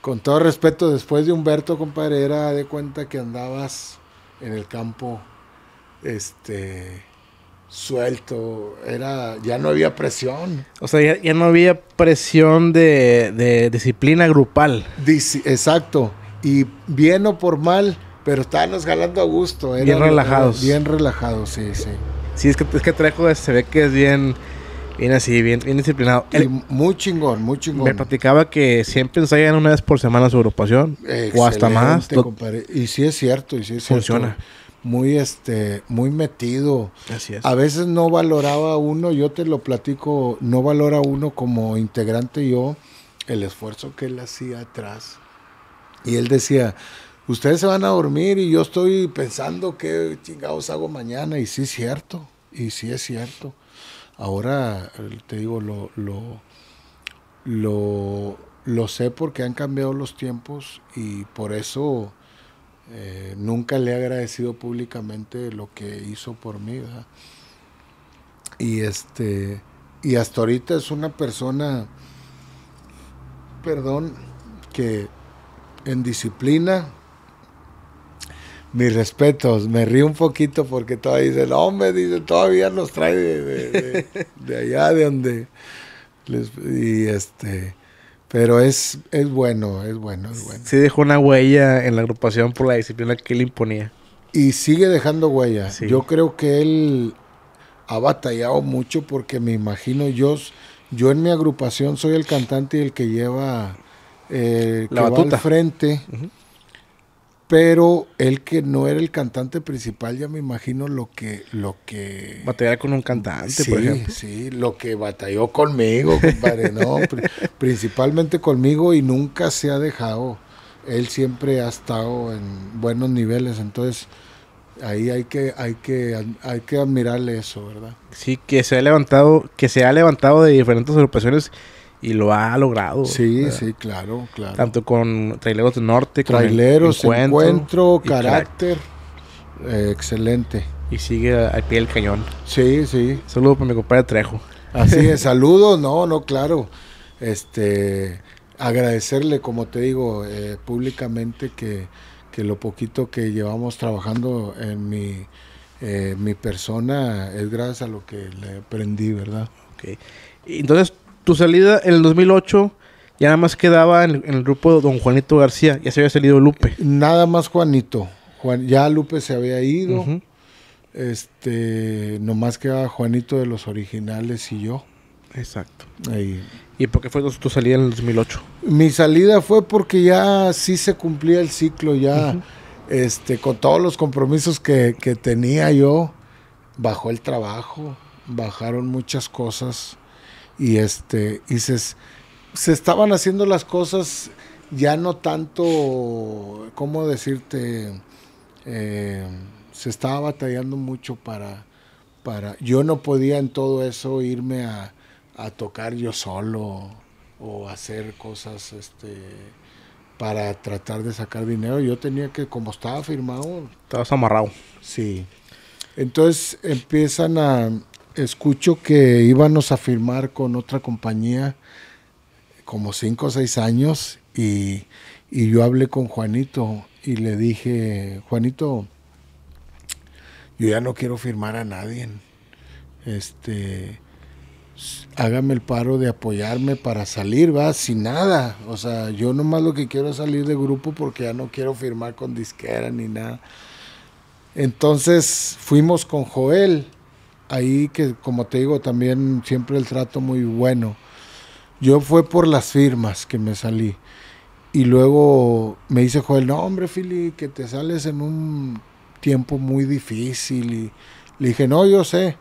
con todo respeto, después de Humberto, compadre, era de cuenta que andabas en el campo, este suelto, era, ya no había presión. O sea, ya, no había presión de, disciplina grupal. exacto. Y bien o por mal, pero estábamos jalando a gusto. bien relajados. Bien relajados, sí, sí. Sí, es que, es que se ve que es bien, bien así, bien, disciplinado. muy chingón, muy chingón. Me platicaba que siempre ensayan una vez por semana su agrupación. o hasta más. Y sí es cierto, y sí es Funciona. Cierto. Muy, este, muy metido. Así es. A veces no valoraba uno, yo te lo platico, no valora uno como integrante yo el esfuerzo que él hacía atrás. Y él decía, ustedes se van a dormir y yo estoy pensando qué chingados hago mañana. Y sí es cierto, y sí es cierto. Ahora te digo, lo, lo, sé porque han cambiado los tiempos y por eso eh, nunca le he agradecido públicamente lo que hizo por mí. Y este y hasta ahorita es una persona, perdón, que en disciplina, mis respetos, me río un poquito porque todavía dicen, hombre, dice, todavía nos trae de, allá de donde y este pero es, es bueno, es bueno, es bueno. Sí dejó una huella en la agrupación por la disciplina que le imponía. Y sigue dejando huella. Yo creo que él ha batallado mucho porque me imagino yo, yo en mi agrupación soy el cantante y el que lleva eh, la que al frente pero Él que no era el cantante principal, ya me imagino lo que... Lo que Batallar con un cantante, por ejemplo. Sí, lo que batalló conmigo, principalmente conmigo y nunca se ha dejado. Él siempre ha estado en buenos niveles, entonces ahí hay que, hay que, hay que admirarle eso, ¿verdad? Sí, que se ha levantado, que se ha levantado de diferentes agrupaciones y lo ha logrado. Sí, sí, claro, claro. Tanto con Traileros del Norte, Traileros, Encuentro, Carácter. Eh, excelente. Y sigue al pie del cañón. Sí, sí. Saludos para mi compañero Trejo. Así saludos, no, no, claro. Este, agradecerle, como te digo, eh, públicamente que, lo poquito que llevamos trabajando en mi, eh, mi persona es gracias a lo que le aprendí, ¿verdad? Ok. Entonces, tu salida en el 2008 ya nada más quedaba en, el grupo de Don Juanito García. Ya se había salido Lupe. Nada más Juanito. Juan, ya Lupe se había ido. Este, nomás quedaba Juanito de los originales y yo. Exacto. ¿Y por qué fue tu salida en el 2008? Mi salida fue porque ya sí se cumplía el ciclo, ya este, con todos los compromisos que, que, tenía yo, bajó el trabajo, bajaron muchas cosas, y este se, estaban haciendo las cosas ya no tanto, ¿cómo decirte? Eh, se estaba batallando mucho para, para... Yo no podía en todo eso irme a, tocar yo solo o hacer cosas este, para tratar de sacar dinero. Yo tenía que, como estaba firmado... Estabas amarrado. Sí. Entonces empiezan a, escucho que íbamos a firmar con otra compañía como cinco o seis años y, yo hablé con Juanito y le dije, Juanito, yo ya no quiero firmar a nadie. Este, hágame el paro de apoyarme para salir, va, sin nada. O sea, yo nomás lo que quiero es salir de grupo porque ya no quiero firmar con disquera ni nada. Entonces fuimos con Joel ahí que, como te digo, también siempre el trato muy bueno. Yo fue por las firmas que me salí. Y luego me dice Joel, no hombre, Fili, que te sales en un tiempo muy difícil. Y le dije, no, yo sé.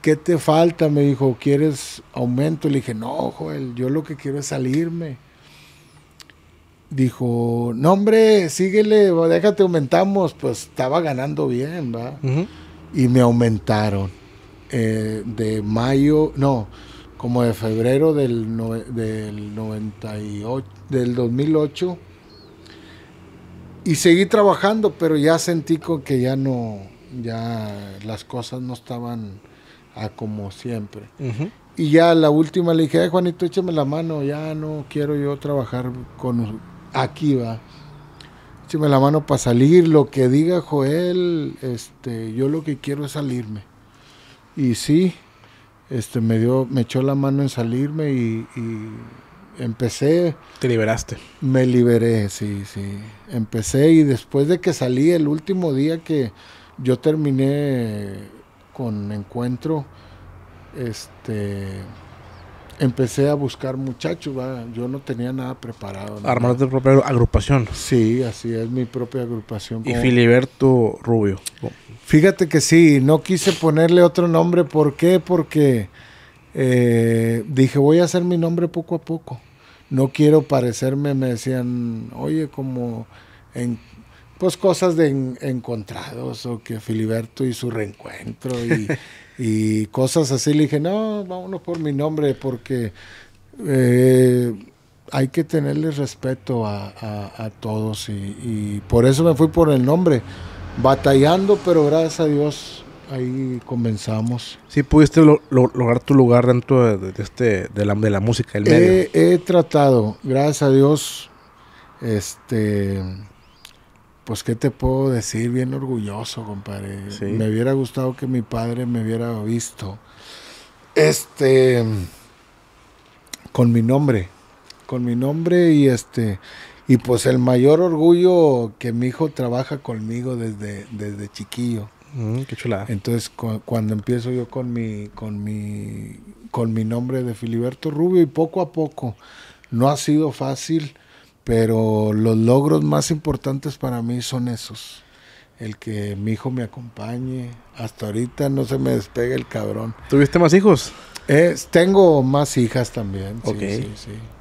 ¿Qué te falta? Me dijo, ¿quieres aumento? Le dije, no, Joel, yo lo que quiero es salirme. Dijo, no, hombre, síguele, déjate aumentamos. Pues estaba ganando bien, ¿va? y me aumentaron eh, de mayo, no, como de febrero del, del 98, del 2008 y seguí trabajando, pero ya sentí que ya no, ya las cosas no estaban a como siempre. Y ya la última le dije, Ay, Juanito, échame la mano, ya no quiero yo trabajar con aquí, va me la mano para salir, lo que diga Joel, este, yo lo que quiero es salirme. Y sí, este, me dio, me echó la mano en salirme y, y empecé. Te liberaste. Me liberé, sí, sí. Empecé y después de que salí, el último día que yo terminé con encuentro, este empecé a buscar muchachos, yo no tenía nada preparado. Armar tu propia agrupación. Sí, así es mi propia agrupación. Y Filiberto Rubio. Fíjate que sí, no quise ponerle otro nombre, ¿por qué? Porque eh, dije, voy a hacer mi nombre poco a poco. No quiero parecerme, me decían, oye, como pues cosas de encontrados o que Filiberto y su reencuentro y y cosas así. Le dije, no, vámonos por mi nombre porque eh, hay que tenerle respeto a, todos y, por eso me fui por el nombre, batallando, pero gracias a Dios ahí comenzamos. Sí, pudiste lograr tu lugar dentro de, este, de la, de, la, música, el medio. He, he tratado, gracias a Dios, este pues qué te puedo decir, bien orgulloso, compadre. Me hubiera gustado que mi padre me hubiera visto. Este con mi nombre, con mi nombre y este y pues el mayor orgullo que mi hijo trabaja conmigo desde desde chiquillo. Mm, qué chulada. Entonces cuando empiezo yo con mi con mi con mi nombre de Filiberto Rubio y poco a poco no ha sido fácil pero los logros más importantes para mí son esos. El que mi hijo me acompañe. Hasta ahorita no se me despegue el cabrón. ¿Tuviste más hijos? Eh, tengo más hijas también. Sí,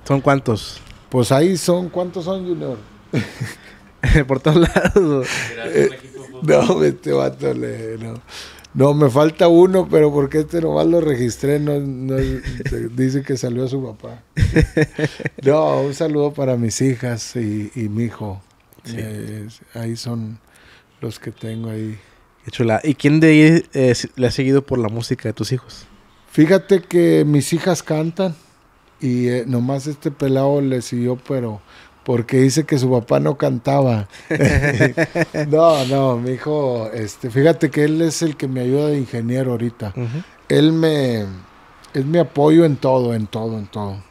¿Son cuántos? Pues ahí son, ¿cuántos son, Junior? Por todos lados. no, este vato le. No. No, me falta uno, pero porque este nomás lo registré, no, dice que salió a su papá. No, un saludo para mis hijas y, mi hijo. ahí son los que tengo ahí. Qué ¿Y quién de ahí le ha seguido por la música de tus hijos? Fíjate que mis hijas cantan y eh, nomás este pelado le siguió, pero porque dice que su papá no cantaba. no, no, mi hijo, este, fíjate que él es el que me ayuda de ingeniero ahorita. Él me es mi apoyo en todo, en todo, en todo.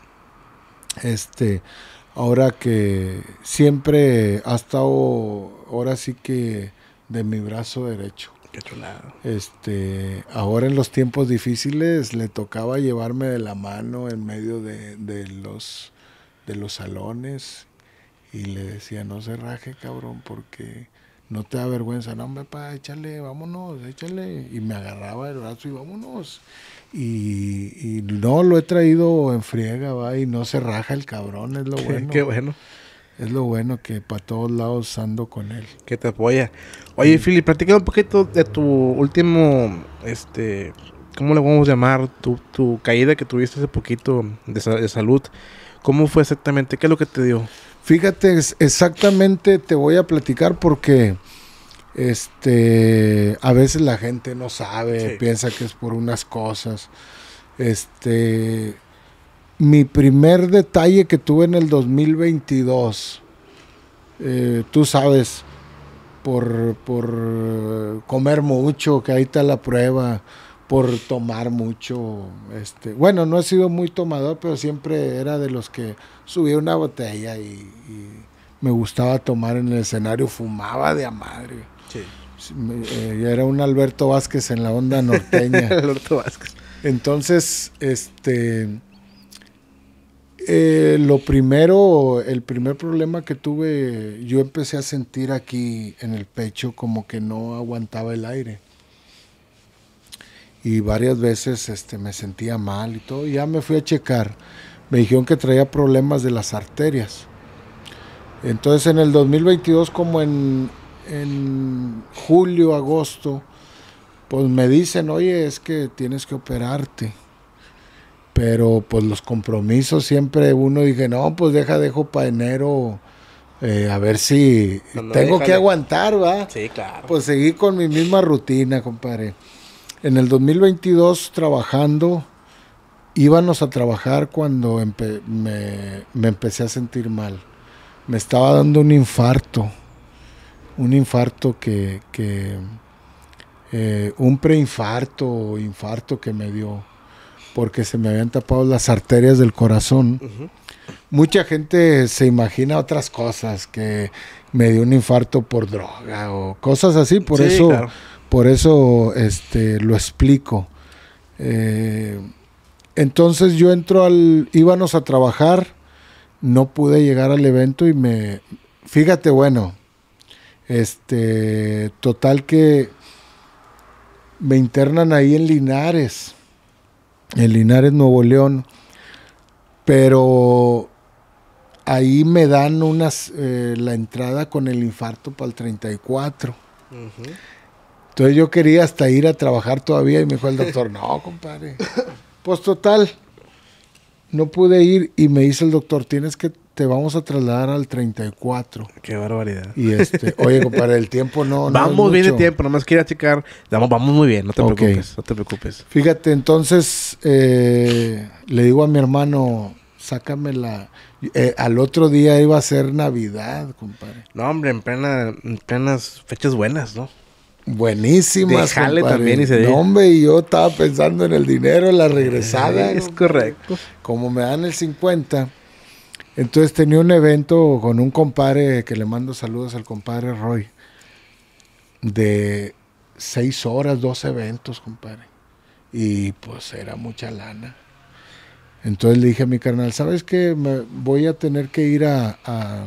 Este, ahora que siempre ha estado ahora sí que de mi brazo derecho. Qué chulado. Este, ahora en los tiempos difíciles le tocaba llevarme de la mano en medio de, de los de los salones y le decía, no se raje, cabrón, porque no te da vergüenza. No, hombre, pa, échale, vámonos, échale. Y me agarraba el brazo y vámonos. Y, no, lo he traído en friega, va, y no se raja el cabrón, es lo bueno. Qué bueno. Es lo bueno que para todos lados ando con él. Que te apoya. Oye, Fili, Practica un poquito de tu último, este, ¿cómo le vamos a llamar? Tu, tu caída que tuviste hace poquito de, de salud. ¿Cómo fue exactamente? ¿Qué es lo que te dio? Fíjate, exactamente te voy a platicar porque este a veces la gente no sabe, piensa que es por unas cosas. Este mi primer detalle que tuve en el 2022 eh, tú sabes por por comer mucho, que ahí está la prueba por tomar mucho, este, bueno, no he sido muy tomador, pero siempre era de los que subía una botella y, me gustaba tomar en el escenario, fumaba de a madre. Sí. Eh, era un Alberto Vázquez en la onda norteña. Alberto Vázquez. Entonces, este, eh, lo primero, el primer problema que tuve, yo empecé a sentir aquí en el pecho como que no aguantaba el aire y varias veces este, me sentía mal y todo. Y ya me fui a checar. Me dijeron que traía problemas de las arterias. Entonces en el 2022, como en, julio, agosto, pues me dicen, oye, es que tienes que operarte. Pero pues los compromisos siempre uno dije, no, pues deja, dejo para enero. Eh, a ver si tengo que aguantar, ¿va? Sí, claro. Pues seguí con mi misma rutina, compadre en el 2022 trabajando, íbamos a trabajar cuando me, empecé a sentir mal. Me estaba dando un infarto, un infarto que, eh, un preinfarto o infarto que me dio, porque se me habían tapado las arterias del corazón. Mucha gente se imagina otras cosas, que me dio un infarto por droga o cosas así, por eso... Por eso este, lo explico. Eh, entonces yo entro al, íbamos a trabajar, no pude llegar al evento y me, fíjate, bueno, este, total que me internan ahí en Linares, en Linares, Nuevo León, pero ahí me dan unas, eh, la entrada con el infarto para el 34. Entonces yo quería hasta ir a trabajar todavía y me dijo el doctor, no, compadre. Pues total, no pude ir y me dice el doctor, tienes que, te vamos a trasladar al 34. Qué barbaridad. Y este, oye, compadre, el tiempo no. vamos bien el tiempo, nomás quería checar. Vamos, vamos muy bien, no te preocupes, no te preocupes. Fíjate, entonces eh, le digo a mi hermano, sácame la... Eh, al otro día iba a ser Navidad, compadre. No, hombre, en, plena, en plenas fechas buenas, ¿no? Buenísimas. también y se ¿eh? Hombre, y yo estaba pensando en el dinero, la regresada. Eh, es correcto. Como me dan el 50. Entonces tenía un evento con un compadre que le mando saludos al compadre Roy. De seis horas, dos eventos, compadre. Y pues era mucha lana. Entonces le dije a mi carnal, ¿sabes qué? Me voy a tener que ir a, a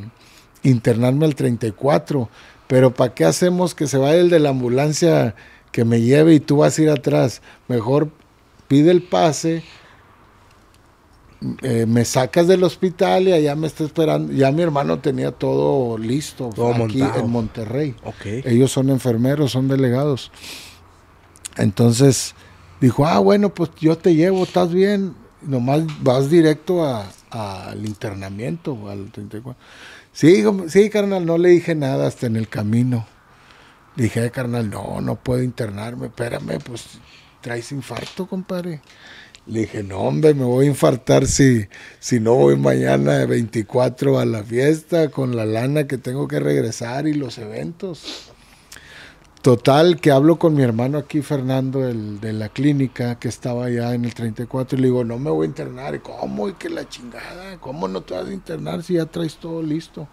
internarme al 34 pero ¿para qué hacemos que se vaya el de la ambulancia que me lleve y tú vas a ir atrás? Mejor pide el pase, eh, me sacas del hospital y allá me está esperando. Ya mi hermano tenía todo listo aquí en Monterrey. Ellos son enfermeros, son delegados. Entonces dijo, ah, bueno, pues yo te llevo, estás bien. Nomás vas directo al internamiento, al 34. Sí, sí, carnal, no le dije nada hasta en el camino. Le dije, carnal, no, no puedo internarme, espérame, pues traes infarto, compadre. Le dije, no, hombre, me voy a infartar si, si no voy mañana de 24 a la fiesta con la lana que tengo que regresar y los eventos. Total, que hablo con mi hermano aquí, Fernando, de la clínica que estaba allá en el 34, y le digo, no me voy a internar. ¿Cómo? ¿Y qué la chingada? ¿Cómo no te vas a internar si ya traes todo listo?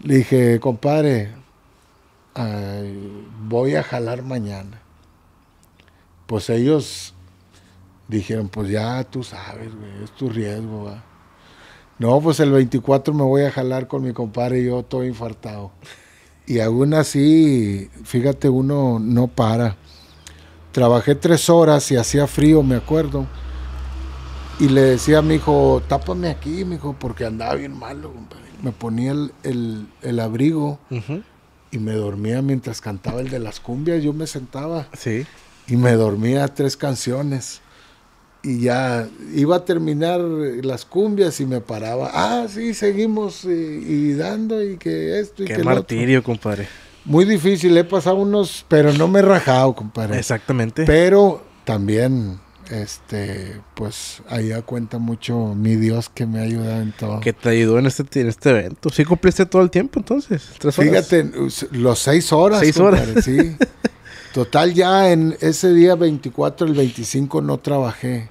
Le dije, compadre, voy a jalar mañana. Pues ellos dijeron, pues ya tú sabes, güey, es tu riesgo, No, pues el 24 me voy a jalar con mi compadre y yo todo infartado y aún así, fíjate, uno no para. Trabajé tres horas y hacía frío, me acuerdo. Y le decía a mi hijo, tápame aquí, mi hijo, porque andaba bien malo, compadre. Me ponía el, abrigo y me dormía mientras cantaba el de las cumbias. Yo me sentaba. Sí. Y me dormía tres canciones y ya iba a terminar las cumbias y me paraba. Ah, sí, seguimos eh, y, dando y que esto y Qué martirio, compadre. Muy difícil, he pasado unos, pero no me he rajado, compadre. Exactamente. Pero también, este, pues ahí da cuenta mucho mi Dios que me ha ayudado en todo. Que te ayudó en este, este evento. Sí cumpliste todo el tiempo entonces. Fíjate, los seis horas. Seis horas. Sí. Total, ya en ese día 24, el 25 no trabajé.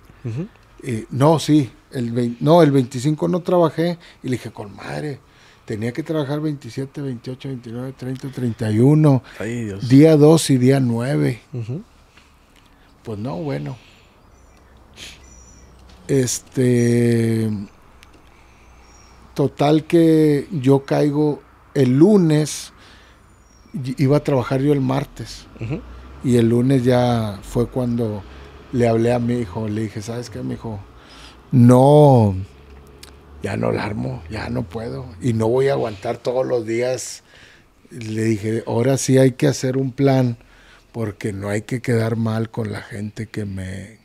Eh, no, sí, el no, el 25 no trabajé y le dije, con madre, tenía que trabajar 27, 28, 29, 30, 31, día 2 y día 9. Pues no, bueno. Este, total que yo caigo el lunes, iba a trabajar yo el martes. Y el lunes ya fue cuando le hablé a mi hijo, le dije, ¿sabes qué, mi hijo? No, ya no la armo, ya no puedo. Y no voy a aguantar todos los días. Le dije, ahora sí hay que hacer un plan porque no hay que quedar mal con la gente que me...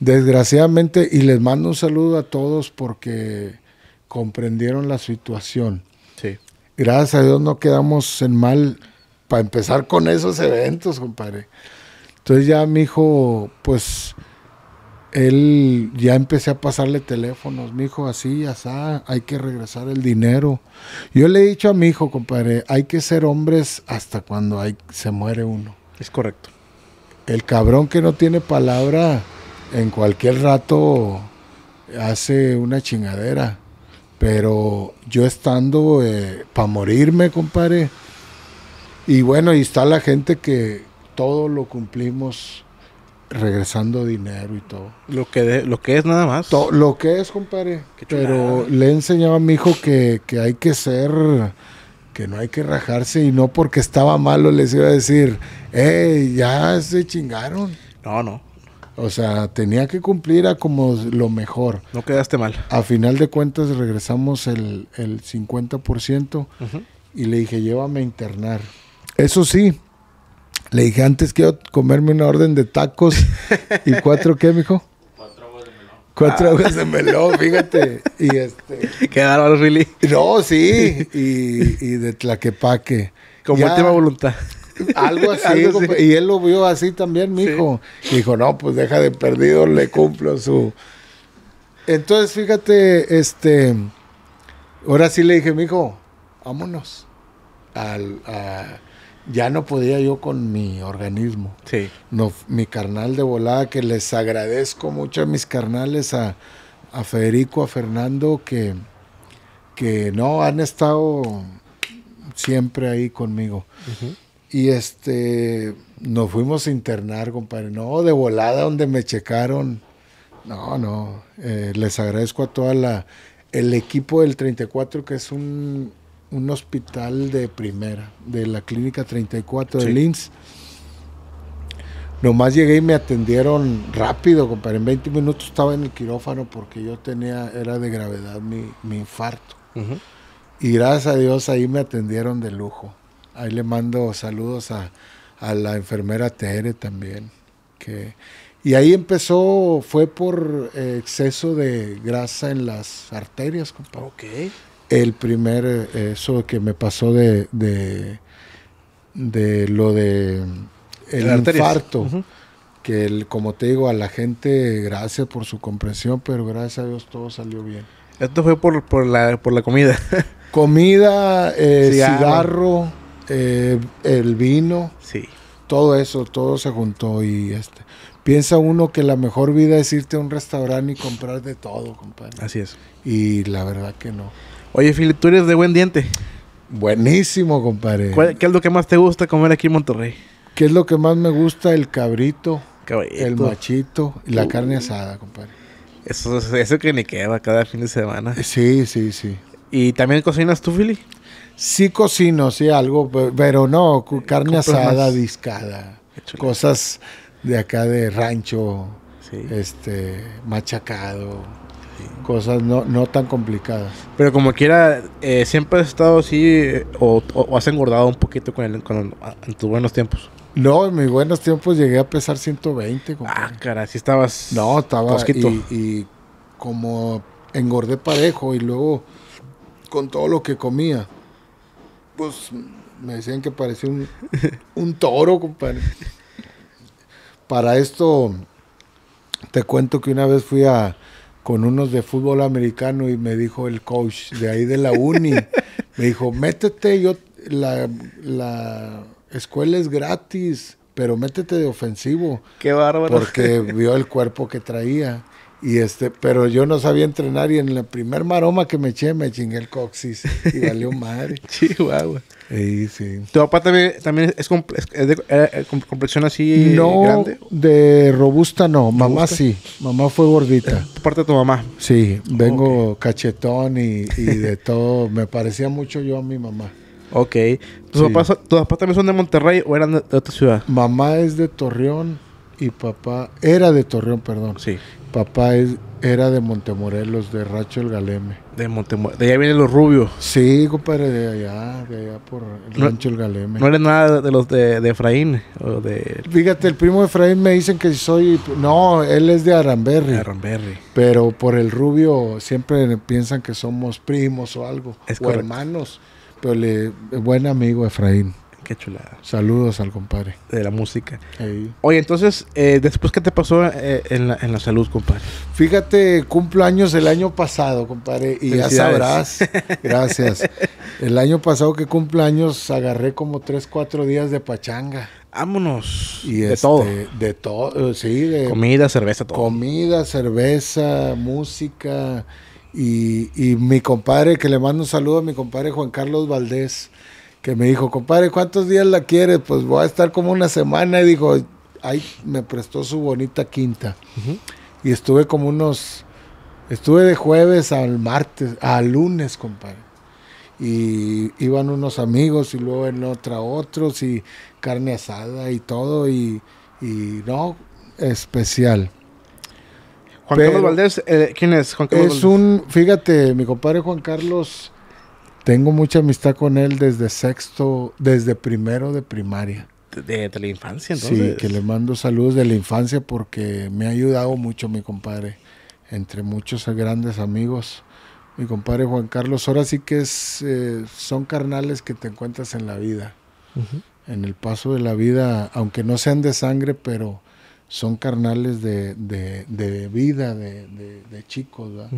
desgraciadamente, y les mando un saludo a todos porque comprendieron la situación. Gracias a Dios no quedamos en mal para empezar con esos eventos, compadre. Entonces ya mi hijo, pues, él ya empecé a pasarle teléfonos, mi hijo, así, así, hay que regresar el dinero. Yo le he dicho a mi hijo, compadre, hay que ser hombres hasta cuando se muere uno. Es correcto. El cabrón que no tiene palabra, en cualquier rato hace una chingadera. Pero yo estando eh, para morirme, compadre, y bueno, y está la gente que todo lo cumplimos regresando dinero y todo. Lo que, lo que es nada más. lo que es, compadre. Pero le enseñaba a mi hijo que, que, hay que ser, que no hay que rajarse y no porque estaba malo les iba a decir, eh, ya se chingaron. No, no. O sea, tenía que cumplir a como lo mejor. No quedaste mal. A final de cuentas regresamos el, el 50% y le dije, llévame a internar. Eso sí, le dije antes quiero comerme una orden de tacos y cuatro, ¿qué, mijo? Cuatro aguas de melón. Cuatro ah. aguas de melón, fíjate. Y este. Qué bárbaro, Really. No, sí. Y, de Tlaquepaque. Como última voluntad. Algo así, algo Y él lo vio así también, mijo. Dijo, no, pues deja de perdido, le cumplo su. Entonces, fíjate, este. Ahora sí le dije, mijo, vámonos. Al, ya no podía yo con mi organismo. Sí. No, mi carnal de volada, que les agradezco mucho a mis carnales, a, Federico, a Fernando, que, que no han estado siempre ahí conmigo. Y este, nos fuimos a internar, compadre. No, de volada donde me checaron. No, no. Eh, les agradezco a toda la el equipo del 34, que es un un hospital de primera, de la clínica 34 de Linz. Nomás llegué y me atendieron rápido, compadre. En 20 minutos estaba en el quirófano porque yo tenía, era de gravedad mi, infarto. Y gracias a Dios ahí me atendieron de lujo. Ahí le mando saludos a, la enfermera Tere también. Que, y ahí empezó, fue por eh, exceso de grasa en las arterias, compadre. Okay el primer, eh, eso que me pasó de, de, lo de el, infarto. Que el, como te digo, a la gente, gracias por su comprensión, pero gracias a Dios todo salió bien. Esto fue por, por, la, por la comida. comida, eh, cigarro, eh, el vino. Sí. Todo eso, todo se juntó y este. Piensa uno que la mejor vida es irte a un restaurante y comprar de todo, compadre. Así es. Y la verdad que no. Oye, Filip, ¿tú eres de buen diente? Buenísimo, compadre. ¿Qué es lo que más te gusta comer aquí en Monterrey? ¿Qué es lo que más me gusta? El cabrito, el machito y la uh. carne asada, compadre. Eso, eso que me queda cada fin de semana. Eh, sí, sí, sí. ¿Y también cocinas tú, fili Sí cocino, sí, algo, pero no, eh, carne asada, discada, cosas de acá de rancho, este, machacado cosas no, tan complicadas. Pero como quiera, eh, siempre has estado así eh, o, has engordado un poquito con, el, en tus buenos tiempos. No, en mis buenos tiempos llegué a pesar 120. Ah, cara, si estabas. No, estaba. Y, como engordé parejo y luego con todo lo que comía, pues me decían que parecía un, un toro, compadre. Para esto, te cuento que una vez fui a, con unos de fútbol americano y me dijo el coach de ahí de la uni, me dijo, métete, yo, la, la escuela es gratis, pero métete de ofensivo. Qué bárbaro. Porque vio el cuerpo que traía. Y este, pero yo no sabía entrenar y en la primer maroma que me eché me chingué el coxis y valió madre. Chihuahua. Sí, sí. ¿Tu papá también, es, es de, eh, complexión así no grande? de robusta no. Mamá sí. Mamá fue gordita. ¿Tu eh, parte de tu mamá. Sí. Vengo cachetón y, de todo. me parecía mucho yo a mi mamá. Ok. ¿Tus, papás, ¿Tus también son de Monterrey o eran de otra ciudad? Mamá es de Torreón y papá era de Torreón, perdón. Sí. Papá es, era de Montemorelos, de Racho el Galeme. De Montemorelos. De allá vienen los rubios. Sí, compadre, de allá, de allá por el Rancho el Galeme. ¿No eres nada de los de, Efraín? O de... Fíjate, el primo Efraín me dicen que soy. No, él es de Aramberri. De Aramberri. Pero por el rubio siempre piensan que somos primos o algo. Es o hermanos. Pero le, buen amigo Efraín. Qué chulada. Saludos al compadre. De la música. Oye, entonces, eh, después, ¿qué te pasó eh, en, la, salud, compadre? Fíjate, cumplo años el año pasado, compadre, y ya sabrás. Gracias. El año pasado que cumplo años, agarré como 3, 4 días de pachanga. Vámonos. Y de este, todo. De todo, eh, sí. De comida, cerveza, todo. Comida, cerveza, música. Y, y mi compadre, que le mando un saludo a mi compadre Juan Carlos Valdés que me dijo, compadre, ¿cuántos días la quieres? Pues voy a estar como una semana. Y dijo, ay, me prestó su bonita quinta. Y estuve como unos, estuve de jueves al martes, al lunes, compadre. Y iban unos amigos y luego en otra otros y carne asada y todo y, no, especial. Juan Carlos Valdés, eh, ¿quién es Juan Carlos? Es un, fíjate, mi compadre Juan Carlos tengo mucha amistad con él desde sexto, desde primero de primaria. desde la infancia, entonces. Sí, que le mando saludos de la infancia porque me ha ayudado mucho mi compadre, entre muchos grandes amigos. Mi compadre Juan Carlos, ahora sí que es, eh, son carnales que te encuentras en la vida, en el paso de la vida, aunque no sean de sangre, pero son carnales de, de, vida, de, chicos, ¿verdad?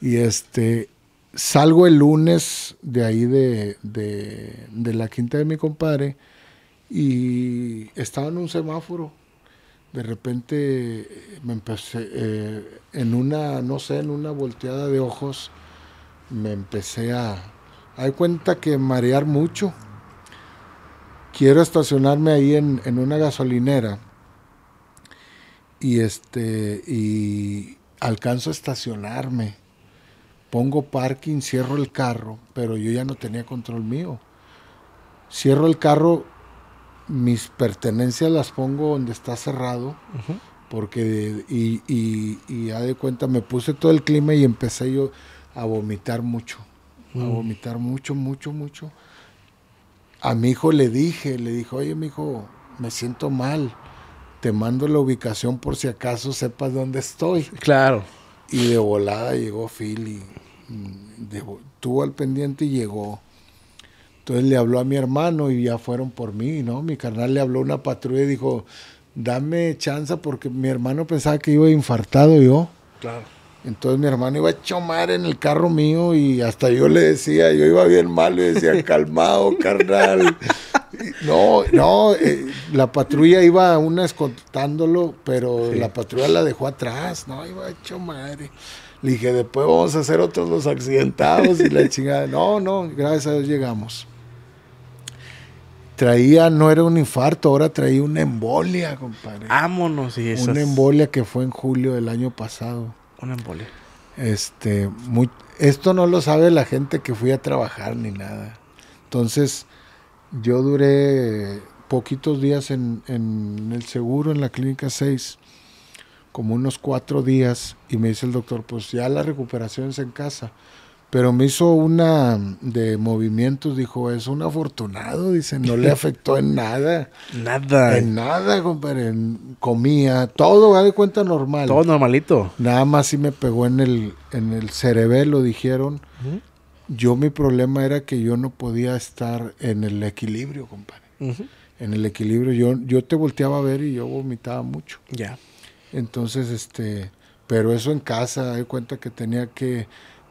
Y este, salgo el lunes de ahí de, la quinta de mi compadre y estaba en un semáforo. De repente eh, me empecé, eh, en una, no sé, en una volteada de ojos, me empecé a, hay cuenta que marear mucho. Quiero estacionarme ahí en, en, una gasolinera. Y este, y alcanzo a estacionarme pongo parking, cierro el carro, pero yo ya no tenía control mío. Cierro el carro, mis pertenencias las pongo donde está cerrado, porque y, ya de cuenta me puse todo el clima y empecé yo a vomitar mucho, a mm. vomitar mucho, mucho, mucho. A mi hijo le dije, le dije, oye, mi hijo, me siento mal. Te mando la ubicación por si acaso sepas dónde estoy. Claro. Y de volada llegó Philly. Tuvo al pendiente y llegó. Entonces le habló a mi hermano y ya fueron por mí, ¿no? Mi carnal le habló a una patrulla y dijo, dame chanza porque mi hermano pensaba que iba infartado yo. Claro. Entonces mi hermano iba a chomar en el carro mío y hasta yo le decía, yo iba bien mal, le decía, calmado, carnal. No, no, eh, la patrulla iba una escoltándolo, pero la patrulla la dejó atrás, no, iba hecho madre. Le dije, después vamos a hacer otros los accidentados y la chingada. No, no, gracias a Dios llegamos. Traía, no era un infarto, ahora traía una embolia, compadre. Vámonos y eso. Una embolia que fue en julio del año pasado. Una embolia. Este, esto no lo sabe la gente que fui a trabajar ni nada. Entonces, yo duré poquitos días en, en el seguro, en la clínica 6, como unos cuatro días, y me dice el doctor, pues ya la recuperación es en casa pero me hizo una de movimientos, dijo, es un afortunado, dice, no le afectó en nada. nada. En nada, compadre, comía, todo, va de cuenta normal. Todo normalito. Nada más sí me pegó en el, en el cerebelo, dijeron. Yo mi problema era que yo no podía estar en el equilibrio, compadre. En el equilibrio, yo, yo te volteaba a ver y yo vomitaba mucho. Ya. Entonces, este, pero eso en casa, de cuenta que tenía que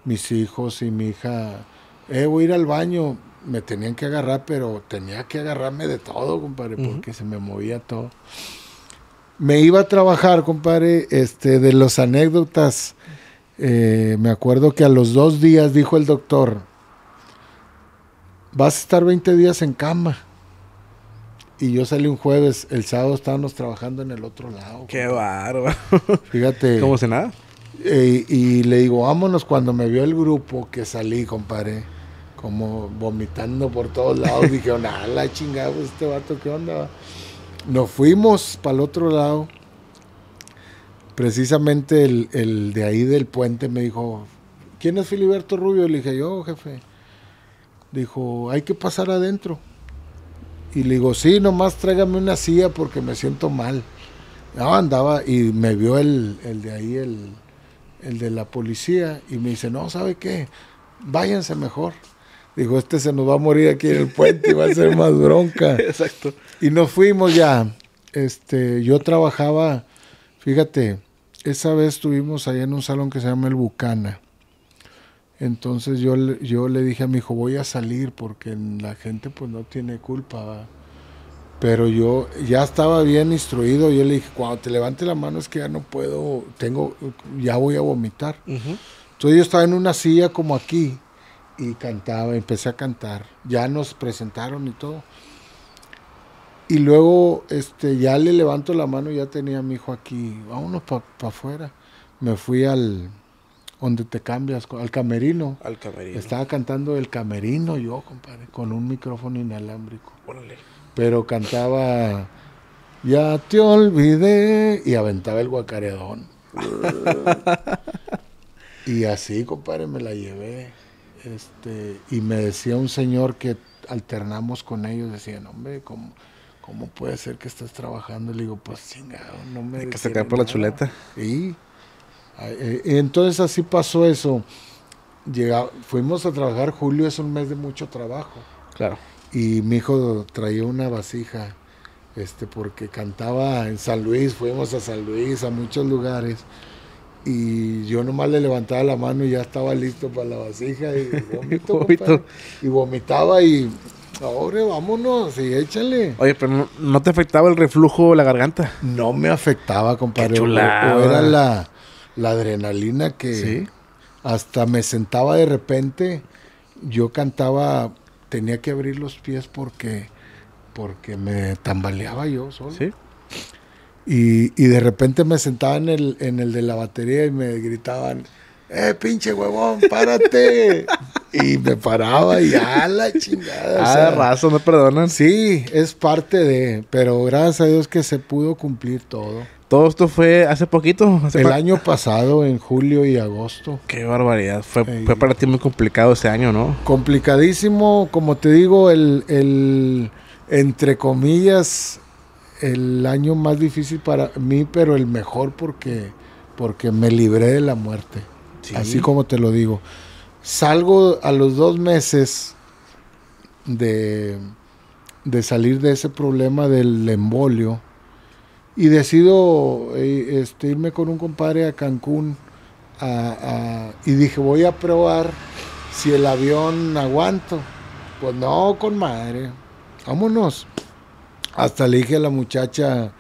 mis hijos y mi hija, eh, voy a ir al baño, me tenían que agarrar, pero tenía que agarrarme de todo, compadre, porque se me movía todo. Me iba a trabajar, compadre, este, de los anécdotas. Eh, me acuerdo que a los dos días dijo el doctor, vas a estar 20 días en cama. Y yo salí un jueves, el sábado estábamos trabajando en el otro lado. Qué bárbaro. Fíjate. ¿Cómo se nada? Eh, y le digo, vámonos cuando me vio el grupo que salí, compadre, como vomitando por todos lados, dije, nada, la chingada, este vato, ¿qué onda? Nos fuimos para el otro lado. Precisamente el, de ahí del puente me dijo, ¿quién es Filiberto Rubio? Le dije, yo, jefe. Dijo, hay que pasar adentro. Y le digo, sí, nomás tráigame una silla porque me siento mal. Ah, andaba y me vio el de ahí, el, el de la policía, y me dice, no, ¿sabe qué? Váyanse mejor. Digo, este se nos va a morir aquí en el puente y va a ser más bronca. Exacto. Y nos fuimos ya. Este, yo trabajaba, fíjate, esa vez estuvimos ahí en un salón que se llama El Bucana. Entonces yo, yo le dije a mi hijo, voy a salir porque la gente pues no tiene culpa. Pero yo ya estaba bien instruido. Yo le dije, cuando te levante la mano es que ya no puedo, tengo, ya voy a vomitar. Entonces yo estaba en una silla como aquí y cantaba, empecé a cantar. Ya nos presentaron y todo. Y luego este, ya le levanto la mano, ya tenía a mi hijo aquí, vámonos para afuera. Me fui al, donde te cambias, al camerino. Al camerino. Estaba cantando el camerino yo, compadre, con un micrófono inalámbrico. Órale pero cantaba Ya te olvidé y aventaba el guacaredón. y así, compadre, me la llevé. Este, y me decía un señor que alternamos con ellos, decía hombre, ¿cómo, cómo puede ser que estés trabajando? Y le digo, pues chingado, no me... Hay que se por la chuleta. Eh, y entonces así pasó eso. Llega, fuimos a trabajar, julio es un mes de mucho trabajo. Claro y mi hijo traía una vasija, este, porque cantaba en San Luis, fuimos a San Luis, a muchos lugares, y yo nomás le levantaba la mano y ya estaba listo para la vasija, y, vomito, y vomitaba y Ahora vámonos y échale. Oye, pero ¿no te afectaba el reflujo la garganta? No me afectaba, compadre. era la, la, adrenalina que hasta me sentaba de repente. Yo cantaba tenía que abrir los pies porque, porque me tambaleaba yo solo. ¿Sí? Y, de repente me sentaba en el, en el de la batería y me gritaban, ¡eh, pinche huevón, párate! y me paraba y a ah, la chingada. Ah, o sea, no perdonan. Sí, es parte de, pero gracias a Dios que se pudo cumplir todo. Todo esto fue hace poquito. el año pasado, en julio y agosto. Qué barbaridad. Fue, fue para ti muy complicado ese año, ¿no? Complicadísimo, como te digo, el, entre comillas, el año más difícil para mí, pero el mejor porque, porque me libré de la muerte. Así como te lo digo. Salgo a los dos meses de, de salir de ese problema del embolio y decido eh, este, irme con un compadre a Cancún y dije, voy a probar si el avión aguanto. Pues no, con madre, vámonos. Hasta le dije a la muchacha,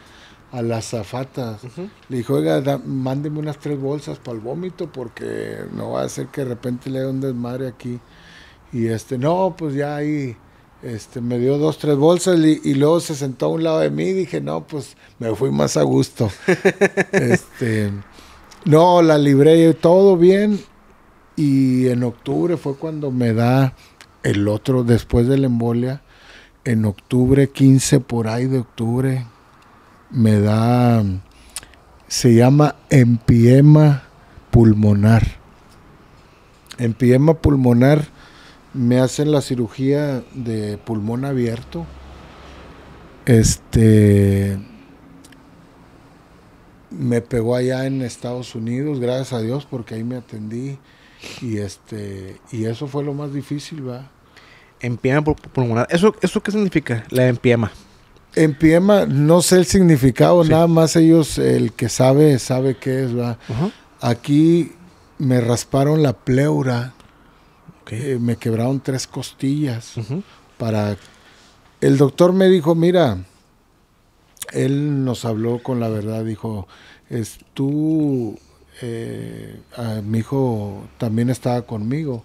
a las zafatas, le dijo, oiga, mándeme unas tres bolsas para el vómito porque no va a ser que de repente le dé un desmadre aquí. Y este, no, pues ya ahí este, me dio dos, tres bolsas y, luego se sentó a un lado de mí. y Dije, no, pues me fui más a gusto. Este, no, la libré todo bien. Y en octubre fue cuando me da el otro, después de la embolia. En octubre 15, por ahí de octubre, me da. Se llama empiema pulmonar. Empiema pulmonar me hacen la cirugía de pulmón abierto. Este me pegó allá en Estados Unidos, gracias a Dios, porque ahí me atendí y este y eso fue lo más difícil, va. Empiema pulmonar. ¿Eso eso qué significa? La empiema. Empiema, no sé el significado, nada más ellos el que sabe sabe qué es, va. Aquí me rasparon la pleura eh, me quebraron tres costillas. Para. El doctor me dijo, mira, él nos habló con la verdad, dijo, es tú, eh, mi hijo también estaba conmigo.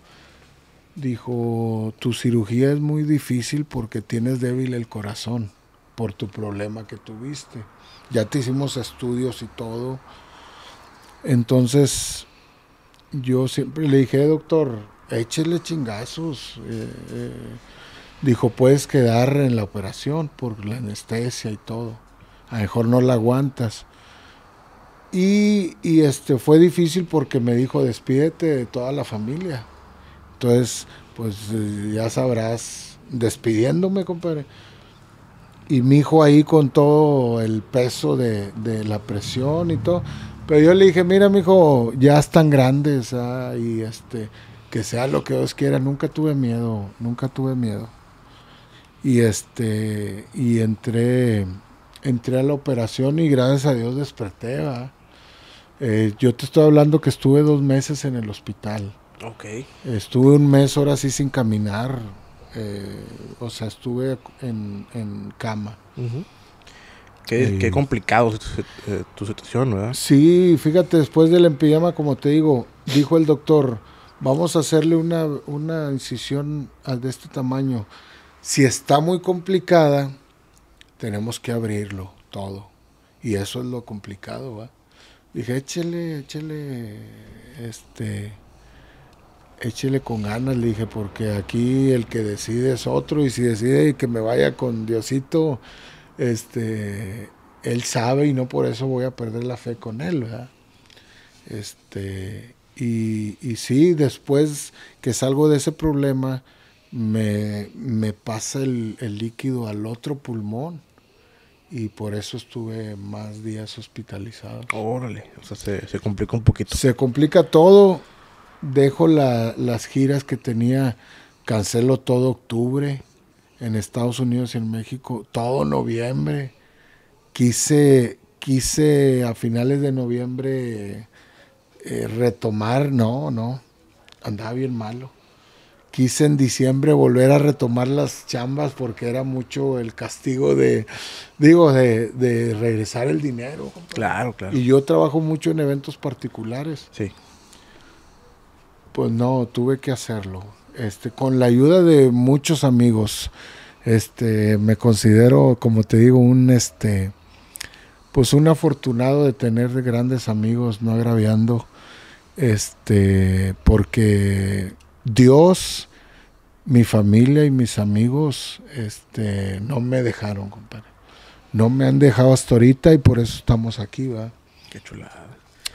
Dijo, tu cirugía es muy difícil porque tienes débil el corazón por tu problema que tuviste. Ya te hicimos estudios y todo. Entonces, yo siempre le dije, doctor, échele chingazos. Eh, eh. Dijo, puedes quedar en la operación por la anestesia y todo. A lo mejor no la aguantas. Y, y, este fue difícil porque me dijo, despídete de toda la familia. Entonces, pues eh, ya sabrás, despidiéndome, compadre. Y mi hijo ahí con todo el peso de, la presión y todo. Pero yo le dije, mira, mi hijo, ya están grandes. Ah, y este, que sea lo que Dios quiera, nunca tuve miedo, nunca tuve miedo. Y este, y entré, entré a la operación y gracias a Dios desperté, ¿verdad? Eh, yo te estoy hablando que estuve dos meses en el hospital. Okay. Estuve un mes ahora sí sin caminar. Eh, o sea, estuve en, cama. qué, complicado eh, tu, situación, ¿verdad? Sí, fíjate, después del empijama, como te digo, dijo el doctor, vamos a hacerle una, una incisión de este tamaño. Si está muy complicada, tenemos que abrirlo todo. Y eso es lo complicado, ¿va? Dije, échele, échele, este, échele con ganas, le dije, porque aquí el que decide es otro, y si decide que me vaya con Diosito, este, él sabe y no por eso voy a perder la fe con él, ¿verdad? Este, y, sí, después que salgo de ese problema, me, pasa el, líquido al otro pulmón. Y por eso estuve más días hospitalizado. Órale, o sea, se, se complica un poquito. Se complica todo. Dejo las giras que tenía, cancelo todo octubre en Estados Unidos y en México, todo noviembre. Quise, quise a finales de noviembre eh, retomar, no, no, andaba bien malo. Quise en diciembre volver a retomar las chambas porque era mucho el castigo de, digo, de, de regresar el dinero. Claro, claro. Y yo trabajo mucho en eventos particulares. Sí. Pues no, tuve que hacerlo. Este, con la ayuda de muchos amigos, este, me considero, como te digo, un este, pues un afortunado de tener grandes amigos, no agraviando, este, porque Dios, mi familia y mis amigos, este, no me dejaron, compadre. No me han dejado hasta ahorita y por eso estamos aquí, va. Qué chulada.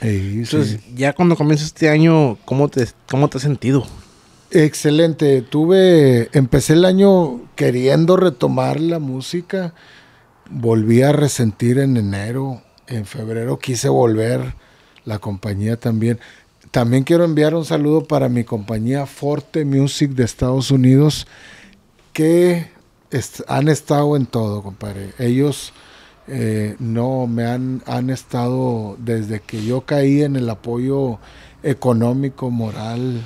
Entonces, ya cuando comienza este año, ¿cómo te, cómo te has sentido? Excelente. Tuve, empecé el año queriendo retomar la música volví a resentir en enero, en febrero quise volver, la compañía también. También quiero enviar un saludo para mi compañía Forte Music de Estados Unidos, que han estado en todo, compadre. Ellos eh, no me han, estado desde que yo caí en el apoyo económico, moral,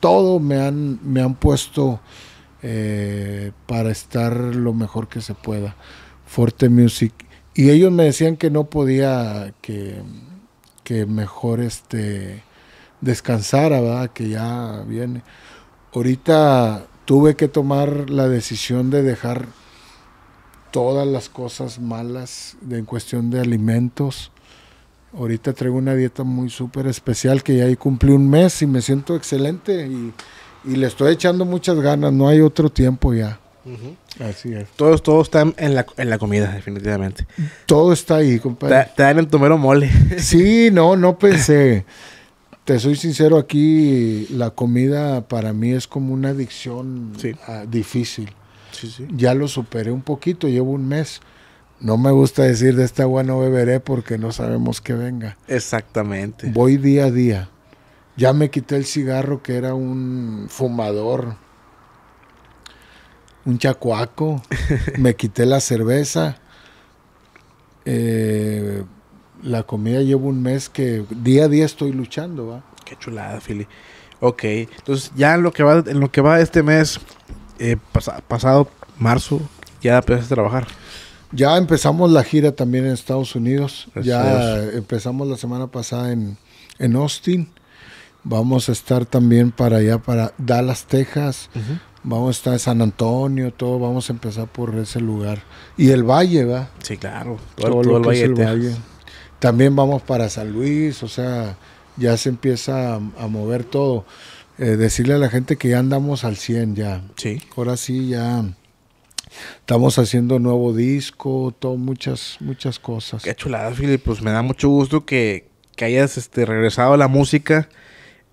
todo me han, puesto eh, para estar lo mejor que se pueda. Forte Music. Y ellos me decían que no podía, que, mejor este, descansara, ¿verdad? que ya viene. Ahorita tuve que tomar la decisión de dejar todas las cosas malas en cuestión de alimentos. Ahorita traigo una dieta muy súper especial que ya ahí cumplí un mes y me siento excelente y le estoy echando muchas ganas, no hay otro tiempo ya. Así es. Todo todos en la, comida, definitivamente. Todo está ahí, compadre. Te, dan el tomero mole. sí, no, no pensé. Eh, te soy sincero, aquí la comida para mí es como una adicción ah, difícil. Ya lo superé un poquito, llevo un mes. No me gusta decir de esta agua no beberé porque no sabemos qué venga. Exactamente. Voy día a día. Ya me quité el cigarro que era un fumador un chacuaco, me quité la cerveza. Eh, la comida llevo un mes que día a día estoy luchando, ¿va? Qué chulada, Fili. Ok, entonces ya en lo que va, en lo que va este mes, eh, pasado marzo, ya empezaste a trabajar. Ya empezamos la gira también en Estados Unidos. ya empezamos la semana pasada en, en Austin. Vamos a estar también para allá, para Dallas, Texas vamos a estar en San Antonio, todo, vamos a empezar por ese lugar. Y el valle, ¿va? Sí, claro, todo, el, valle. También vamos para San Luis, o sea, ya se empieza a, mover todo. Eh, decirle a la gente que ya andamos al 100 ya. Sí. Ahora sí ya estamos haciendo nuevo disco, todo, muchas, muchas cosas. Qué chulada, Filipe, pues me da mucho gusto que, que hayas este, regresado a la música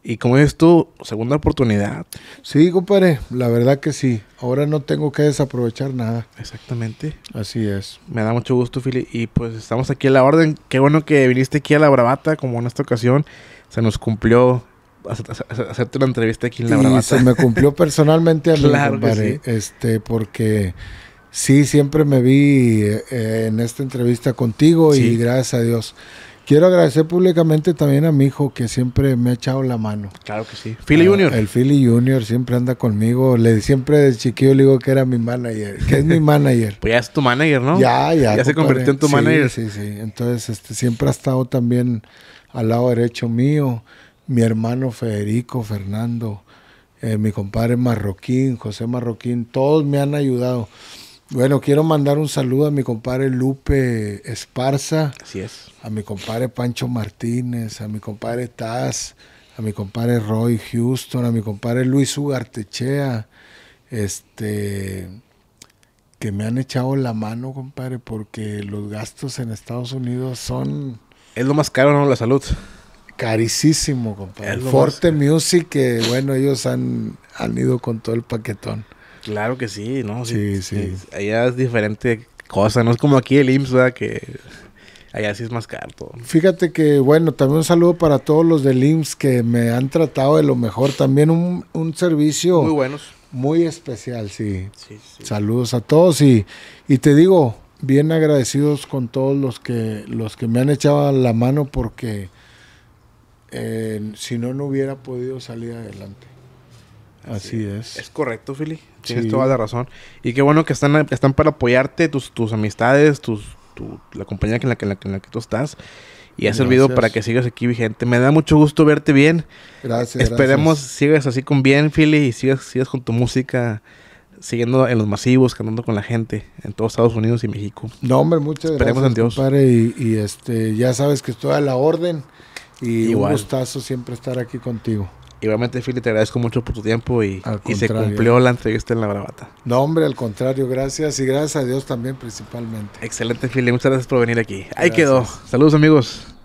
y como es tú, segunda oportunidad. Sí, compadre, la verdad que sí. Ahora no tengo que desaprovechar nada. Exactamente. Así es. Me da mucho gusto, Fili. Y pues estamos aquí en la orden. Qué bueno que viniste aquí a la Bravata, como en esta ocasión. Se nos cumplió hacerte una entrevista aquí en la Bravata. se me cumplió personalmente a mí, compadre. Este, porque sí, siempre me vi eh, en esta entrevista contigo y gracias a Dios Quiero agradecer públicamente también a mi hijo que siempre me ha echado la mano. Claro que sí. Philly ah, Junior. El Philly Junior siempre anda conmigo. Le, siempre desde chiquillo le digo que era mi manager, que es mi manager. pues ya es tu manager, ¿no? Ya, ya. Ya se convirtió en tu manager. Sí, sí. Entonces, este, siempre ha estado también al lado derecho mío. Mi hermano Federico, Fernando, eh, mi compadre Marroquín, José Marroquín, todos me han ayudado. Bueno, quiero mandar un saludo a mi compadre Lupe Esparza. Así es. A mi compadre Pancho Martínez, a mi compadre Taz, a mi compadre Roy Houston, a mi compadre Luis Ugartechea. Este que me han echado la mano, compadre, porque los gastos en Estados Unidos son... Es lo más caro, ¿no? La salud. Carísimo, compadre. Forte Music, que bueno, ellos han, han ido con todo el paquetón. Claro que sí, ¿no? Sí, sí. allá es diferente cosa, no es como aquí el IMSS, ¿verdad? Que allá sí es más caro todo. Fíjate que, bueno, también un saludo para todos los del IMSS que me han tratado de lo mejor. También un, servicio. Muy buenos. Muy especial, sí. sí, Saludos a todos y, y, te digo, bien agradecidos con todos los que, los que me han echado la mano porque eh, si no, no hubiera podido salir adelante. Así, es. Es correcto, Philly. Tienes toda la razón. Y qué bueno que están, están para apoyarte, tus, tus amistades, tus, tu, la compañía en la, que, en, la, que tú estás. Y ha servido para que sigas aquí vigente. Me da mucho gusto verte bien. Gracias. Esperemos sigas así con bien, Philly, y sigas, sigas con tu música siguiendo en los masivos, cantando con la gente en todos Estados Unidos y México. No, hombre, muchas Esperemos en Dios. y, este, ya sabes que estoy a la orden y un gustazo siempre estar aquí contigo. Igualmente, Fili, te agradezco mucho por tu tiempo y, se cumplió la entrevista en la bravata. No, hombre, al contrario, gracias y gracias a Dios también principalmente. Excelente, Philly. muchas gracias por venir aquí. Ahí quedó. Saludos, amigos.